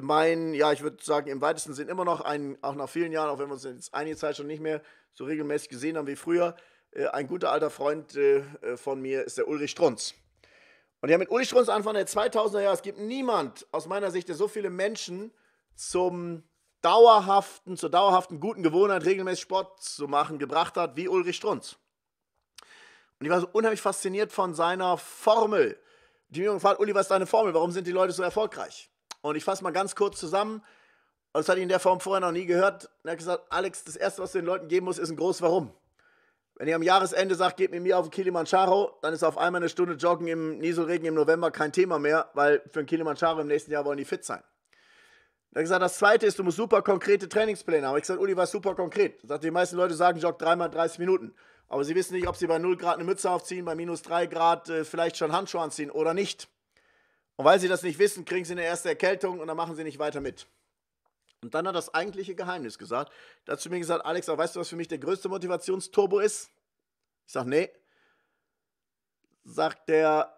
mein, ja, ich würde sagen, im weitesten Sinn immer noch ein, auch nach vielen Jahren, auch wenn wir uns jetzt einige Zeit schon nicht mehr so regelmäßig gesehen haben wie früher, äh, ein guter alter Freund äh, äh, von mir ist der Ulrich Strunz. Und ja, mit Ulrich Strunz Anfang der 2000er Jahre, es gibt niemand aus meiner Sicht, der so viele Menschen zum dauerhaften, zur dauerhaften guten Gewohnheit, regelmäßig Sport zu machen, gebracht hat, wie Ulrich Strunz. Und ich war so unheimlich fasziniert von seiner Formel. Die Jungen gefragt, Uli, was ist deine Formel? Warum sind die Leute so erfolgreich? Und ich fasse mal ganz kurz zusammen. Und das hatte ich in der Form vorher noch nie gehört. Und er hat gesagt, Alex, das Erste, was du den Leuten geben musst, ist ein großes Warum. Wenn ihr am Jahresende sagt, geht mit mir auf den Kilimanjaro, dann ist auf einmal eine Stunde Joggen im Nieselregen im November kein Thema mehr, weil für den Kilimanjaro im nächsten Jahr wollen die fit sein. Er hat gesagt, das zweite ist, du musst super konkrete Trainingspläne haben. Ich gesagt, Uli, was super konkret? Er sagt, die meisten Leute sagen, jogg dreimal 30 Minuten. Aber sie wissen nicht, ob sie bei 0 Grad eine Mütze aufziehen, bei minus 3 Grad äh, vielleicht schon Handschuhe anziehen oder nicht. Und weil sie das nicht wissen, kriegen sie eine erste Erkältung und dann machen sie nicht weiter mit. Und dann hat das eigentliche Geheimnis gesagt. Da hat zu mir gesagt, Alex, weißt du, was für mich der größte Motivationsturbo ist? Ich sage, nee. Sagt der,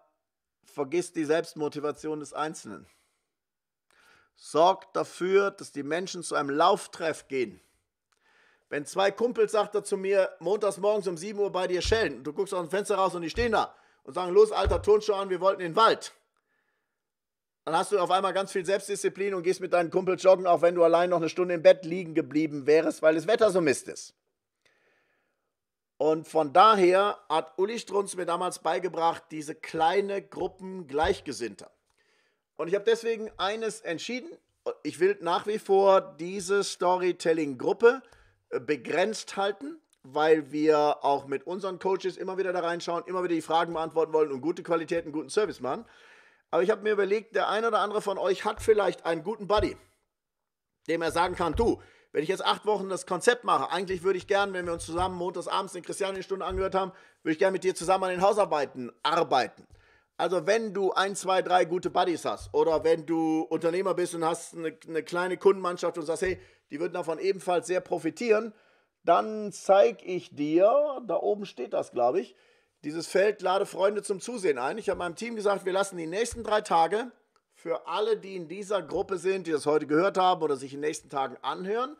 vergiss die Selbstmotivation des Einzelnen. Sorgt dafür, dass die Menschen zu einem Lauftreff gehen. Wenn zwei Kumpels, sagt er zu mir, montags morgens um 7 Uhr bei dir schellen, du guckst aus dem Fenster raus und die stehen da und sagen, los, alter Turnschuh an, wir wollten in den Wald. Dann hast du auf einmal ganz viel Selbstdisziplin und gehst mit deinen Kumpel joggen, auch wenn du allein noch eine Stunde im Bett liegen geblieben wärst, weil das Wetter so Mist ist. Und von daher hat Uli Strunz mir damals beigebracht, diese kleine Gruppen Gleichgesinnter. Und ich habe deswegen eines entschieden. Ich will nach wie vor diese Storytelling-Gruppe äh, begrenzt halten, weil wir auch mit unseren Coaches immer wieder da reinschauen, immer wieder die Fragen beantworten wollen und gute Qualität, einen guten Service machen. Aber ich habe mir überlegt, der ein oder andere von euch hat vielleicht einen guten Buddy, dem er sagen kann, du, wenn ich jetzt acht Wochen das Konzept mache, eigentlich würde ich gern, wenn wir uns zusammen montags abends in Christianenstunde angehört haben, würde ich gern mit dir zusammen an den Hausarbeiten arbeiten. Also wenn du ein, zwei, drei gute Buddies hast oder wenn du Unternehmer bist und hast eine, eine kleine Kundenmannschaft und sagst, hey, die würden davon ebenfalls sehr profitieren, dann zeige ich dir, da oben steht das, glaube ich, dieses Feld lade Freunde zum Zusehen ein. Ich habe meinem Team gesagt, wir lassen die nächsten drei Tage für alle, die in dieser Gruppe sind, die das heute gehört haben oder sich in den nächsten Tagen anhören,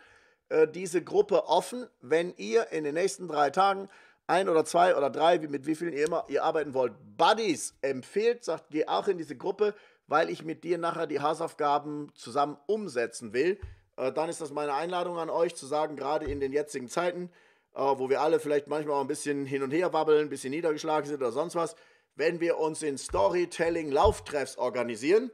äh, diese Gruppe offen, wenn ihr in den nächsten drei Tagen ein oder zwei oder drei, wie mit wie vielen ihr immer ihr arbeiten wollt, Buddies empfehlt, sagt, geh auch in diese Gruppe, weil ich mit dir nachher die Hausaufgaben zusammen umsetzen will. Äh, dann ist das meine Einladung an euch zu sagen, gerade in den jetzigen Zeiten, äh, wo wir alle vielleicht manchmal auch ein bisschen hin und her wabbeln, ein bisschen niedergeschlagen sind oder sonst was, wenn wir uns in Storytelling-Lauftreffs organisieren.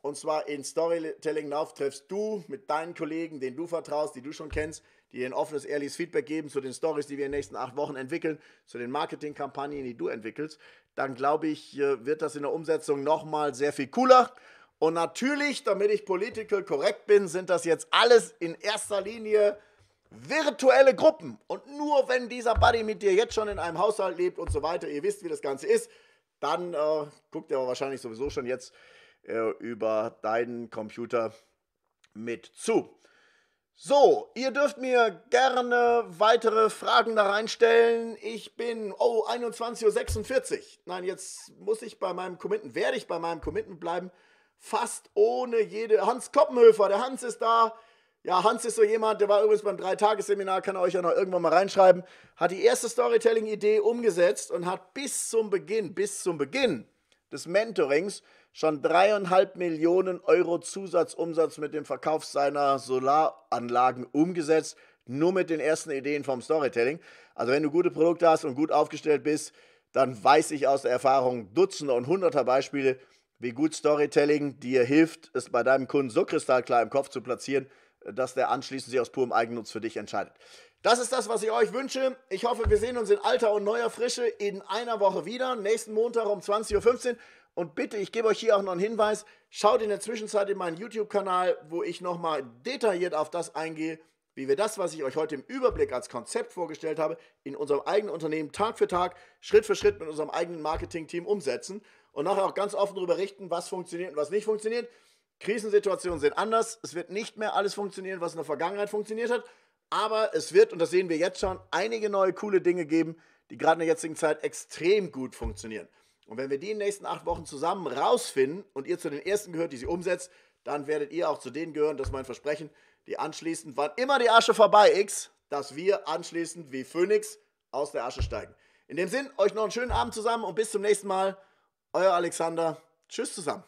Und zwar in Storytelling-Lauftreffs du mit deinen Kollegen, denen du vertraust, die du schon kennst, die dir ein offenes, ehrliches Feedback geben zu den Stories, die wir in den nächsten acht Wochen entwickeln, zu den Marketing-Kampagnen, die du entwickelst, dann glaube ich, äh, wird das in der Umsetzung nochmal sehr viel cooler. Und natürlich, damit ich political korrekt bin, sind das jetzt alles in erster Linie virtuelle Gruppen. Und nur wenn dieser Buddy mit dir jetzt schon in einem Haushalt lebt und so weiter, ihr wisst, wie das Ganze ist, dann äh, guckt er wahrscheinlich sowieso schon jetzt äh, über deinen Computer mit zu. So, ihr dürft mir gerne weitere Fragen da reinstellen. Ich bin, oh, 21.46 Uhr. Nein, jetzt muss ich bei meinem Committen, werde ich bei meinem Committen bleiben. Fast ohne jede. Hans Koppenhöfer, der Hans ist da. Ja, Hans ist so jemand, der war übrigens beim Dreitagesseminar, kann er euch ja noch irgendwann mal reinschreiben, hat die erste Storytelling-Idee umgesetzt und hat bis zum Beginn, bis zum Beginn des Mentorings schon dreieinhalb Millionen Euro Zusatzumsatz mit dem Verkauf seiner Solaranlagen umgesetzt, nur mit den ersten Ideen vom Storytelling. Also wenn du gute Produkte hast und gut aufgestellt bist, dann weiß ich aus der Erfahrung Dutzende und Hunderter Beispiele, wie gut Storytelling dir hilft, es bei deinem Kunden so kristallklar im Kopf zu platzieren, dass der anschließend sich aus purem Eigennutz für dich entscheidet. Das ist das, was ich euch wünsche. Ich hoffe, wir sehen uns in alter und neuer Frische in einer Woche wieder, nächsten Montag um 20.15 Uhr. Und bitte, ich gebe euch hier auch noch einen Hinweis, schaut in der Zwischenzeit in meinen YouTube-Kanal, wo ich nochmal detailliert auf das eingehe, wie wir das, was ich euch heute im Überblick als Konzept vorgestellt habe, in unserem eigenen Unternehmen Tag für Tag, Schritt für Schritt mit unserem eigenen Marketing-Team umsetzen und nachher auch ganz offen darüber richten, was funktioniert und was nicht funktioniert. Krisensituationen sind anders. Es wird nicht mehr alles funktionieren, was in der Vergangenheit funktioniert hat. Aber es wird, und das sehen wir jetzt schon, einige neue coole Dinge geben, die gerade in der jetzigen Zeit extrem gut funktionieren. Und wenn wir die in den nächsten acht Wochen zusammen rausfinden und ihr zu den ersten gehört, die sie umsetzt, dann werdet ihr auch zu denen gehören, das ist mein Versprechen, die anschließend, wann immer die Asche vorbei ist, dass wir anschließend wie Phoenix aus der Asche steigen. In dem Sinn, euch noch einen schönen Abend zusammen und bis zum nächsten Mal. Euer Alexander. Tschüss zusammen.